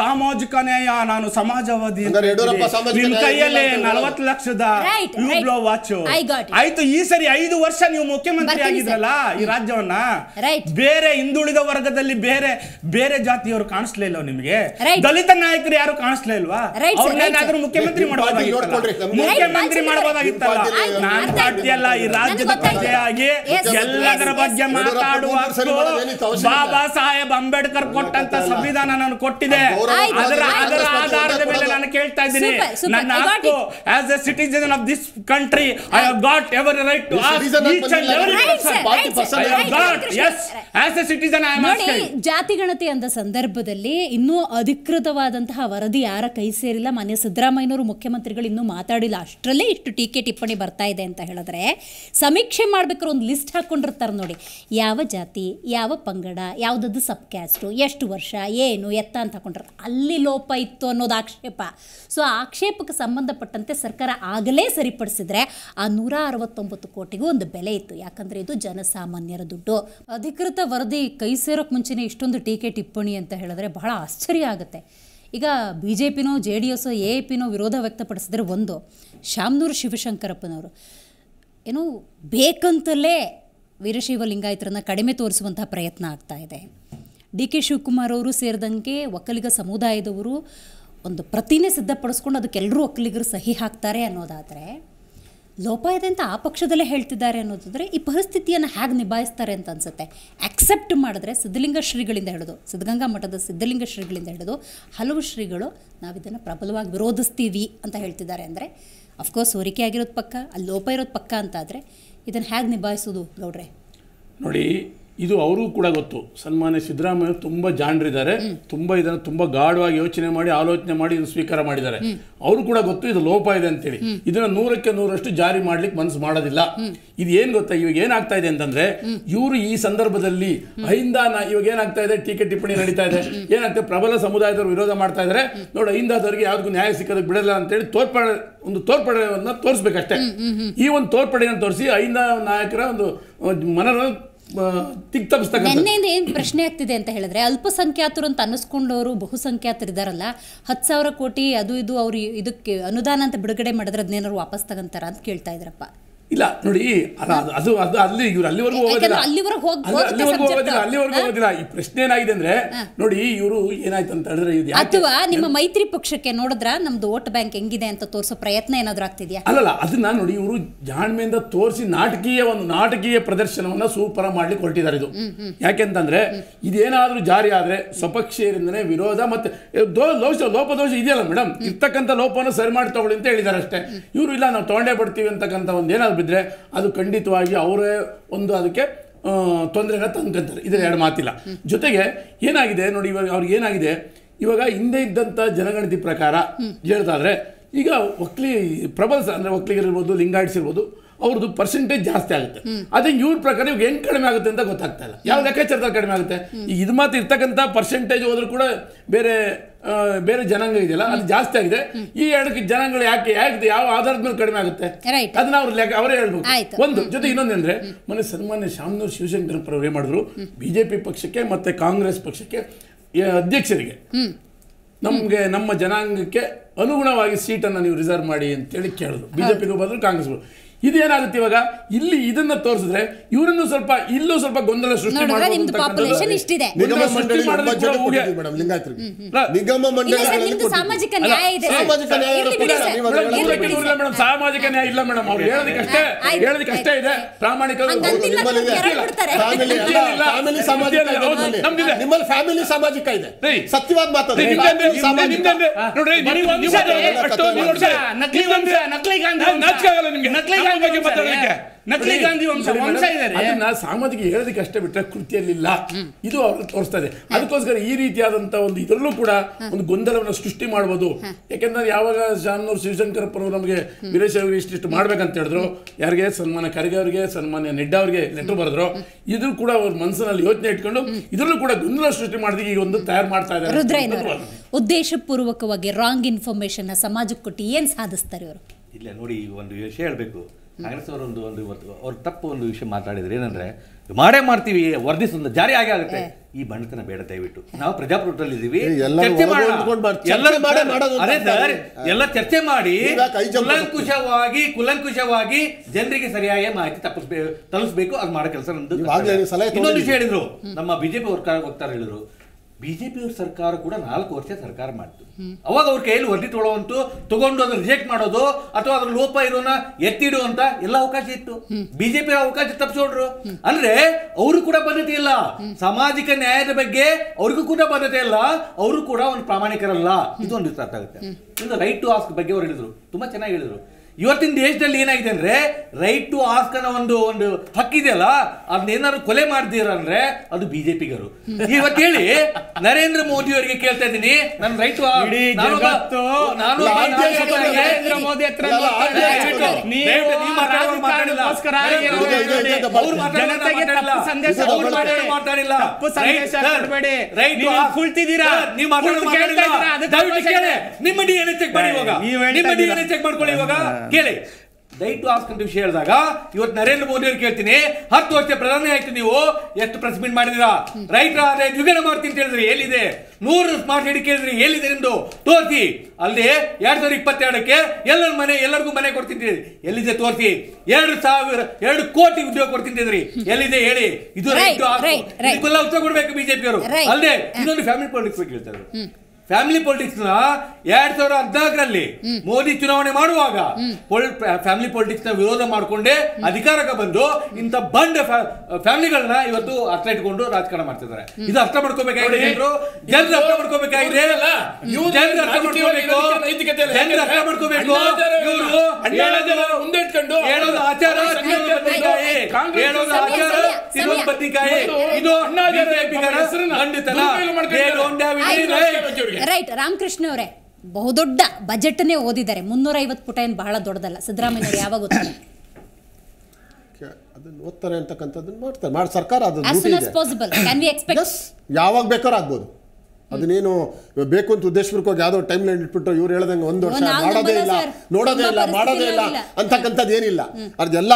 ಸಾಮಾಜಿಕ ನ್ಯಾಯ ನಾನು ಸಮಾಜವಾದಿ ನಿಮ್ ಕೈಯಲ್ಲಿ ನಲವತ್ತು ಲಕ್ಷದ ವಾಚ್ ಆಯ್ತು ಈ ಸರಿ ಐದು ವರ್ಷ ನೀವು ಮುಖ್ಯಮಂತ್ರಿ ಆಗಿದ್ರಲ್ಲ ಈ ರಾಜ್ಯವನ್ನ ಬೇರೆ ಹಿಂದುಳಿದ ವರ್ಗದಲ್ಲಿ ಬೇರೆ ಬೇರೆ ಜಾತಿಯವರು ಕಾಣಿಸ್ಲೇ ಇಲ್ವಾ ನಿಮಗೆ ದಲಿತ ನಾಯಕರು ಯಾರು ಕಾಣಿಸ್ಲೇ ಇಲ್ವಾ ಮುಖ್ಯಮಂತ್ರಿ ಮುಖ್ಯಮಂತ್ರಿ ಮಾಡಬಹುದಾಗಿತ್ತಲ್ಲ ನಾನ್ ಪಾರ್ಟಿಯಲ್ಲ ಈ ರಾಜ್ಯದ ಪ್ರಜೆಯಾಗಿ ಎಲ್ಲದರ ಬಗ್ಗೆ ಮಾತಾಡುವ ಬಾಬಾ ಸಾಹೇಬ್ ಅಂಬೇಡ್ಕರ್ ಕೊಟ್ಟಂತ ಸಂವಿಧಾನ ನಾನು ಕೊಟ್ಟಿದೆ ಆಧಾರದ ಮೇಲೆ ನಾನು ಇದ್ದೀನಿ ಜಾತಿ ಗಣತಿ ಅಂದ ಸಂದರ್ಭದಲ್ಲಿ ಇನ್ನೂ ಅಧಿಕೃತವಾದಂತಹ ವರದಿ ಯಾರ ಕೈ ಸೇರಿಲ್ಲ ಮಾನ್ಯ ಸಿದ್ದರಾಮಯ್ಯನವರು ಮುಖ್ಯಮಂತ್ರಿಗಳು ಇನ್ನೂ ಮಾತಾಡಿಲ್ಲ ಅಷ್ಟರಲ್ಲೇ ಇಷ್ಟು ಟೀಕೆ ಟಿಪ್ಪಣಿ ಬರ್ತಾ ಇದೆ ಅಂತ ಹೇಳಿದ್ರೆ ಸಮೀಕ್ಷೆ ಮಾಡ್ಬೇಕಾದ್ರೆ ಒಂದು ಲಿಸ್ಟ್ ಹಾಕೊಂಡಿರ್ತಾರೆ ನೋಡಿ ಯಾವ ಜಾತಿ ಯಾವ ಪಂಗಡ ಯಾವ್ದದ್ದು ಸಬ್ ಕ್ಯಾಸ್ಟ್ ಎಷ್ಟು ವರ್ಷ ಏನು ಎತ್ತ ಅಂತ ಹಾಕೊಂಡ್ರೆ ಅಲ್ಲಿ ಲೋಪ ಇತ್ತು ಅನ್ನೋದು ಆಕ್ಷೇಪ ಸೊ ಆ ಆಕ್ಷೇಪಕ್ಕೆ ಸಂಬಂಧಪಟ್ಟಂತೆ ಸರ್ಕಾರ ಆಗಲೇ ಸರಿಪಡಿಸಿದ್ರೆ ಆ ನೂರ ಅರವತ್ತೊಂಬತ್ತು ಕೋಟಿಗೂ ಒಂದು ಬೆಲೆ ಇತ್ತು ಯಾಕಂದರೆ ಇದು ಜನಸಾಮಾನ್ಯರ ದುಡ್ಡು ಅಧಿಕೃತ ವರದಿ ಕೈ ಸೇರೋಕ್ಕೆ ಮುಂಚೆನೇ ಇಷ್ಟೊಂದು ಟೀಕೆ ಟಿಪ್ಪಣಿ ಅಂತ ಹೇಳಿದ್ರೆ ಬಹಳ ಆಶ್ಚರ್ಯ ಆಗುತ್ತೆ ಈಗ ಬಿ ಜೆ ಪಿನೋ ಜೆ ಡಿ ಎಸ್ಸೋ ಎ ಪಿನೋ ವಿರೋಧ ವ್ಯಕ್ತಪಡಿಸಿದ್ರೆ ಒಂದು ಶಾಮನೂರು ಶಿವಶಂಕರಪ್ಪನವರು ಏನು ಬೇಕಂತಲೇ ವೀರಶೈವ ಲಿಂಗಾಯತರನ್ನ ಕಡಿಮೆ ತೋರಿಸುವಂತಹ ಪ್ರಯತ್ನ ಆಗ್ತಾ ಇದೆ ಡಿ ಕೆ ಶಿವಕುಮಾರ್ ಅವರು ಸೇರಿದಂಗೆ ಒಕ್ಕಲಿಗ ಸಮುದಾಯದವರು ಒಂದು ಪ್ರತಿನೇ ಸಿದ್ಧಪಡಿಸ್ಕೊಂಡು ಅದಕ್ಕೆ ಎಲ್ಲರೂ ಒಕ್ಕಲಿಗರು ಸಹಿ ಹಾಕ್ತಾರೆ ಅನ್ನೋದಾದರೆ ಲೋಪ ಇದೆ ಅಂತ ಆ ಪಕ್ಷದಲ್ಲೇ ಹೇಳ್ತಿದ್ದಾರೆ ಅನ್ನೋದಾದರೆ ಈ ಪರಿಸ್ಥಿತಿಯನ್ನು ಹೇಗೆ ನಿಭಾಯಿಸ್ತಾರೆ ಅಂತ ಅನಿಸುತ್ತೆ ಆಕ್ಸೆಪ್ಟ್ ಮಾಡಿದ್ರೆ ಸಿದ್ಧಲಿಂಗ ಶ್ರೀಗಳಿಂದ ಹಿಡಿದು ಸಿದ್ಧಗಂಗಾ ಮಠದ ಸಿದ್ಧಲಿಂಗ ಶ್ರೀಗಳಿಂದ ಹಿಡಿದು ಹಲವು ಶ್ರೀಗಳು ನಾವು ಪ್ರಬಲವಾಗಿ ವಿರೋಧಿಸ್ತೀವಿ ಅಂತ ಹೇಳ್ತಿದ್ದಾರೆ ಅಂದರೆ ಅಫ್ಕೋರ್ಸ್ ಸೋರಿಕೆ ಆಗಿರೋದು ಪಕ್ಕ ಅಲ್ಲಿ ಲೋಪ ಇರೋದು ಪಕ್ಕ ಅಂತಾದರೆ ಇದನ್ನು ಹೇಗೆ ನಿಭಾಯಿಸೋದು ಗೌಡ್ರೆ ನೋಡಿ ಇದು ಅವ್ರು ಕೂಡ ಗೊತ್ತು ಸನ್ಮಾನ್ಯ ಸಿದ್ದರಾಮಯ್ಯ ತುಂಬ ಜಾಣರಿದ್ದಾರೆ ತುಂಬ ಇದನ್ನು ತುಂಬ ಗಾಢವಾಗಿ ಯೋಚನೆ ಮಾಡಿ ಆಲೋಚನೆ ಮಾಡಿ ಇದನ್ನು ಸ್ವೀಕಾರ ಮಾಡಿದ್ದಾರೆ ಅವರು ಕೂಡ ಗೊತ್ತು ಇದು ಲೋಪ ಇದೆ ಅಂತೇಳಿ ಇದನ್ನ ನೂರಕ್ಕೆ ನೂರಷ್ಟು ಜಾರಿ ಮಾಡ್ಲಿಕ್ಕೆ ಮನಸ್ಸು ಮಾಡೋದಿಲ್ಲ ಇದು ಏನು ಗೊತ್ತಾ ಇವಾಗ ಏನಾಗ್ತಾ ಇದೆ ಅಂತಂದ್ರೆ ಇವರು ಈ ಸಂದರ್ಭದಲ್ಲಿ ಅಹಿಂದ ಇವಾಗ ಏನಾಗ್ತಾ ಇದೆ ಟೀಕೆ ಟಿಪ್ಪಣಿ ನಡೀತಾ ಇದೆ ಏನಾಗ್ತದೆ ಪ್ರಬಲ ಸಮುದಾಯದವರು ವಿರೋಧ ಮಾಡ್ತಾ ಇದ್ದಾರೆ ನೋಡಿ ಅಹಿಂದಾದವರಿಗೆ ಯಾವ್ದಕ್ಕೂ ನ್ಯಾಯ ಸಿಕ್ಕದಕ್ಕೆ ಬಿಡಲ್ಲ ಹೇಳಿ ತೋರ್ಪಡೆ ಒಂದು ತೋರ್ಪಡೆವನ್ನ ತೋರಿಸ್ಬೇಕಷ್ಟೇ ಈ ಒಂದು ತೋರ್ಪಡೆಯನ್ನು ತೋರಿಸಿ ಅಹಿಂದ ನಾಯಕರ ಒಂದು ಮನರ ನಿನ್ನೆಯಿಂದ ಏನ್ ಪ್ರಶ್ನೆ ಆಗ್ತಿದೆ ಅಂತ ಹೇಳಿದ್ರೆ ಅಲ್ಪಸಂಖ್ಯಾತರು ಅಂತ ಅನ್ನಿಸ್ಕೊಂಡವರು ಬಹುಸಂಖ್ಯಾತರು ಇದಾರಲ್ಲ ಹತ್ತು ಸಾವಿರ ಕೋಟಿ ಅದು ಇದು ಅವ್ರು ಇದಕ್ಕೆ ಅನುದಾನ ಅಂತ ಬಿಡುಗಡೆ ಮಾಡಿದ್ರೆ ಅದನ್ನೇನಾದ್ರು ವಾಪಸ್ ತಗೊಂತಾರ ಅಂತ ಕೇಳ್ತಾ ಇದ್ರಪ್ಪ ಇಲ್ಲ ನೋಡಿ ಅಲ್ಲ ಅದು ಅದು ಅಲ್ಲಿ ಇವ್ರು ಅಲ್ಲಿವರೆಗೂ ಹೋಗೋದಿಲ್ಲ ಅಲ್ಲಿವರೆಗೂ ಹೋಗೋದಿಲ್ಲ ಅಲ್ಲಿವರೆಗೂ ಹೋಗೋದಿಲ್ಲ ಈ ಪ್ರಶ್ನೆ ಏನಾಗಿದೆ ಅಂದ್ರೆ ನೋಡಿ ಇವರು ಏನಾಯ್ತು ಅಂತ ಹೇಳಿದ್ರೆ ಇದು ಅಥವಾ ನಿಮ್ಮ ಮೈತ್ರಿ ಪಕ್ಷಕ್ಕೆ ನೋಡಿದ್ರ ನಮ್ದು ವೋಟ್ ಬ್ಯಾಂಕ್ ಹೆಂಗಿದೆ ಅಂತ ತೋರಿಸೋ ಪ್ರಯತ್ನ ಏನಾದ್ರು ಆಗ್ತಿದ್ಯಾ ಅಲ್ಲಲ್ಲ ಅದನ್ನ ನೋಡಿ ಇವರು ಜಾಣ್ಮೆಯಿಂದ ತೋರಿಸಿ ನಾಟಕೀಯ ಒಂದು ನಾಟಕೀಯ ಪ್ರದರ್ಶನವನ್ನ ಸೂಪರ ಮಾಡ್ಲಿಕ್ಕೆ ಹೊರಟಿದ್ದಾರೆ ಇದು ಯಾಕೆಂತಂದ್ರೆ ಇದೇನಾದ್ರೂ ಜಾರಿ ಆದ್ರೆ ಸ್ವಪಕ್ಷೀಯರಿಂದನೇ ವಿರೋಧ ಮತ್ತೆ ದೋಷ ಲೋಪದೋಷ ಇದೆಯಲ್ಲ ಮೇಡಮ್ ಇರ್ತಕ್ಕಂಥ ಲೋಪವನ್ನು ಸರಿ ಮಾಡಿ ತಗೊಳ್ಳಿ ಅಂತ ಹೇಳಿದ್ದಾರೆ ಅಷ್ಟೇ ಇವರು ಇಲ್ಲ ನಾವು ತಗೊಂಡೇ ಬಿಡ್ತೀವಿ ಅಂತಕ್ಕಂಥ ಒಂದು ಏನಾದ್ರು ಬಿದ್ದರೆ ಅದು ಖಂಡಿತವಾಗಿ ಅವರೇ ಒಂದು ಅದಕ್ಕೆ ತೊಂದರೆಗಳ ತಂದ್ಕೊಂತಾರೆ ಇದರ ಎರಡು ಮಾತಿಲ್ಲ ಜೊತೆಗೆ ಏನಾಗಿದೆ ನೋಡಿ ಇವಾಗ ಅವ್ರಿಗೆ ಏನಾಗಿದೆ ಇವಾಗ ಹಿಂದೆ ಇದ್ದಂಥ ಜನಗಣತಿ ಪ್ರಕಾರ ಹೇಳ್ತಾದ್ರೆ ಈಗ ಒಕ್ಲಿ ಪ್ರಬಲ್ಸ್ ಅಂದರೆ ಒಕ್ಲಿಗರಿರ್ಬೋದು ಲಿಂಗಾಯಿಟ್ಸ್ ಇರ್ಬೋದು ಅವ್ರದ್ದು ಪರ್ಸೆಂಟೇಜ್ ಜಾಸ್ತಿ ಆಗುತ್ತೆ ಅದೇ ಇವ್ರ ಪ್ರಕಾರ ಇವಾಗ ಹೆಂಗ್ ಕಡಿಮೆ ಆಗುತ್ತೆ ಅಂತ ಗೊತ್ತಾಗ್ತಾ ಇಲ್ಲ ಯಾವ ಲೆಕ್ಕಾಚಾರದಲ್ಲಿ ಕಡಿಮೆ ಆಗುತ್ತೆ ಇದು ಮಾತ್ರ ಇರ್ತಕ್ಕಂಥ ಪರ್ಸೆಂಟೇಜ್ ಹೋದ್ರು ಕೂಡ ಬೇರೆ ಬೇರೆ ಜನಾಂಗ ಇದೆಯಲ್ಲ ಅದು ಜಾಸ್ತಿ ಆಗಿದೆ ಈ ಎರಡಕ್ಕೆ ಜನಾಂಗಗಳು ಯಾಕೆ ಯಾಕೆ ಯಾವ ಆಧಾರದ ಮೇಲೆ ಕಡಿಮೆ ಆಗುತ್ತೆ ಅದನ್ನ ಅವ್ರ ಲೆಕ್ಕ ಅವರೇ ಹೇಳ್ಬೇಕು ಒಂದು ಜೊತೆ ಇನ್ನೊಂದಂದ್ರೆ ಮೊನ್ನೆ ಸನ್ಮಾನ್ಯ ಶಾಮನೂರ್ ಶಿವಶಂಕರ್ ಅವರು ಏನು ಮಾಡಿದ್ರು ಬಿಜೆಪಿ ಪಕ್ಷಕ್ಕೆ ಮತ್ತೆ ಕಾಂಗ್ರೆಸ್ ಪಕ್ಷಕ್ಕೆ ಅಧ್ಯಕ್ಷರಿಗೆ ನಮ್ಗೆ ನಮ್ಮ ಜನಾಂಗಕ್ಕೆ ಅನುಗುಣವಾಗಿ ಸೀಟನ್ನು ನೀವು ರಿಸರ್ವ್ ಮಾಡಿ ಅಂತೇಳಿ ಕೇಳಿದ್ರು ಬಿಜೆಪಿಗೂ ಬಂದ್ರು ಕಾಂಗ್ರೆಸ್ಗೂ ಇದೇನಾಗುತ್ತೆ ಇವಾಗ ಇಲ್ಲಿ ಇದನ್ನ ತೋರಿಸಿದ್ರೆ ಇವರನ್ನು ಸ್ವಲ್ಪ ಇಲ್ಲೂ ಸ್ವಲ್ಪ ಗೊಂದಲ ಸೃಷ್ಟಿ ಸಾಮಾಜಿಕ ನ್ಯಾಯ ಇಲ್ಲ ಮೇಡಮ್ ಅವ್ರು ಹೇಳೋದಕ್ಕಷ್ಟೇ ಹೇಳೋದಕ್ಕಷ್ಟೇ ಇದೆ ಪ್ರಾಮಾಣಿಕ ಫ್ಯಾಮಿಲಿ ಸಾಮಾಜಿಕ ಇದೆ ಸತ್ಯವಾದ ಮಾತಾಡ್ರಿ ನಕಲಿ ಗಾಂಧಿ ನಕ್ಲಿ ಆಗಲ್ಲ ನಕಲಿ ಗಾಂಧಿ ವಂಶ ಸಾಮಾಜಿಕ ಹೇಳೋದಕ್ಕೆ ಅಷ್ಟೇ ಬಿಟ್ಟರೆ ಕೃತಿಯಲ್ಲಿಲ್ಲ ಇದು ಅವ್ರು ತೋರಿಸ್ತಾ ಇದೆ ಅದಕ್ಕೋಸ್ಕರ ಈ ರೀತಿಯಾದಂತ ಒಂದು ಇದರಲ್ಲೂ ಕೂಡ ಒಂದು ಗೊಂದಲವನ್ನು ಸೃಷ್ಟಿ ಮಾಡಬಹುದು ಯಾಕೆಂದ್ರೆ ಯಾವಾಗ ಶಾಮನೂರ್ ಶಿವಶಂಕರ್ ನಮಗೆ ವೀರೇಶ್ ಅವರು ಇಷ್ಟಿಷ್ಟು ಮಾಡ್ಬೇಕಂತ ಹೇಳಿದ್ರು ಯಾರಿಗೆ ಸನ್ಮಾನ ಖರ್ಗೆ ಅವರಿಗೆ ಸನ್ಮಾನ ನೆಡ್ಡಾ ಅವರಿಗೆ ಲೆಟರ್ ಬರೆದ್ರು ಇದು ಕೂಡ ಅವ್ರ ಮನಸ್ಸಿನಲ್ಲಿ ಯೋಚನೆ ಇಟ್ಕೊಂಡು ಇದರಲ್ಲೂ ಕೂಡ ಗೊಂದಲ ಸೃಷ್ಟಿ ಮಾಡಿದ್ರೆ ಈಗ ಒಂದು ತಯಾರು ಮಾಡ್ತಾ ಇದ್ದಾರೆ ಉದ್ದೇಶಪೂರ್ವಕವಾಗಿ ರಾಂಗ್ ಇನ್ಫಾರ್ಮೇಶನ್ ಸಮಾಜಕ್ಕೆ ಕೊಟ್ಟು ಏನ್ ಸಾಧಿಸ್ತಾರೆ ಅವರು ಇಲ್ಲ ನೋಡಿ ಒಂದು ವಿಷಯ ಹೇಳಬೇಕು ಕಾಂಗ್ರೆಸ್ ಒಂದು ಒಂದು ಅವ್ರ ತಪ್ಪು ಒಂದು ವಿಷಯ ಮಾತಾಡಿದ್ರೆ ಏನಂದ್ರೆ ಮಾಡೇ ಮಾಡ್ತೀವಿ ವರದಿ ಜಾರಿ ಆಗಿ ಆಗುತ್ತೆ ಈ ಬಣ್ಣತನ ಬೇಡ ದಯವಿಟ್ಟು ನಾವು ಪ್ರಜಾಪ್ರಭುತ್ವದಲ್ಲಿ ಇದೀವಿ ಎಲ್ಲ ಚರ್ಚೆ ಮಾಡಿ ಕುಲಂಕುಷವಾಗಿ ಕುಲಂಕುಷವಾಗಿ ಜನರಿಗೆ ಸರಿಯಾಗಿ ಮಾಹಿತಿ ತಪ್ಪಿಸ್ಬೇಕು ತಲುಪಿಸ್ಬೇಕು ಅದು ಮಾಡೋ ಕೆಲಸ ನಮ್ದು ಇನ್ನೊಂದು ವಿಷಯ ಹೇಳಿದ್ರು ನಮ್ಮ ಬಿಜೆಪಿ ವರ್ಕ್ ವಕ್ತಾರ ಹೇಳಿದ್ರು ಬಿ ಜೆ ಸರ್ಕಾರ ಕೂಡ ನಾಲ್ಕು ವರ್ಷ ಸರ್ಕಾರ ಮಾಡ್ತು ಅವಾಗ ಅವ್ರ ಕೈಯಲ್ಲಿ ವರದಿ ತೊಗೊಳುವಂತೂ ತಗೊಂಡು ಅದನ್ನ ರಿಜೆಕ್ಟ್ ಮಾಡೋದು ಅಥವಾ ಅದ್ರ ಲೋಪ ಇರೋನ ಎತ್ತಿಡು ಅಂತ ಎಲ್ಲ ಅವಕಾಶ ಇತ್ತು ಬಿಜೆಪಿ ಅವಕಾಶ ತಪ್ಪಿಸೋಡ್ರು ಅಂದ್ರೆ ಅವರು ಕೂಡ ಬದ್ಧತೆ ಇಲ್ಲ ಸಾಮಾಜಿಕ ನ್ಯಾಯದ ಬಗ್ಗೆ ಅವ್ರಿಗೂ ಕೂಡ ಬದ್ಧತೆ ಇಲ್ಲ ಅವರು ಕೂಡ ಒಂದು ಪ್ರಾಮಾಣಿಕರಲ್ಲ ಇದು ಒಂದು ಅರ್ಥ ಆಗುತ್ತೆ ರೈಟ್ ಟು ಆಸ್ಕ್ ಬಗ್ಗೆ ಅವ್ರು ಹೇಳಿದ್ರು ತುಂಬಾ ಚೆನ್ನಾಗಿ ಹೇಳಿದ್ರು ಇವತ್ತಿನ ದೇಶದಲ್ಲಿ ಏನಾಗಿದೆ ಅಂದರೆ ರೈಟ್ ಟು ಆಸ್ಕ್ ಅನ್ನೋ ಒಂದು ಒಂದು ಹಕ್ಕಿದೆಯಲ್ಲ ಏನಾದ್ರು ಕೊಲೆ ಅಂದ್ರೆ ಅದು ಬಿಜೆಪಿಗರು ಇವತ್ತು ಹೇಳಿ ನರೇಂದ್ರ ಮೋದಿ ಅವರಿಗೆ ಕೇಳ್ತಾ ಇದ್ದೀನಿ ನನ್ನ ರೈಟ್ ಟು ನರೇಂದ್ರ ಮೋದಿ ಹತ್ರ ನಿಮ್ಮ ಡಿ ಎನ್ ಚೆಕ್ ಮಾಡಿ ಇವಾಗ ನಿಮ್ಮ ಚೆಕ್ ಮಾಡ್ಕೊಳ್ಳಿ ಇವಾಗ ಕೇಳಿ ದಯವಿಟ್ಟು ಆಸ್ಕಂತ ವಿಷಯ ಹೇಳಿದಾಗ ಇವತ್ತು ನರೇಂದ್ರ ಮೋದಿ ಅವ್ರು ಕೇಳ್ತೀನಿ ಹತ್ತು ವರ್ಷ ಪ್ರಧಾನಿ ಆಯ್ತು ನೀವು ಎಷ್ಟು ಪ್ರೆಸ್ ಮೀಟ್ ಮಾಡಿದಿರಾ ರೈತರ ಆದಾಯ ಮಾಡ್ತೀನಿ ಅಂತ ಎಲ್ಲಿದೆ ನೂರು ಸ್ಮಾರ್ಟ್ ಸಿಟಿ ಕೇಳಿದ್ರಿ ಎಲ್ಲಿದೆ ನಿಮ್ದು ತೋರಿಸಿ ಅಲ್ಲಿ ಎರಡ್ ಸಾವಿರದ ಇಪ್ಪತ್ತೆರಡಕ್ಕೆ ಎಲ್ಲರ ಮನೆ ಎಲ್ಲರಿಗೂ ಮನೆ ಕೊಡ್ತೀನಿ ಎಲ್ಲಿದೆ ತೋರಿಸಿ ಎರಡು ಸಾವಿರ ಎರಡು ಕೋಟಿ ಉದ್ಯೋಗ ಕೊಡ್ತೀನಿ ಎಲ್ಲಿದೆ ಹೇಳಿ ಇದು ರೈತ ಉದ್ಯೋಗ ಕೊಡ್ಬೇಕು ಅವರು ಅಲ್ಲದೆ ಇನ್ನೊಂದು ಫ್ಯಾಮಿಲಿ ಪಾಲಿಟಿಕ್ಸ್ ಹೇಳ್ತಾರೆ ಫ್ಯಾಮಿಲಿ ಪಾಲಿಟಿಕ್ಸ್ ನ ಎರಡ್ ಸಾವಿರ ಹದಿನಾಲ್ಕರಲ್ಲಿ ಮೋದಿ ಚುನಾವಣೆ ಮಾಡುವಾಗ ಫ್ಯಾಮಿಲಿ ಪಾಲಿಟಿಕ್ಸ್ ನ ವಿರೋಧ ಮಾಡ್ಕೊಂಡೇ ಅಧಿಕಾರಕ್ಕೆ ಬಂದು ಇಂಥ ಬಂಡ್ ಫ್ಯಾಮಿಲಿಗಳನ್ನ ಇವತ್ತು ಅರ್ಥ ಇಟ್ಕೊಂಡು ರಾಜಕಾರಣ ಮಾಡ್ತಿದ್ದಾರೆ ಇದು ಅರ್ಥ ಮಾಡ್ಕೋಬೇಕಾಗಿದೆ ಜನರು ಅರ್ಥ ಮಾಡ್ಕೋಬೇಕಾಗಿದೆ ಜನರು ಅರ್ಥ ಮಾಡ್ಕೋಬೇಕು ಜನರು ಅರ್ಥ ಮಾಡ್ಕೋಬೇಕು ಇವರು ಮುಂದೆ ಇಟ್ಕೊಂಡು ಹೇಳೋದು ಆಚಾರ ಆಚಾರ ಇದು ಅಣ್ಣ ಬಿಜೆಪಿ ರೈಟ್ ರಾಮಕೃಷ್ಣ ಅವರೇ ಬಹುದೊಡ್ಡ ನೇ ಓದಿದ್ದಾರೆ ಮುನ್ನೂರ ಐವತ್ತು ಪುಟ ಏನು ಬಹಳ ದೊಡ್ಡದಲ್ಲ ಸಿದ್ದರಾಮಯ್ಯ ಯಾವಾಗ ಓದ್ತಾರೆ ಅದನ್ನು ಓದ್ತಾರೆ ಅಂತಕ್ಕಂಥದ್ದನ್ನು ಮಾಡ್ತಾರೆ ಮಾಡಿ ಸರ್ಕಾರ ಅದನ್ನು ಯಾವಾಗ ಬೇಕಾದ್ರೂ ಆಗ್ಬೋದು ಅದನ್ನೇನು ಬೇಕು ಅಂತ ಪೂರ್ವಕವಾಗಿ ಯಾವುದೋ ಟೈಮ್ ಲೈನ್ ಇಟ್ಬಿಟ್ಟು ಇವ್ರು ಹೇಳ್ದಂಗೆ ಒಂದು ವರ್ಷ ಮಾಡೋದೇ ಇಲ್ಲ ನೋಡೋದೇ ಇಲ್ಲ ಮಾಡೋದೇ ಇಲ್ಲ ಅಂತಕ್ಕಂಥದ್ದು ಏನಿಲ್ಲ ಅದೆಲ್ಲ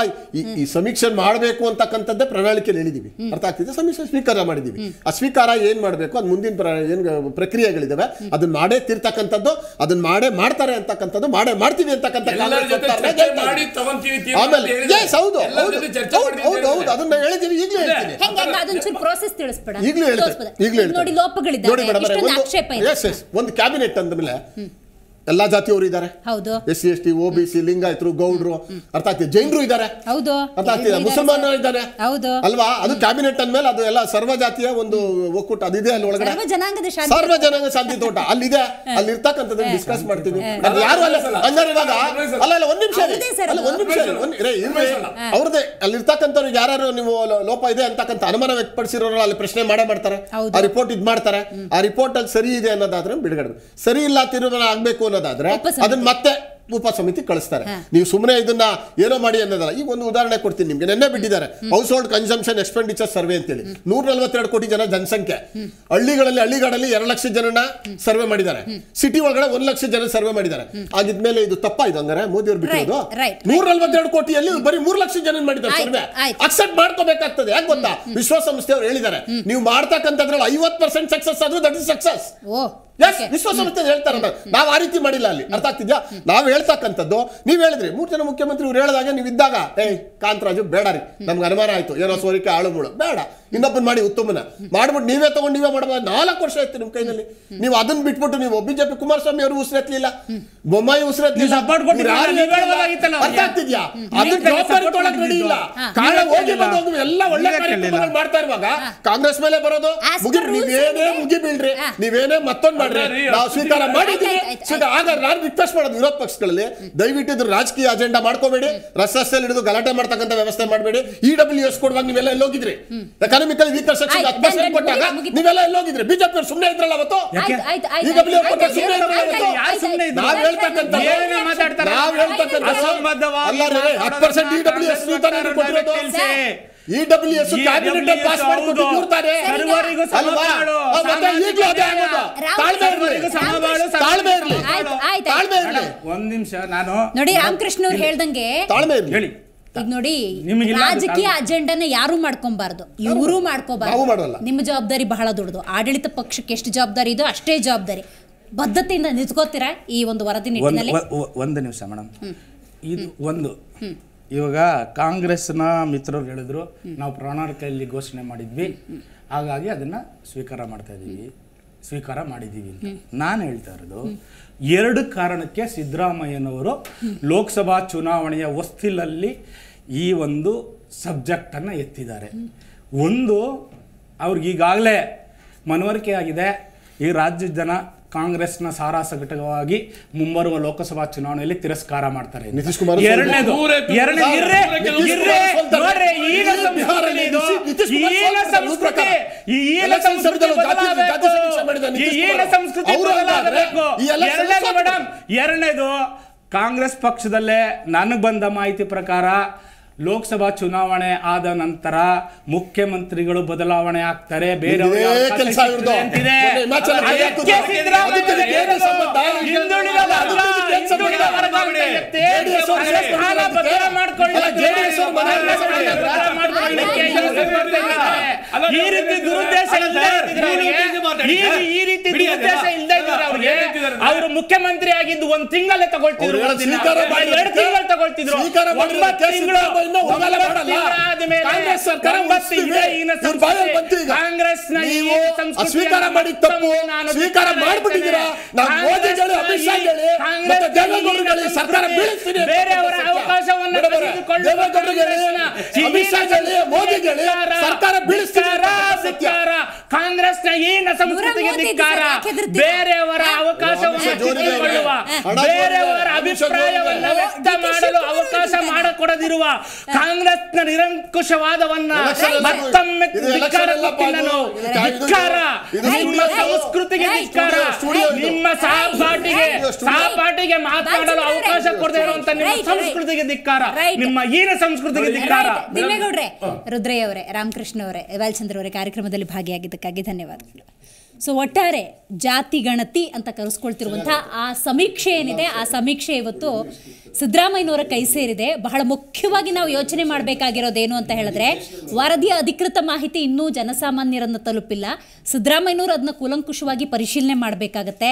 ಈ ಸಮೀಕ್ಷೆ ಮಾಡಬೇಕು ಅಂತಕ್ಕಂಥದ್ದೇ ಪ್ರಣಾಳಿಕೆಯಲ್ಲಿ ಹೇಳಿದೀವಿ ಅರ್ಥ ಆಗ್ತಿದೆ ಸಮೀಕ್ಷೆ ಸ್ವೀಕಾರ ಮಾಡಿದೀವಿ ಆ ಸ್ವೀಕಾರ ಏನು ಮಾಡಬೇಕು ಅದು ಮುಂದಿನ ಏನು ಪ್ರಕ್ರಿಯೆಗಳಿದ್ದಾವೆ ಅದನ್ನ ಮಾಡೇ ತೀರ್ತಕ್ಕಂಥದ್ದು ಅದನ್ನ ಮಾಡೇ ಮಾಡ್ತಾರೆ ಅಂತಕ್ಕಂಥದ್ದು ಮಾಡೇ ಮಾಡ್ತೀವಿ ಅಂತಕ್ಕಂಥ ಈಗಲೂ ಹೇಳ್ತೀನಿ ಈಗಲೂ ಹೇಳ್ತೀನಿ ನೋಡಿ ಒಂದು ಕ್ಯಾಬಿನೆಟ್ ಅಂದ ಮೇಲೆ ಎಲ್ಲ ಜಾತಿಯವರು ಇದ್ದಾರೆ S C S T O B C ಲಿಂಗಾಯತರು ಗೌಡ್ರು ಅರ್ಥ ಆಗ್ತದೆ ಜೈನರು ಇದ್ದಾರೆ ಅರ್ಥ ಆಗ್ತದೆ ಮುಸಲ್ಮಾನರು ಇದ್ದಾರೆ ಅಲ್ವಾ ಅದು ಕ್ಯಾಬಿನೆಟ್ ಅಂದ್ಮೇಲೆ ಅದು ಎಲ್ಲ ಸರ್ವ ಜಾತಿಯ ಒಂದು ಒಕ್ಕೂಟ ಅದಿದೆ ಅಲ್ಲಿ ಒಳಗಡೆ ಸರ್ವ ಜನಾಂಗ ಶಾಂತಿ ತೋಟ ಅಲ್ಲಿದೆ ಅಲ್ಲಿ ಇರ್ತಕ್ಕಂಥದ್ದು ಡಿಸ್ಕಸ್ ಮಾಡ್ತೀವಿ ಯಾರು ಅಲ್ಲ ಅಂದ್ರೆ ಇವಾಗ ಅಲ್ಲ ಅಲ್ಲ ಒಂದ್ ನಿಮಿಷ ಅಲ್ಲ ಒಂದ್ ನಿಮಿಷ ಅವ್ರದೇ ಅಲ್ಲಿ ಇರ್ತಕ್ಕಂಥವ್ರು ಯಾರು ನೀವು ಲೋಪ ಇದೆ ಅಂತಕ್ಕಂಥ ಅನುಮಾನ ವ್ಯಕ್ತಪಡಿಸಿರೋ ಅಲ್ಲಿ ಪ್ರಶ್ನೆ ಮಾಡೇ ಮಾಡ್ತಾರೆ ಆ ರಿಪೋರ್ಟ್ ಇದ್ ಮಾಡ್ತಾರೆ ಆ ರಿಪೋರ್ಟ್ ಅಲ್ಲಿ ಸರಿ ಇದೆ ಅನ್ನೋದಾದ್ರೆ ಬಿಡುಗಡೆ ಸರಿ ಇಲ್ಲ ತೀರ್ಮಾನ ಆಗ್ಬೇಕು ಅನ್ನೋದಾದ್ರೆ ಅದನ್ನ ಮತ್ತೆ ಉಪ ಸಮಿತಿ ಕಳಿಸ್ತಾರೆ ನೀವು ಸುಮ್ಮನೆ ಇದನ್ನ ಏನೋ ಮಾಡಿ ಅನ್ನೋದಲ್ಲ ಈಗ ಒಂದು ಉದಾಹರಣೆ ಕೊಡ್ತೀನಿ ನಿಮ್ಗೆ ನೆನ್ನೆ ಬಿಟ್ಟಿದ್ದಾರೆ household consumption expenditure survey ಅಂತೇಳಿ ನೂರ ನಲ್ವತ್ತೆರಡು ಕೋಟಿ ಜನ ಜನಸಂಖ್ಯೆ ಹಳ್ಳಿಗಳಲ್ಲಿ ಹಳ್ಳಿಗಳಲ್ಲಿ ಎರಡು ಲಕ್ಷ ಜನನ ಸರ್ವೆ ಮಾಡಿದ್ದಾರೆ ಸಿಟಿ ಒಳಗಡೆ ಒಂದ್ ಲಕ್ಷ ಜನ ಸರ್ವೆ ಮಾಡಿದ್ದಾರೆ ಆಗಿದ್ಮೇಲೆ ಇದು ತಪ್ಪ ಇದು ಅಂದ್ರೆ ಮೋದಿ ಅವರು ಬಿಟ್ಟಿರೋದು ನೂರ ನಲ್ವತ್ತೆರಡು ಕೋಟಿಯಲ್ಲಿ ಬರೀ ಮೂರ್ ಲಕ್ಷ ಜನ ಮಾಡಿದ್ದಾರೆ ಸರ್ವೆ ಅಕ್ಸೆಪ್ಟ್ ಮಾಡ್ಕೋಬೇಕಾಗ್ತದೆ ಯಾಕೆ ಗೊತ್ತಾ ವಿಶ್ವಸಂಸ್ಥೆ ಅವ್ರು ಹೇಳಿದ್ದಾರೆ ನೀವು ಮಾಡ್ತಕ್ಕಂಥದ್ರಲ್ಲಿ ಐವತ್ ಪರ್ಸೆಂಟ್ ಸಕ್ಸಸ್ ಆದ್ರೂ ದಟ್ ಇಸ್ ಸಕ್ಸಸ್ ವಿಶ್ವಸಂಸ್ಥೆ ಹೇಳ್ತಾರೆ ನಾವು ಆ ರೀತಿ ಮಾಡಿಲ್ಲ ಅಲ್ಲಿ ಅರ್ಥ ಆಗ್ತಿದ್ಯಾ ನಾವು ಹೇಳ್ತಕ್ಕಂಥದ್ದು ನೀವು ಹೇಳಿದ್ರಿ ಮೂರು ಜನ ಮುಖ್ಯಮಂತ್ರಿ ಇವ್ರು ಹೇಳಿದಾಗ ನೀವು ಇದ್ದಾಗ ಏಯ್ ಕಾಂತರಾಜು ಬೇಡ ರೀ ನಮ್ಗೆ ಅನುಮಾನ ಆಯ್ತು ಏನೋ ಸೋರಿಕೆ ಆಳುಗಳು ಬೇಡ ಇನ್ನೊಬ್ಬನ್ ಮಾಡಿ ಉತ್ತಮನ ಮಾಡ್ಬಿಟ್ಟು ನೀವೇ ತಗೊಂಡು ನೀವೇ ಮಾಡಬಹುದು ನಾಲ್ಕು ವರ್ಷ ಆಯ್ತು ನಿಮ್ಮ ಕೈನಲ್ಲಿ ನೀವು ಅದನ್ನ ಬಿಟ್ಬಿಟ್ಟು ನೀವು ಬಿಜೆಪಿ ಕುಮಾರಸ್ವಾಮಿ ಅವರು ಉಸಿರತ್ಲಿಲ್ಲ ಬೊಮ್ಮಾಯಿ ಉಸಿರೆತ್ತಲಿಲ್ಲ ಹೋಗಿ ಬಂದು ಎಲ್ಲ ಒಳ್ಳೆ ಮಾಡ್ತಾ ಇರುವಾಗ ಕಾಂಗ್ರೆಸ್ ಮೇಲೆ ಬರೋದು ಮುಗಿ ನೀವೇನೇ ಮುಗಿ ಬೀಳ್ರಿ ನೀವೇನೇ ಮತ್ತೊಂದು ಮಾಡ್ರಿ ನಾವು ಸ್ವೀಕಾರ ಮಾಡಿದ್ರಿ ಆಗ ನಾನು ರಿಕ್ವೆಸ್ಟ್ ಮಾಡೋದು ವಿರೋಧ ಪಕ್ಷ ಗಳಲ್ಲಿ ದಯವಿಟ್ಟು ಇದ್ರ ರಾಜಕೀಯ ಅಜೆಂಡಾ ಮಾಡ್ಕೋಬೇಡಿ ರಸ್ತೆಯಲ್ಲಿ ಹಿಡಿದು ಗಲಾಟೆ ಮಾಡ್ತಕ್ಕಂತ ವ್ಯವಸ್ಥೆ ಮಾಡಬೇಡಿ ಇ e ಡಬ್ಲ್ಯೂ ಎಸ್ ಕೊಡುವಾಗ ನೀವೆಲ್ಲ ಹೋಗಿದ್ರಿ ಎಕನಾಮಿಕಲ್ ವೀಕರ್ ಸೆಕ್ಷನ್ ಹತ್ತು ಪರ್ಸೆಂಟ್ ಕೊಟ್ಟಾಗ ನೀವೆಲ್ಲ ಹೋಗಿದ್ರಿ ಬಿಜೆಪಿ ಸುಮ್ಮನೆ ಇದ್ರಲ್ಲ ಅವತ್ತು ಇ ಡಬ್ಲ್ಯೂ ಸುಮ್ಮನೆ ನಾವು ಹೇಳ್ತಕ್ಕಂತ ನಾವು ಹೇಳ್ತಕ್ಕಂಥ ಹತ್ತು ಪರ್ಸೆಂಟ್ ಇ ಡಬ್ಲ್ಯೂ ಎಸ್ ಕೊಟ್ಟಿರೋದು ನೋಡಿ ರಾಮಕೃಷ್ಣ ಅವ್ರು ಹೇಳ್ದಂಗೆ ಈಗ ನೋಡಿ ರಾಜಕೀಯ ಅಜೆಂಡಾನ ಯಾರು ಮಾಡ್ಕೊಬಾರ್ದು ಇವರು ಮಾಡ್ಕೋಬಾರ್ದು ನಿಮ್ಮ ಜವಾಬ್ದಾರಿ ಬಹಳ ದೊಡ್ಡದು ಆಡಳಿತ ಪಕ್ಷಕ್ಕೆ ಎಷ್ಟು ಜವಾಬ್ದಾರಿ ಇದೆ ಅಷ್ಟೇ ಜವಾಬ್ದಾರಿ ಬದ್ಧತೆಯಿಂದ ನಿಂತ್ಕೋತೀರಾ ಈ ಒಂದು ವರದಿ ನಿಟ್ಟಿನಲ್ಲಿ ಒಂದು ನಿಮಿಷ ಮೇಡಮ್ ಇದು ಒಂದು ಇವಾಗ ಕಾಂಗ್ರೆಸ್ನ ಮಿತ್ರರು ಹೇಳಿದ್ರು ನಾವು ಪ್ರಣಾಳಿಕೆಯಲ್ಲಿ ಘೋಷಣೆ ಮಾಡಿದ್ವಿ ಹಾಗಾಗಿ ಅದನ್ನು ಸ್ವೀಕಾರ ಮಾಡ್ತಾ ಇದ್ದೀವಿ ಸ್ವೀಕಾರ ಮಾಡಿದ್ದೀವಿ ಅಂತ ನಾನು ಹೇಳ್ತಾ ಇರೋದು ಎರಡು ಕಾರಣಕ್ಕೆ ಸಿದ್ದರಾಮಯ್ಯನವರು ಲೋಕಸಭಾ ಚುನಾವಣೆಯ ಹೊಸ್ತಿಲಲ್ಲಿ ಈ ಒಂದು ಸಬ್ಜೆಕ್ಟನ್ನು ಎತ್ತಿದ್ದಾರೆ ಒಂದು ಅವ್ರಿಗೀಗಾಗಲೇ ಮನವರಿಕೆ ಆಗಿದೆ ಈ ರಾಜ್ಯದ ಜನ ಕಾಂಗ್ರೆಸ್ನ ಸಾರಾಸ ಘಟಕವಾಗಿ ಮುಂಬರುವ ಲೋಕಸಭಾ ಚುನಾವಣೆಯಲ್ಲಿ ತಿರಸ್ಕಾರ ಮಾಡ್ತಾರೆ ನಿತೀಶ್ ಕುಮಾರ್ ಎರಡನೇದು ಎರಡನೇದು ಕಾಂಗ್ರೆಸ್ ಪಕ್ಷದಲ್ಲೇ ನನಗೆ ಬಂದ ಮಾಹಿತಿ ಪ್ರಕಾರ ಲೋಕಸಭಾ ಚುನಾವಣೆ ಆದ ನಂತರ ಮುಖ್ಯಮಂತ್ರಿಗಳು ಬದಲಾವಣೆ ಆಗ್ತಾರೆ ಬೇರೆ ಈ ರೀತಿ ಅವರು ಮುಖ್ಯಮಂತ್ರಿ ಆಗಿದ್ದು ಒಂದ್ ತಿಂಗಳೇ ತಗೊಳ್ತಿದ್ರು ಎರಡು ತಿಂಗಳು ತಗೊಳ್ತಿದ್ರು ಸರ್ಕಾರವನ್ನು ಕಾಂಗ್ರೆಸ್ ಸರ್ಕಾರ ಕಾಂಗ್ರೆಸ್ನ ನೀವು ಸ್ವೀಕಾರ ಮಾಡಿ ತಪ್ಪು ಸ್ವೀಕಾರ ಮಾಡಿಬಿಟ್ಟಿದ್ದೀರಾ ನಾವು ಮೋದಿ ಹೇಳಿ ಅಮಿತ್ ಶಾ ಹೇಳಿ ಮತ್ತೆ ದೇವೇಗೌಡರು ಹೇಳಿ ಸರ್ಕಾರ ಬೀಳಿಸ್ತೀನಿ ಬೇರೆಯವರ ಅವಕಾಶವನ್ನು ದೇವೇಗೌಡರಿಗೆ ಹೇಳಿ ಅಮಿತ್ ಶಾ ಹೇಳಿ ಮೋದಿ ಹೇಳಿ ಸರ್ಕಾರ ಬೀಳಿಸ್ತಾರ ಕಾಂಗ್ರೆಸ್ನ ಹೀನ ಸಂಸ್ಕೃತಿಗೆ ಧಿಕ್ಕಾರ ಬೇರೆಯವರ ಅವಕಾಶ ಬೇರೆಯವರ ಅಭಿಪ್ರಾಯವನ್ನ ವ್ಯಕ್ತ ಮಾಡಲು ಅವಕಾಶ ಮಾಡಿಕೊಡದಿರುವ ಕಾಂಗ್ರೆಸ್ನ ನಿರಂಕುಶವಾದವನ್ನ ಮತ್ತೊಮ್ಮೆ ನಿಮ್ಮ ಸಂಸ್ಕೃತಿಗೆ ಧಿಕ್ಕಾರ ನಿಮ್ಮ ಸಹಪಾಠಿಗೆ ಸಹಪಾಠಿಗೆ ಮಾತನಾಡಲು ಅವಕಾಶ ಕೊಡದೇ ಇರುವಂತ ನಿಮ್ಮ ಸಂಸ್ಕೃತಿಗೆ ಧಿಕ್ಕಾರ ನಿಮ್ಮ ಈನ ಸಂಸ್ಕೃತಿಗೆ ಧಿಕ್ಕಾರ ರುದ್ರಯ್ಯ ರುದ್ರಯ್ಯವರೇ ರಾಮಕೃಷ್ಣ ಅವರೇ ಬಾಲಚಂದ್ರ ಅವರೇ ಕಾರ್ಯಕ್ರಮದಲ್ಲಿ ಭಾಗಿಯಾಗಿದ್ದಕ್ಕಾಗಿ ಧನ್ಯವಾದಗಳು ಸೊ ಒಟ್ಟಾರೆ ಜಾತಿ ಗಣತಿ ಅಂತ ಕರೆಸ್ಕೊಳ್ತಿರುವಂತಹ ಆ ಸಮೀಕ್ಷೆ ಏನಿದೆ ಆ ಸಮೀಕ್ಷೆ ಇವತ್ತು ಸಿದ್ದರಾಮಯ್ಯನವರ ಕೈ ಸೇರಿದೆ ಬಹಳ ಮುಖ್ಯವಾಗಿ ನಾವು ಯೋಚನೆ ಮಾಡಬೇಕಾಗಿರೋದೇನು ಅಂತ ಹೇಳಿದ್ರೆ ವರದಿಯ ಅಧಿಕೃತ ಮಾಹಿತಿ ಇನ್ನೂ ಜನಸಾಮಾನ್ಯರನ್ನು ತಲುಪಿಲ್ಲ ಸಿದ್ದರಾಮಯ್ಯನವರು ಅದನ್ನ ಕೂಲಂಕುಷವಾಗಿ ಪರಿಶೀಲನೆ ಮಾಡಬೇಕಾಗತ್ತೆ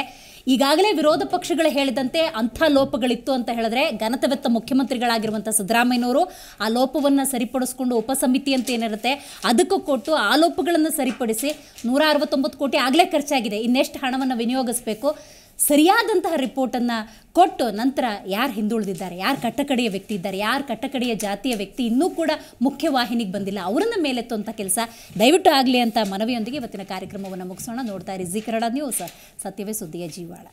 ಈಗಾಗಲೇ ವಿರೋಧ ಪಕ್ಷಗಳು ಹೇಳಿದಂತೆ ಅಂಥ ಲೋಪಗಳಿತ್ತು ಅಂತ ಹೇಳಿದ್ರೆ ಘನತವೆತ್ತ ಮುಖ್ಯಮಂತ್ರಿಗಳಾಗಿರುವಂಥ ಸಿದ್ದರಾಮಯ್ಯನವರು ಆ ಲೋಪವನ್ನು ಸರಿಪಡಿಸ್ಕೊಂಡು ಉಪಸಮಿತಿ ಅಂತ ಏನಿರುತ್ತೆ ಅದಕ್ಕೂ ಕೊಟ್ಟು ಆ ಲೋಪಗಳನ್ನು ಸರಿಪಡಿಸಿ ನೂರ ಅರವತ್ತೊಂಬತ್ತು ಕೋಟಿ ಆಗಲೇ ಖರ್ಚಾಗಿದೆ ಇನ್ನೆಷ್ಟು ಹಣವನ್ನು ವಿನಿಯೋಗಿಸಬೇಕು ಸರಿಯಾದಂತಹ ರಿಪೋರ್ಟನ್ನು ಕೊಟ್ಟು ನಂತರ ಯಾರು ಹಿಂದುಳಿದಿದ್ದಾರೆ ಯಾರು ಕಟ್ಟಕಡೆಯ ವ್ಯಕ್ತಿ ಇದ್ದಾರೆ ಯಾರು ಕಟ್ಟಕಡೆಯ ಜಾತಿಯ ವ್ಯಕ್ತಿ ಇನ್ನೂ ಕೂಡ ಮುಖ್ಯವಾಹಿನಿಗೆ ಬಂದಿಲ್ಲ ಅವರನ್ನ ಮೇಲೆತ್ತುವಂಥ ಕೆಲಸ ದಯವಿಟ್ಟು ಆಗಲಿ ಅಂತ ಮನವಿಯೊಂದಿಗೆ ಇವತ್ತಿನ ಕಾರ್ಯಕ್ರಮವನ್ನು ಮುಗಿಸೋಣ ನೋಡ್ತಾ ಇರಿ ಜಿ ಕನ್ನಡ ನ್ಯೂಸ್ ಸತ್ಯವೇ ಸುದ್ದಿಯ ಜೀವಾಳ